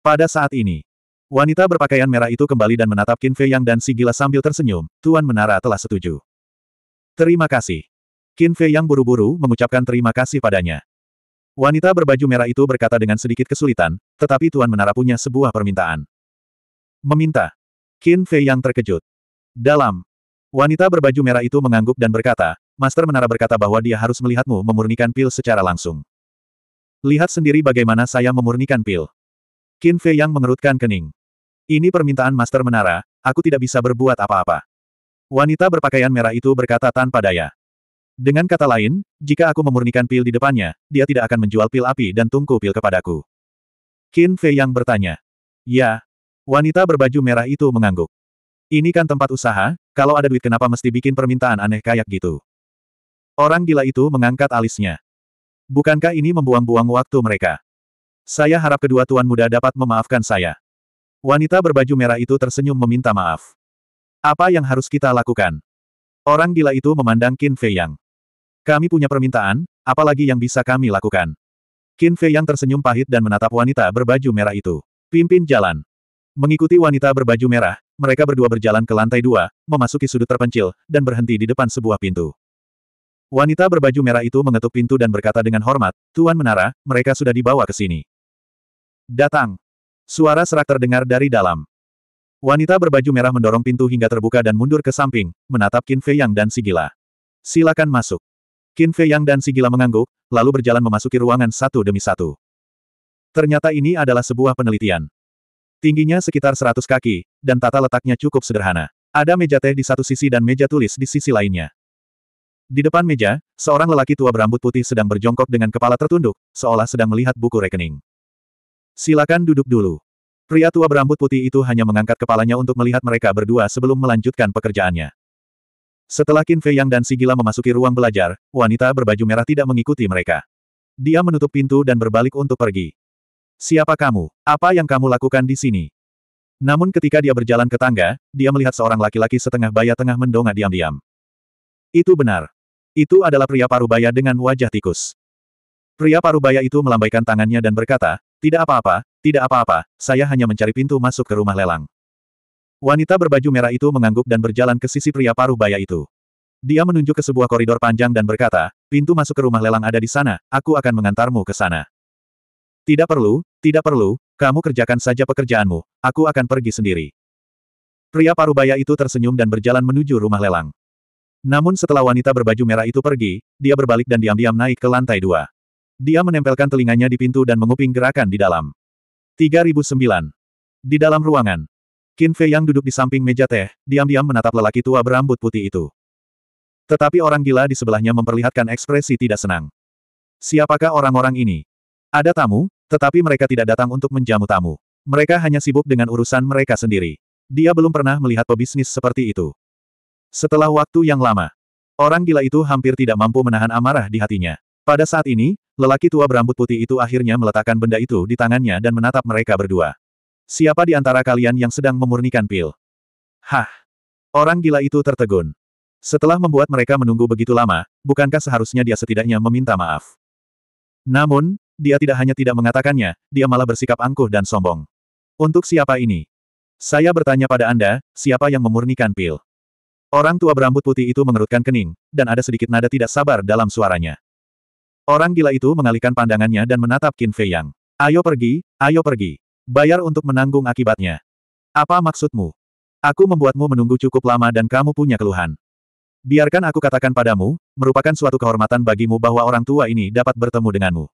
Pada saat ini, wanita berpakaian merah itu kembali dan menatap Qin Fei Yang dan si gila sambil tersenyum, Tuan Menara telah setuju. Terima kasih. Qin Fei Yang buru-buru mengucapkan terima kasih padanya. Wanita berbaju merah itu berkata dengan sedikit kesulitan, tetapi Tuan Menara punya sebuah permintaan. Meminta. Qin Fei Yang terkejut. Dalam Wanita berbaju merah itu mengangguk dan berkata, Master Menara berkata bahwa dia harus melihatmu memurnikan pil secara langsung. Lihat sendiri bagaimana saya memurnikan pil. Qin Fei yang mengerutkan kening. Ini permintaan Master Menara, aku tidak bisa berbuat apa-apa. Wanita berpakaian merah itu berkata tanpa daya. Dengan kata lain, jika aku memurnikan pil di depannya, dia tidak akan menjual pil api dan tungku pil kepadaku. Qin Fei yang bertanya. Ya. Wanita berbaju merah itu mengangguk. Ini kan tempat usaha, kalau ada duit kenapa mesti bikin permintaan aneh kayak gitu. Orang gila itu mengangkat alisnya. Bukankah ini membuang-buang waktu mereka? Saya harap kedua tuan muda dapat memaafkan saya. Wanita berbaju merah itu tersenyum meminta maaf. Apa yang harus kita lakukan? Orang gila itu memandang Qin Fei Yang. Kami punya permintaan, apalagi yang bisa kami lakukan? Qin Fei Yang tersenyum pahit dan menatap wanita berbaju merah itu. Pimpin jalan. Mengikuti wanita berbaju merah, mereka berdua berjalan ke lantai dua, memasuki sudut terpencil, dan berhenti di depan sebuah pintu. Wanita berbaju merah itu mengetuk pintu dan berkata dengan hormat, Tuan Menara, mereka sudah dibawa ke sini. Datang. Suara serak terdengar dari dalam. Wanita berbaju merah mendorong pintu hingga terbuka dan mundur ke samping, menatap Qin Fei Yang dan Sigila. Silakan masuk. Qin Fei Yang dan Sigila mengangguk, lalu berjalan memasuki ruangan satu demi satu. Ternyata ini adalah sebuah penelitian. Tingginya sekitar 100 kaki, dan tata letaknya cukup sederhana. Ada meja teh di satu sisi dan meja tulis di sisi lainnya. Di depan meja, seorang lelaki tua berambut putih sedang berjongkok dengan kepala tertunduk, seolah sedang melihat buku rekening. Silakan duduk dulu. Pria tua berambut putih itu hanya mengangkat kepalanya untuk melihat mereka berdua sebelum melanjutkan pekerjaannya. Setelah Qin Fei Yang dan Sigila memasuki ruang belajar, wanita berbaju merah tidak mengikuti mereka. Dia menutup pintu dan berbalik untuk pergi. Siapa kamu? Apa yang kamu lakukan di sini? Namun ketika dia berjalan ke tangga, dia melihat seorang laki-laki setengah baya tengah mendongak diam-diam. Itu benar. Itu adalah pria parubaya dengan wajah tikus. Pria parubaya itu melambaikan tangannya dan berkata, tidak apa-apa, tidak apa-apa, saya hanya mencari pintu masuk ke rumah lelang. Wanita berbaju merah itu mengangguk dan berjalan ke sisi pria parubaya itu. Dia menunjuk ke sebuah koridor panjang dan berkata, pintu masuk ke rumah lelang ada di sana, aku akan mengantarmu ke sana. Tidak perlu, tidak perlu, kamu kerjakan saja pekerjaanmu, aku akan pergi sendiri. Pria parubaya itu tersenyum dan berjalan menuju rumah lelang. Namun setelah wanita berbaju merah itu pergi, dia berbalik dan diam-diam naik ke lantai dua. Dia menempelkan telinganya di pintu dan menguping gerakan di dalam. 3009. Di dalam ruangan. Qin Fei yang duduk di samping meja teh, diam-diam menatap lelaki tua berambut putih itu. Tetapi orang gila di sebelahnya memperlihatkan ekspresi tidak senang. Siapakah orang-orang ini? Ada tamu? Tetapi mereka tidak datang untuk menjamu tamu. Mereka hanya sibuk dengan urusan mereka sendiri. Dia belum pernah melihat pebisnis seperti itu. Setelah waktu yang lama, orang gila itu hampir tidak mampu menahan amarah di hatinya. Pada saat ini, lelaki tua berambut putih itu akhirnya meletakkan benda itu di tangannya dan menatap mereka berdua. Siapa di antara kalian yang sedang memurnikan pil? Hah! Orang gila itu tertegun. Setelah membuat mereka menunggu begitu lama, bukankah seharusnya dia setidaknya meminta maaf? Namun, dia tidak hanya tidak mengatakannya, dia malah bersikap angkuh dan sombong. Untuk siapa ini? Saya bertanya pada Anda, siapa yang memurnikan pil? Orang tua berambut putih itu mengerutkan kening, dan ada sedikit nada tidak sabar dalam suaranya. Orang gila itu mengalihkan pandangannya dan menatap Qin Fei Yang. Ayo pergi, ayo pergi. Bayar untuk menanggung akibatnya. Apa maksudmu? Aku membuatmu menunggu cukup lama dan kamu punya keluhan. Biarkan aku katakan padamu, merupakan suatu kehormatan bagimu bahwa orang tua ini dapat bertemu denganmu.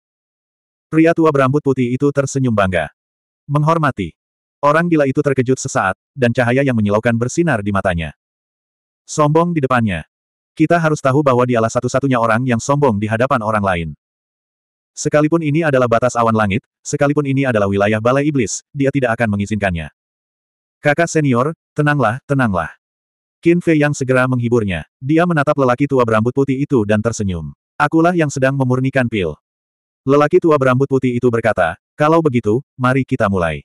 Pria tua berambut putih itu tersenyum bangga. Menghormati. Orang gila itu terkejut sesaat, dan cahaya yang menyilaukan bersinar di matanya. Sombong di depannya. Kita harus tahu bahwa dialah satu-satunya orang yang sombong di hadapan orang lain. Sekalipun ini adalah batas awan langit, sekalipun ini adalah wilayah balai iblis, dia tidak akan mengizinkannya. Kakak senior, tenanglah, tenanglah. Qin Fei yang segera menghiburnya. Dia menatap lelaki tua berambut putih itu dan tersenyum. Akulah yang sedang memurnikan pil. Lelaki tua berambut putih itu berkata, kalau begitu, mari kita mulai.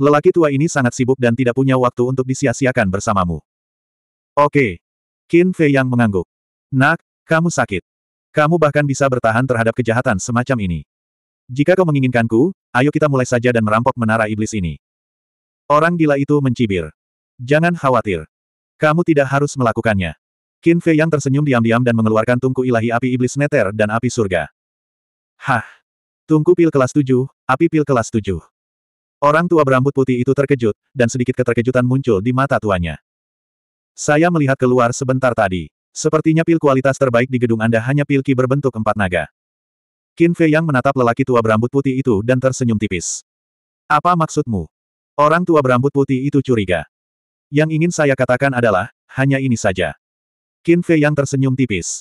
Lelaki tua ini sangat sibuk dan tidak punya waktu untuk disia-siakan bersamamu. Oke. Qin Fei yang mengangguk. Nak, kamu sakit. Kamu bahkan bisa bertahan terhadap kejahatan semacam ini. Jika kau menginginkanku, ayo kita mulai saja dan merampok menara iblis ini. Orang gila itu mencibir. Jangan khawatir. Kamu tidak harus melakukannya. Qin Fei yang tersenyum diam-diam dan mengeluarkan tungku ilahi api iblis neter dan api surga. Hah! Tungku pil kelas 7, api pil kelas 7. Orang tua berambut putih itu terkejut, dan sedikit keterkejutan muncul di mata tuanya. Saya melihat keluar sebentar tadi. Sepertinya pil kualitas terbaik di gedung Anda hanya pil ki berbentuk empat naga. Qin Fei yang menatap lelaki tua berambut putih itu dan tersenyum tipis. Apa maksudmu? Orang tua berambut putih itu curiga. Yang ingin saya katakan adalah, hanya ini saja. Qin Fei yang tersenyum tipis.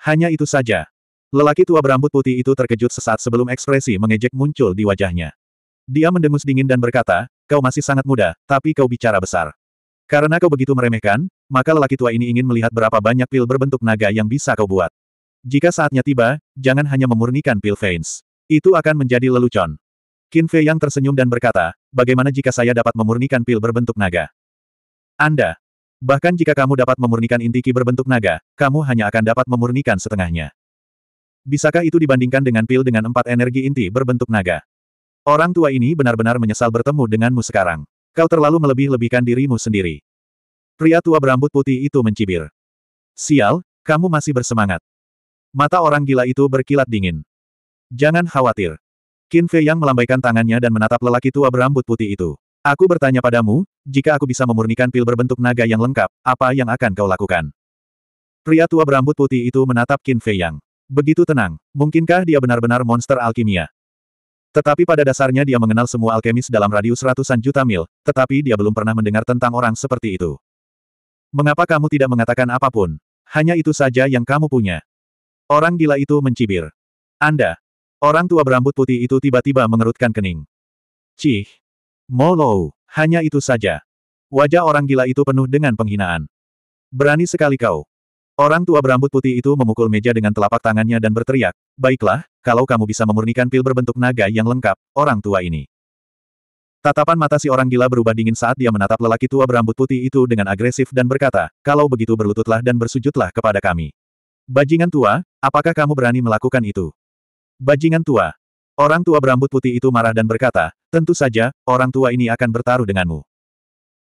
Hanya itu saja. Lelaki tua berambut putih itu terkejut sesaat sebelum ekspresi mengejek muncul di wajahnya. Dia mendengus dingin dan berkata, kau masih sangat muda, tapi kau bicara besar. Karena kau begitu meremehkan, maka lelaki tua ini ingin melihat berapa banyak pil berbentuk naga yang bisa kau buat. Jika saatnya tiba, jangan hanya memurnikan pil veins. Itu akan menjadi lelucon. Qin Fei yang tersenyum dan berkata, bagaimana jika saya dapat memurnikan pil berbentuk naga? Anda. Bahkan jika kamu dapat memurnikan inti ki berbentuk naga, kamu hanya akan dapat memurnikan setengahnya. Bisakah itu dibandingkan dengan pil dengan empat energi inti berbentuk naga? Orang tua ini benar-benar menyesal bertemu denganmu sekarang. Kau terlalu melebih-lebihkan dirimu sendiri. Pria tua berambut putih itu mencibir. Sial, kamu masih bersemangat. Mata orang gila itu berkilat dingin. Jangan khawatir. Qin Fei yang melambaikan tangannya dan menatap lelaki tua berambut putih itu. Aku bertanya padamu, jika aku bisa memurnikan pil berbentuk naga yang lengkap, apa yang akan kau lakukan? Pria tua berambut putih itu menatap Qin Fei Yang. Begitu tenang, mungkinkah dia benar-benar monster alkimia? Tetapi pada dasarnya dia mengenal semua alkemis dalam radius ratusan juta mil, tetapi dia belum pernah mendengar tentang orang seperti itu. Mengapa kamu tidak mengatakan apapun? Hanya itu saja yang kamu punya. Orang gila itu mencibir. Anda. Orang tua berambut putih itu tiba-tiba mengerutkan kening. Cih. Molo. Hanya itu saja. Wajah orang gila itu penuh dengan penghinaan. Berani sekali kau. Orang tua berambut putih itu memukul meja dengan telapak tangannya dan berteriak, Baiklah, kalau kamu bisa memurnikan pil berbentuk naga yang lengkap, orang tua ini. Tatapan mata si orang gila berubah dingin saat dia menatap lelaki tua berambut putih itu dengan agresif dan berkata, Kalau begitu berlututlah dan bersujudlah kepada kami. Bajingan tua, apakah kamu berani melakukan itu? Bajingan tua. Orang tua berambut putih itu marah dan berkata, Tentu saja, orang tua ini akan bertaruh denganmu.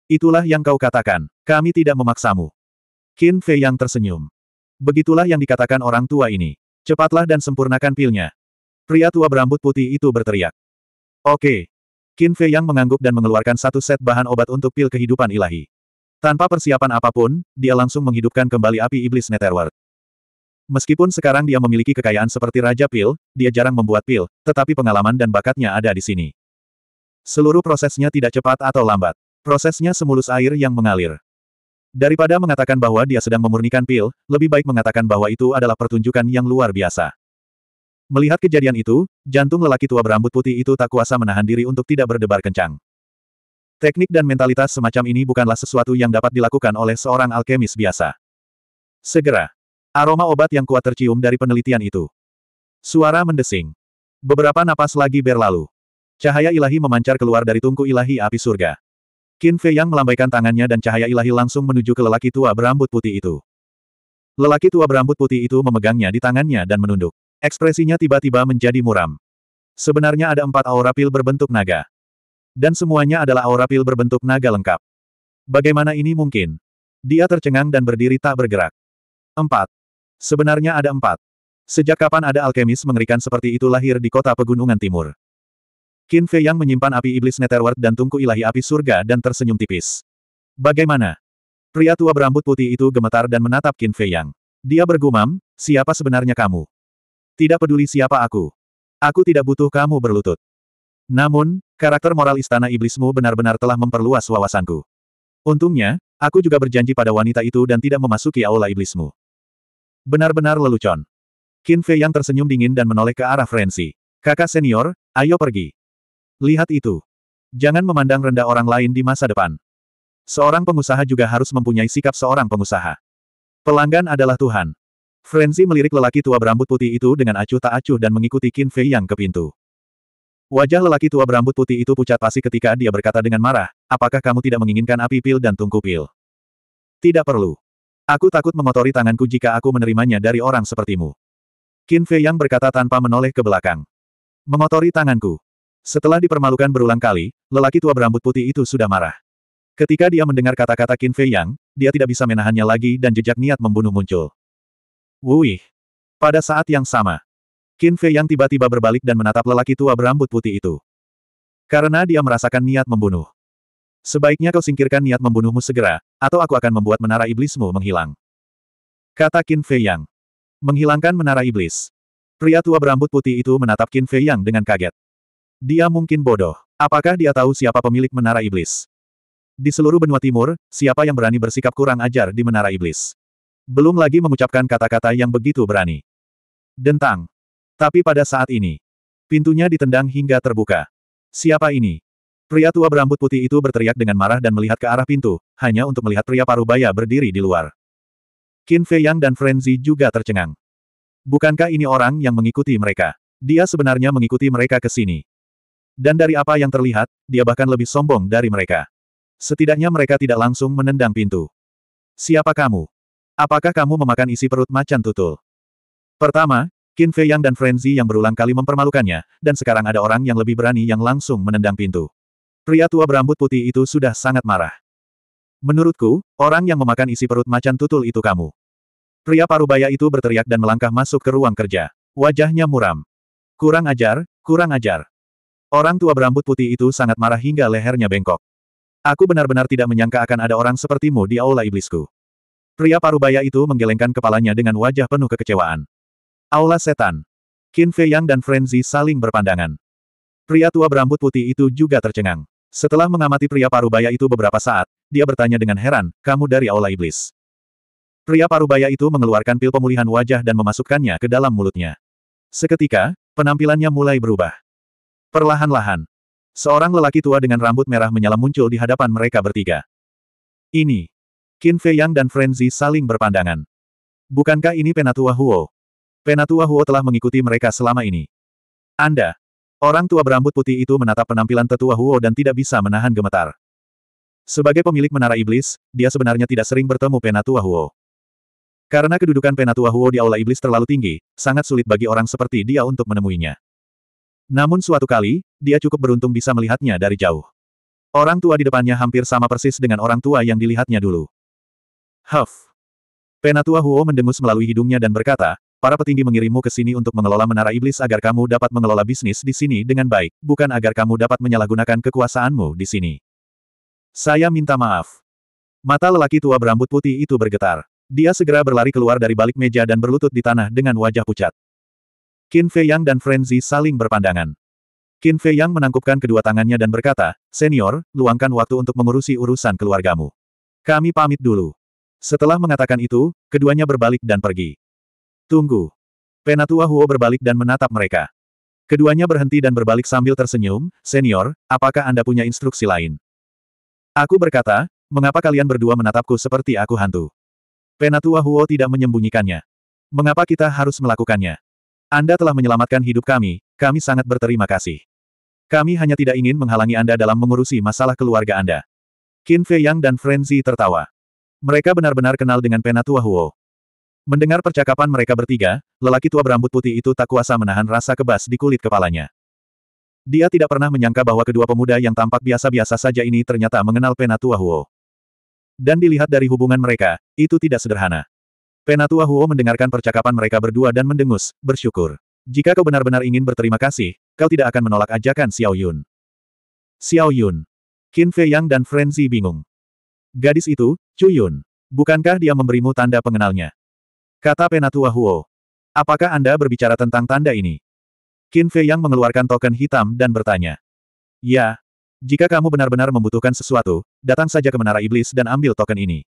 Itulah yang kau katakan, kami tidak memaksamu. Qin Fei yang tersenyum. Begitulah yang dikatakan orang tua ini. Cepatlah dan sempurnakan pilnya. Pria tua berambut putih itu berteriak. Oke. Qin Fei yang mengangguk dan mengeluarkan satu set bahan obat untuk pil kehidupan ilahi. Tanpa persiapan apapun, dia langsung menghidupkan kembali api iblis Netherworld. Meskipun sekarang dia memiliki kekayaan seperti Raja Pil, dia jarang membuat pil, tetapi pengalaman dan bakatnya ada di sini. Seluruh prosesnya tidak cepat atau lambat. Prosesnya semulus air yang mengalir. Daripada mengatakan bahwa dia sedang memurnikan pil, lebih baik mengatakan bahwa itu adalah pertunjukan yang luar biasa. Melihat kejadian itu, jantung lelaki tua berambut putih itu tak kuasa menahan diri untuk tidak berdebar kencang. Teknik dan mentalitas semacam ini bukanlah sesuatu yang dapat dilakukan oleh seorang alkemis biasa. Segera, aroma obat yang kuat tercium dari penelitian itu. Suara mendesing. Beberapa napas lagi berlalu. Cahaya ilahi memancar keluar dari tungku ilahi api surga. Qin Fei Yang melambaikan tangannya dan cahaya ilahi langsung menuju ke lelaki tua berambut putih itu. Lelaki tua berambut putih itu memegangnya di tangannya dan menunduk. Ekspresinya tiba-tiba menjadi muram. Sebenarnya ada empat aura pil berbentuk naga. Dan semuanya adalah aura pil berbentuk naga lengkap. Bagaimana ini mungkin? Dia tercengang dan berdiri tak bergerak. Empat. Sebenarnya ada empat. Sejak kapan ada alkemis mengerikan seperti itu lahir di kota pegunungan timur? Qin Fei yang menyimpan api iblis Netherworld dan tungku ilahi api surga dan tersenyum tipis. Bagaimana? Pria tua berambut putih itu gemetar dan menatap Qin Fei yang. Dia bergumam, siapa sebenarnya kamu? Tidak peduli siapa aku. Aku tidak butuh kamu berlutut. Namun, karakter moral istana iblismu benar-benar telah memperluas wawasanku. Untungnya, aku juga berjanji pada wanita itu dan tidak memasuki aula iblismu. Benar-benar lelucon. Qin Fei yang tersenyum dingin dan menoleh ke arah Frenzy. Kakak senior, ayo pergi. Lihat itu. Jangan memandang rendah orang lain di masa depan. Seorang pengusaha juga harus mempunyai sikap seorang pengusaha. Pelanggan adalah Tuhan. Frenzy melirik lelaki tua berambut putih itu dengan acuh tak acuh dan mengikuti Qin Fei yang ke pintu. Wajah lelaki tua berambut putih itu pucat pasi ketika dia berkata dengan marah, apakah kamu tidak menginginkan api pil dan tungku pil? Tidak perlu. Aku takut mengotori tanganku jika aku menerimanya dari orang sepertimu. Qin Fei yang berkata tanpa menoleh ke belakang. Mengotori tanganku. Setelah dipermalukan berulang kali, lelaki tua berambut putih itu sudah marah. Ketika dia mendengar kata-kata Qin Fei Yang, dia tidak bisa menahannya lagi dan jejak niat membunuh muncul. Wuih! Pada saat yang sama, Qin Fei Yang tiba-tiba berbalik dan menatap lelaki tua berambut putih itu. Karena dia merasakan niat membunuh. Sebaiknya kau singkirkan niat membunuhmu segera, atau aku akan membuat menara iblismu menghilang. Kata Qin Fei Yang. Menghilangkan menara iblis. Pria tua berambut putih itu menatap Qin Fei Yang dengan kaget. Dia mungkin bodoh. Apakah dia tahu siapa pemilik Menara Iblis? Di seluruh benua timur, siapa yang berani bersikap kurang ajar di Menara Iblis? Belum lagi mengucapkan kata-kata yang begitu berani. Dentang. Tapi pada saat ini, pintunya ditendang hingga terbuka. Siapa ini? Pria tua berambut putih itu berteriak dengan marah dan melihat ke arah pintu, hanya untuk melihat pria paruh baya berdiri di luar. Qin Fei Yang dan Frenzy juga tercengang. Bukankah ini orang yang mengikuti mereka? Dia sebenarnya mengikuti mereka ke sini. Dan dari apa yang terlihat, dia bahkan lebih sombong dari mereka. Setidaknya mereka tidak langsung menendang pintu. Siapa kamu? Apakah kamu memakan isi perut macan tutul? Pertama, Qin Fei Yang dan Frenzy yang berulang kali mempermalukannya, dan sekarang ada orang yang lebih berani yang langsung menendang pintu. Pria tua berambut putih itu sudah sangat marah. Menurutku, orang yang memakan isi perut macan tutul itu kamu. Pria parubaya itu berteriak dan melangkah masuk ke ruang kerja. Wajahnya muram. Kurang ajar, kurang ajar. Orang tua berambut putih itu sangat marah hingga lehernya bengkok. Aku benar-benar tidak menyangka akan ada orang sepertimu di aula iblisku. Pria parubaya itu menggelengkan kepalanya dengan wajah penuh kekecewaan. Aula setan. Qin Fei Yang dan Frenzy saling berpandangan. Pria tua berambut putih itu juga tercengang. Setelah mengamati pria parubaya itu beberapa saat, dia bertanya dengan heran, kamu dari aula iblis. Pria parubaya itu mengeluarkan pil pemulihan wajah dan memasukkannya ke dalam mulutnya. Seketika, penampilannya mulai berubah. Perlahan-lahan, seorang lelaki tua dengan rambut merah menyala muncul di hadapan mereka bertiga. Ini. Qin Fei Yang dan Frenzy saling berpandangan. Bukankah ini Penatua Huo? Penatua Huo telah mengikuti mereka selama ini. Anda. Orang tua berambut putih itu menatap penampilan tetua Huo dan tidak bisa menahan gemetar. Sebagai pemilik menara iblis, dia sebenarnya tidak sering bertemu Penatua Huo. Karena kedudukan Penatua Huo di Aula Iblis terlalu tinggi, sangat sulit bagi orang seperti dia untuk menemuinya. Namun suatu kali, dia cukup beruntung bisa melihatnya dari jauh. Orang tua di depannya hampir sama persis dengan orang tua yang dilihatnya dulu. Huff. Penatua Huo mendengus melalui hidungnya dan berkata, para petinggi mengirimmu ke sini untuk mengelola menara iblis agar kamu dapat mengelola bisnis di sini dengan baik, bukan agar kamu dapat menyalahgunakan kekuasaanmu di sini. Saya minta maaf. Mata lelaki tua berambut putih itu bergetar. Dia segera berlari keluar dari balik meja dan berlutut di tanah dengan wajah pucat. Qin Fei Yang dan Frenzy saling berpandangan. Qin Fei Yang menangkupkan kedua tangannya dan berkata, Senior, luangkan waktu untuk mengurusi urusan keluargamu. Kami pamit dulu. Setelah mengatakan itu, keduanya berbalik dan pergi. Tunggu. Penatua Huo berbalik dan menatap mereka. Keduanya berhenti dan berbalik sambil tersenyum, Senior, apakah Anda punya instruksi lain? Aku berkata, mengapa kalian berdua menatapku seperti aku hantu? Penatua Huo tidak menyembunyikannya. Mengapa kita harus melakukannya? Anda telah menyelamatkan hidup kami, kami sangat berterima kasih. Kami hanya tidak ingin menghalangi Anda dalam mengurusi masalah keluarga Anda. Qin Fei Yang dan Frenzy tertawa. Mereka benar-benar kenal dengan Penatua Huo. Mendengar percakapan mereka bertiga, lelaki tua berambut putih itu tak kuasa menahan rasa kebas di kulit kepalanya. Dia tidak pernah menyangka bahwa kedua pemuda yang tampak biasa-biasa saja ini ternyata mengenal Penatua Huo. Dan dilihat dari hubungan mereka, itu tidak sederhana. Penatua Huo mendengarkan percakapan mereka berdua dan mendengus, bersyukur. Jika kau benar-benar ingin berterima kasih, kau tidak akan menolak ajakan Xiao Yun. Xiao Yun. Qin Fei Yang dan Frenzy bingung. Gadis itu, Chu Yun. Bukankah dia memberimu tanda pengenalnya? Kata Penatua Huo. Apakah Anda berbicara tentang tanda ini? Qin Fei Yang mengeluarkan token hitam dan bertanya. Ya. Jika kamu benar-benar membutuhkan sesuatu, datang saja ke Menara Iblis dan ambil token ini.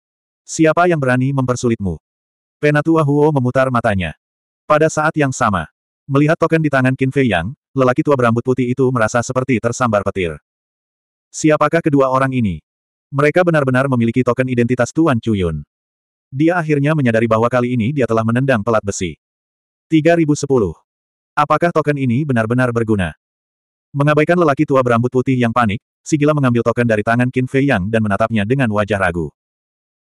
Siapa yang berani mempersulitmu? Penatua Huo memutar matanya. Pada saat yang sama, melihat token di tangan Qin Fei Yang, lelaki tua berambut putih itu merasa seperti tersambar petir. Siapakah kedua orang ini? Mereka benar-benar memiliki token identitas Tuan Cuyun. Dia akhirnya menyadari bahwa kali ini dia telah menendang pelat besi. 3010. Apakah token ini benar-benar berguna? Mengabaikan lelaki tua berambut putih yang panik, Sigila mengambil token dari tangan Qin Fei Yang dan menatapnya dengan wajah ragu.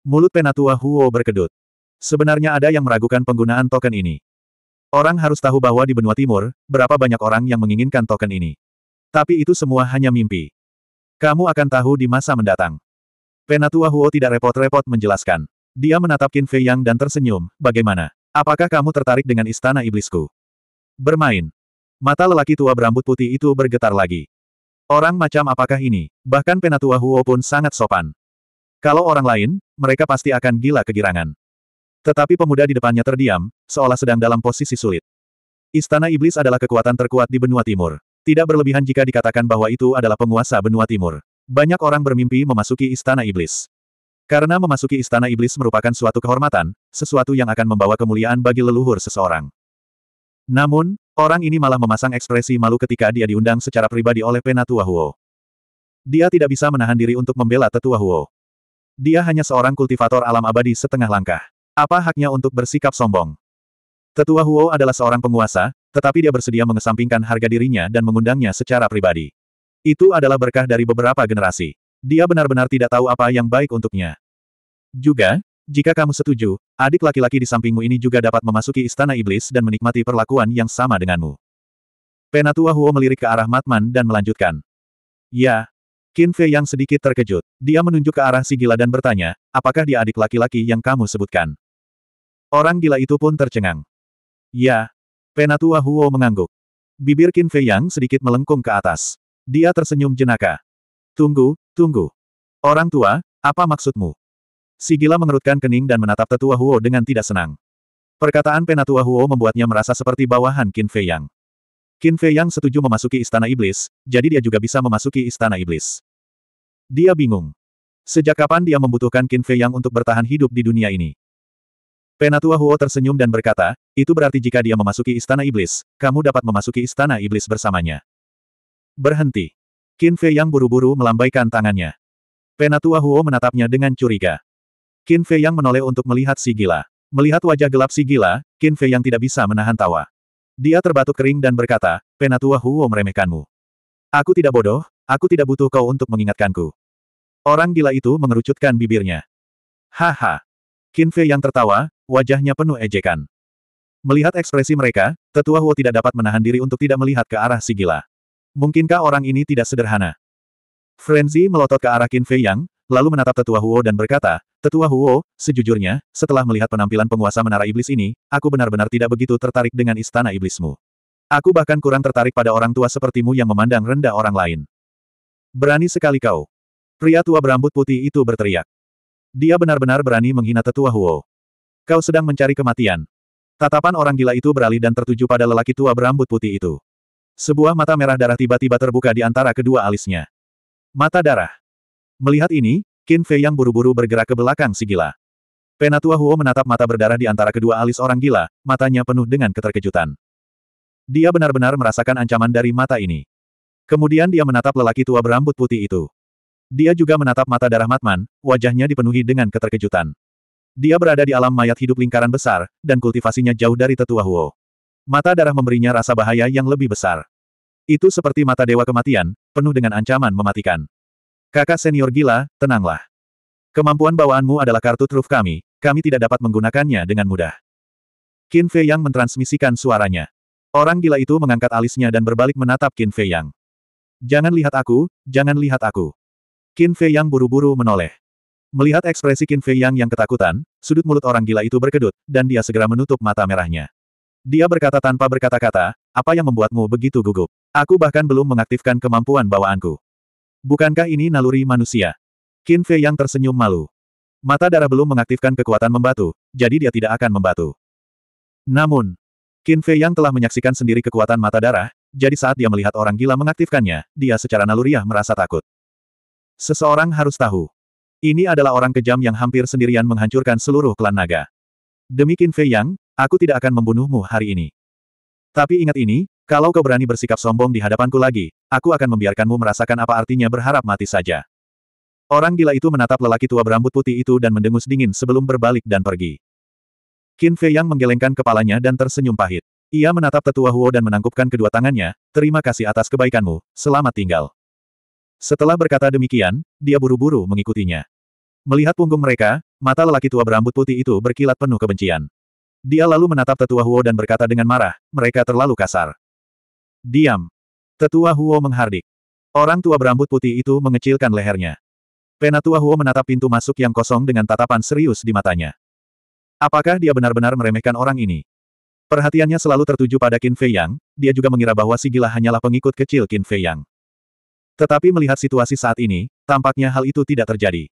Mulut penatua Huo berkedut. Sebenarnya ada yang meragukan penggunaan token ini. Orang harus tahu bahwa di benua timur, berapa banyak orang yang menginginkan token ini. Tapi itu semua hanya mimpi. Kamu akan tahu di masa mendatang. Penatua Huo tidak repot-repot menjelaskan. Dia menatap Qin Fei Yang dan tersenyum, bagaimana? Apakah kamu tertarik dengan istana iblisku? Bermain. Mata lelaki tua berambut putih itu bergetar lagi. Orang macam apakah ini? Bahkan Penatua Huo pun sangat sopan. Kalau orang lain, mereka pasti akan gila kegirangan. Tetapi pemuda di depannya terdiam, seolah sedang dalam posisi sulit. Istana Iblis adalah kekuatan terkuat di benua timur. Tidak berlebihan jika dikatakan bahwa itu adalah penguasa benua timur. Banyak orang bermimpi memasuki istana Iblis. Karena memasuki istana Iblis merupakan suatu kehormatan, sesuatu yang akan membawa kemuliaan bagi leluhur seseorang. Namun, orang ini malah memasang ekspresi malu ketika dia diundang secara pribadi oleh Penatua Huo. Dia tidak bisa menahan diri untuk membela Tetua Huo. Dia hanya seorang kultivator alam abadi setengah langkah. Apa haknya untuk bersikap sombong? Tetua Huo adalah seorang penguasa, tetapi dia bersedia mengesampingkan harga dirinya dan mengundangnya secara pribadi. Itu adalah berkah dari beberapa generasi. Dia benar-benar tidak tahu apa yang baik untuknya. Juga, jika kamu setuju, adik laki-laki di sampingmu ini juga dapat memasuki istana iblis dan menikmati perlakuan yang sama denganmu. Penatua Huo melirik ke arah Matman dan melanjutkan. Ya. Qin Fei yang sedikit terkejut. Dia menunjuk ke arah si gila dan bertanya, apakah dia adik laki-laki yang kamu sebutkan? Orang gila itu pun tercengang. Ya. Penatua Huo mengangguk. Bibir Qin Fei Yang sedikit melengkung ke atas. Dia tersenyum jenaka. Tunggu, tunggu. Orang tua, apa maksudmu? Si gila mengerutkan kening dan menatap tetua Huo dengan tidak senang. Perkataan Penatua Huo membuatnya merasa seperti bawahan Qin Fei Yang. Qin Fei Yang setuju memasuki istana iblis, jadi dia juga bisa memasuki istana iblis. Dia bingung. Sejak kapan dia membutuhkan Qin Fei Yang untuk bertahan hidup di dunia ini? Penatua Huo tersenyum dan berkata, itu berarti jika dia memasuki istana iblis, kamu dapat memasuki istana iblis bersamanya. Berhenti. Qin Fei yang buru-buru melambaikan tangannya. Penatua Huo menatapnya dengan curiga. Qin Fei yang menoleh untuk melihat si gila. Melihat wajah gelap si gila, Qin Fei yang tidak bisa menahan tawa. Dia terbatuk kering dan berkata, Penatua Huo meremehkanmu. Aku tidak bodoh, aku tidak butuh kau untuk mengingatkanku. Orang gila itu mengerucutkan bibirnya. Haha. Qin Fei yang tertawa, wajahnya penuh ejekan. Melihat ekspresi mereka, tetua Huo tidak dapat menahan diri untuk tidak melihat ke arah si gila. Mungkinkah orang ini tidak sederhana? Frenzy melotot ke arah Qin Fei Yang, lalu menatap tetua Huo dan berkata, Tetua Huo, sejujurnya, setelah melihat penampilan penguasa menara iblis ini, aku benar-benar tidak begitu tertarik dengan istana iblismu. Aku bahkan kurang tertarik pada orang tua sepertimu yang memandang rendah orang lain. Berani sekali kau. Pria tua berambut putih itu berteriak. Dia benar-benar berani menghina tetua Huo. Kau sedang mencari kematian. Tatapan orang gila itu beralih dan tertuju pada lelaki tua berambut putih itu. Sebuah mata merah darah tiba-tiba terbuka di antara kedua alisnya. Mata darah. Melihat ini, Qin Fei yang buru-buru bergerak ke belakang si gila. Penatua Huo menatap mata berdarah di antara kedua alis orang gila, matanya penuh dengan keterkejutan. Dia benar-benar merasakan ancaman dari mata ini. Kemudian dia menatap lelaki tua berambut putih itu. Dia juga menatap mata darah Matman, wajahnya dipenuhi dengan keterkejutan. Dia berada di alam mayat hidup lingkaran besar, dan kultivasinya jauh dari tetua Huo. Mata darah memberinya rasa bahaya yang lebih besar. Itu seperti mata dewa kematian, penuh dengan ancaman mematikan. Kakak senior gila, tenanglah. Kemampuan bawaanmu adalah kartu truf kami, kami tidak dapat menggunakannya dengan mudah. Qin Fei Yang mentransmisikan suaranya. Orang gila itu mengangkat alisnya dan berbalik menatap Qin Fei Yang. Jangan lihat aku, jangan lihat aku. Qin Fei Yang buru-buru menoleh. Melihat ekspresi Qin Fei Yang yang ketakutan, sudut mulut orang gila itu berkedut, dan dia segera menutup mata merahnya. Dia berkata tanpa berkata-kata, apa yang membuatmu begitu gugup? Aku bahkan belum mengaktifkan kemampuan bawaanku. Bukankah ini naluri manusia? Qin Fei Yang tersenyum malu. Mata darah belum mengaktifkan kekuatan membatu, jadi dia tidak akan membatu. Namun, Qin Fei Yang telah menyaksikan sendiri kekuatan mata darah, jadi saat dia melihat orang gila mengaktifkannya, dia secara naluriah merasa takut. Seseorang harus tahu. Ini adalah orang kejam yang hampir sendirian menghancurkan seluruh klan naga. Demikian Fei Yang, aku tidak akan membunuhmu hari ini. Tapi ingat ini, kalau kau berani bersikap sombong di hadapanku lagi, aku akan membiarkanmu merasakan apa artinya berharap mati saja. Orang gila itu menatap lelaki tua berambut putih itu dan mendengus dingin sebelum berbalik dan pergi. Qin Fei Yang menggelengkan kepalanya dan tersenyum pahit. Ia menatap tetua Huo dan menangkupkan kedua tangannya, terima kasih atas kebaikanmu, selamat tinggal. Setelah berkata demikian, dia buru-buru mengikutinya. Melihat punggung mereka, mata lelaki tua berambut putih itu berkilat penuh kebencian. Dia lalu menatap tetua Huo dan berkata dengan marah, mereka terlalu kasar. Diam. Tetua Huo menghardik. Orang tua berambut putih itu mengecilkan lehernya. Penatua Huo menatap pintu masuk yang kosong dengan tatapan serius di matanya. Apakah dia benar-benar meremehkan orang ini? Perhatiannya selalu tertuju pada Qin Fei Yang, dia juga mengira bahwa si gila hanyalah pengikut kecil Qin Fei Yang. Tetapi melihat situasi saat ini, tampaknya hal itu tidak terjadi.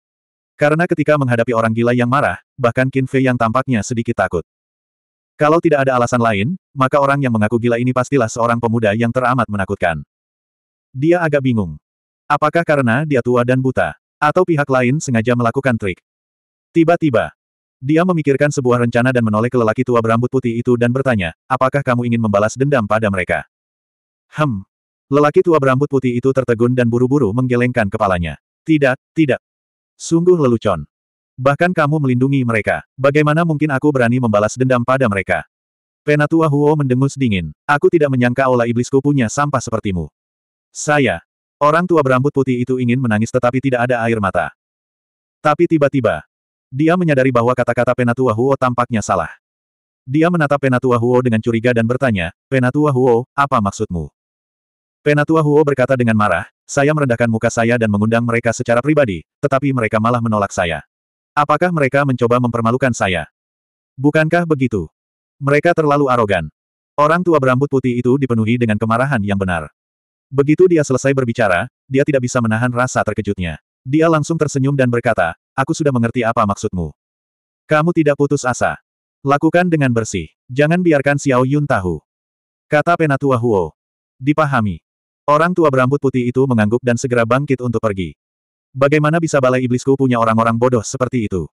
Karena ketika menghadapi orang gila yang marah, bahkan Qin Fei yang tampaknya sedikit takut. Kalau tidak ada alasan lain, maka orang yang mengaku gila ini pastilah seorang pemuda yang teramat menakutkan. Dia agak bingung. Apakah karena dia tua dan buta? Atau pihak lain sengaja melakukan trik? Tiba-tiba, dia memikirkan sebuah rencana dan menoleh ke lelaki tua berambut putih itu dan bertanya, apakah kamu ingin membalas dendam pada mereka? Hmm, Lelaki tua berambut putih itu tertegun dan buru-buru menggelengkan kepalanya. Tidak, tidak. Sungguh lelucon. Bahkan kamu melindungi mereka. Bagaimana mungkin aku berani membalas dendam pada mereka? Penatua Huo mendengus dingin. Aku tidak menyangka olah iblisku punya sampah sepertimu. Saya. Orang tua berambut putih itu ingin menangis tetapi tidak ada air mata. Tapi tiba-tiba, dia menyadari bahwa kata-kata Penatua Huo tampaknya salah. Dia menatap Penatua Huo dengan curiga dan bertanya, Penatua Huo, apa maksudmu? Penatua Huo berkata dengan marah, saya merendahkan muka saya dan mengundang mereka secara pribadi, tetapi mereka malah menolak saya. Apakah mereka mencoba mempermalukan saya? Bukankah begitu? Mereka terlalu arogan. Orang tua berambut putih itu dipenuhi dengan kemarahan yang benar. Begitu dia selesai berbicara, dia tidak bisa menahan rasa terkejutnya. Dia langsung tersenyum dan berkata, aku sudah mengerti apa maksudmu. Kamu tidak putus asa. Lakukan dengan bersih. Jangan biarkan Xiao Yun tahu. Kata Penatua Huo. Dipahami. Orang tua berambut putih itu mengangguk dan segera bangkit untuk pergi. Bagaimana bisa balai iblisku punya orang-orang bodoh seperti itu?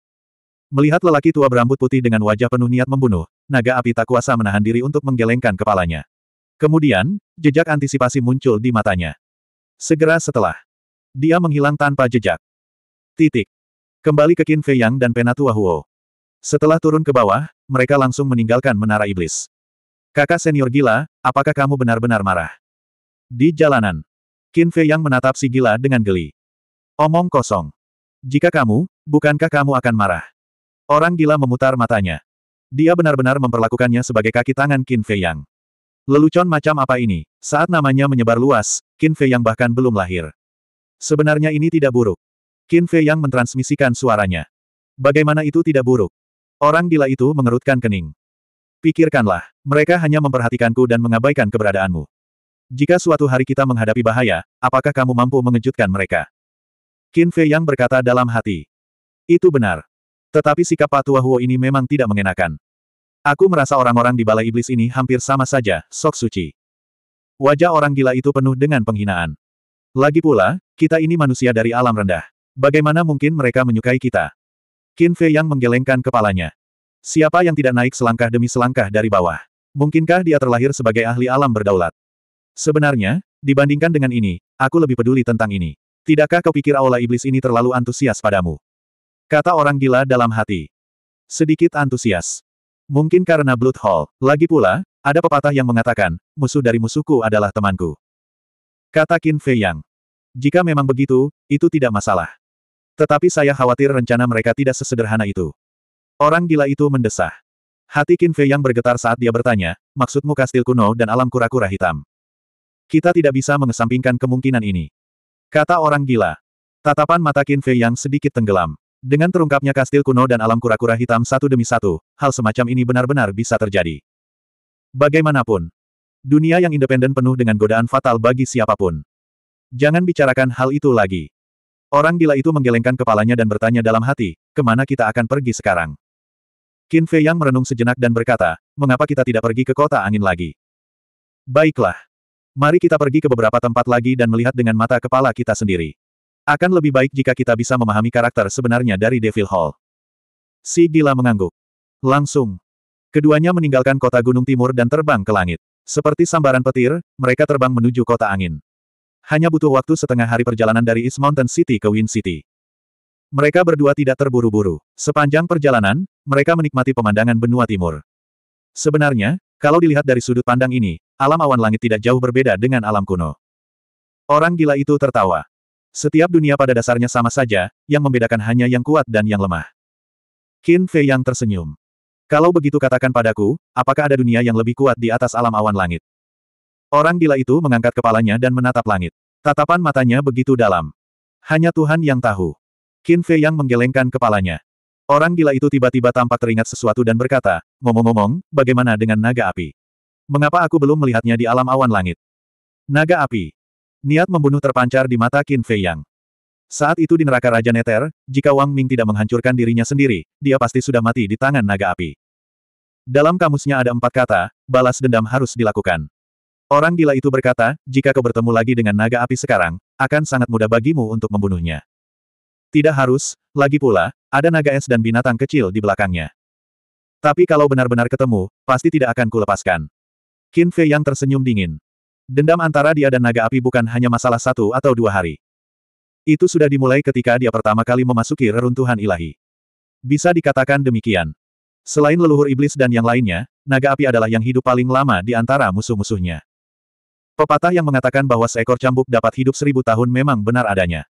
Melihat lelaki tua berambut putih dengan wajah penuh niat membunuh, naga api tak kuasa menahan diri untuk menggelengkan kepalanya. Kemudian, jejak antisipasi muncul di matanya. Segera setelah, dia menghilang tanpa jejak. Titik. Kembali ke Qin Fei Yang dan Penatua Huo. Setelah turun ke bawah, mereka langsung meninggalkan menara iblis. Kakak senior gila, apakah kamu benar-benar marah? Di jalanan. Qin Fei yang menatap si gila dengan geli. Omong kosong. Jika kamu, bukankah kamu akan marah? Orang gila memutar matanya. Dia benar-benar memperlakukannya sebagai kaki tangan Qin Fei Yang. Lelucon macam apa ini? Saat namanya menyebar luas, Qin Fei Yang bahkan belum lahir. Sebenarnya ini tidak buruk. Qin Fei Yang mentransmisikan suaranya. Bagaimana itu tidak buruk? Orang gila itu mengerutkan kening. Pikirkanlah, mereka hanya memperhatikanku dan mengabaikan keberadaanmu. Jika suatu hari kita menghadapi bahaya, apakah kamu mampu mengejutkan mereka? Qin Fei Yang berkata dalam hati. Itu benar. Tetapi sikap Patua Huo ini memang tidak mengenakan. Aku merasa orang-orang di balai iblis ini hampir sama saja, sok suci. Wajah orang gila itu penuh dengan penghinaan. Lagi pula, kita ini manusia dari alam rendah. Bagaimana mungkin mereka menyukai kita? Qin Fei Yang menggelengkan kepalanya. Siapa yang tidak naik selangkah demi selangkah dari bawah? Mungkinkah dia terlahir sebagai ahli alam berdaulat? Sebenarnya, dibandingkan dengan ini, aku lebih peduli tentang ini. Tidakkah kau pikir aula iblis ini terlalu antusias padamu? Kata orang gila dalam hati. Sedikit antusias. Mungkin karena Blood Hall. Lagi pula, ada pepatah yang mengatakan, musuh dari musuhku adalah temanku. Kata Qin Fei Yang. Jika memang begitu, itu tidak masalah. Tetapi saya khawatir rencana mereka tidak sesederhana itu. Orang gila itu mendesah. Hati Qin Fei Yang bergetar saat dia bertanya, maksudmu kastil kuno dan alam kura-kura hitam. Kita tidak bisa mengesampingkan kemungkinan ini. Kata orang gila. Tatapan mata Qin Fei yang sedikit tenggelam. Dengan terungkapnya kastil kuno dan alam kura-kura hitam satu demi satu, hal semacam ini benar-benar bisa terjadi. Bagaimanapun, dunia yang independen penuh dengan godaan fatal bagi siapapun. Jangan bicarakan hal itu lagi. Orang gila itu menggelengkan kepalanya dan bertanya dalam hati, kemana kita akan pergi sekarang? Qin Fei yang merenung sejenak dan berkata, mengapa kita tidak pergi ke kota angin lagi? Baiklah. Mari kita pergi ke beberapa tempat lagi dan melihat dengan mata kepala kita sendiri. Akan lebih baik jika kita bisa memahami karakter sebenarnya dari Devil Hall. Si gila mengangguk. Langsung. Keduanya meninggalkan kota Gunung Timur dan terbang ke langit. Seperti sambaran petir, mereka terbang menuju kota angin. Hanya butuh waktu setengah hari perjalanan dari East Mountain City ke Wind City. Mereka berdua tidak terburu-buru. Sepanjang perjalanan, mereka menikmati pemandangan benua timur. Sebenarnya, kalau dilihat dari sudut pandang ini, alam awan langit tidak jauh berbeda dengan alam kuno. Orang gila itu tertawa. Setiap dunia pada dasarnya sama saja, yang membedakan hanya yang kuat dan yang lemah. Qin Fei yang tersenyum. Kalau begitu katakan padaku, apakah ada dunia yang lebih kuat di atas alam awan langit? Orang gila itu mengangkat kepalanya dan menatap langit. Tatapan matanya begitu dalam. Hanya Tuhan yang tahu. Qin Fei yang menggelengkan kepalanya. Orang gila itu tiba-tiba tampak teringat sesuatu dan berkata, ngomong-ngomong, bagaimana dengan naga api? Mengapa aku belum melihatnya di alam awan langit? Naga api. Niat membunuh terpancar di mata Qin Fei Yang. Saat itu di neraka Raja Neter, jika Wang Ming tidak menghancurkan dirinya sendiri, dia pasti sudah mati di tangan naga api. Dalam kamusnya ada empat kata, balas dendam harus dilakukan. Orang gila itu berkata, jika kau bertemu lagi dengan naga api sekarang, akan sangat mudah bagimu untuk membunuhnya. Tidak harus, lagi pula, ada naga es dan binatang kecil di belakangnya. Tapi kalau benar-benar ketemu, pasti tidak akan kulepaskan. Qin Fei yang tersenyum dingin. Dendam antara dia dan naga api bukan hanya masalah satu atau dua hari. Itu sudah dimulai ketika dia pertama kali memasuki reruntuhan ilahi. Bisa dikatakan demikian. Selain leluhur iblis dan yang lainnya, naga api adalah yang hidup paling lama di antara musuh-musuhnya. Pepatah yang mengatakan bahwa seekor cambuk dapat hidup seribu tahun memang benar adanya.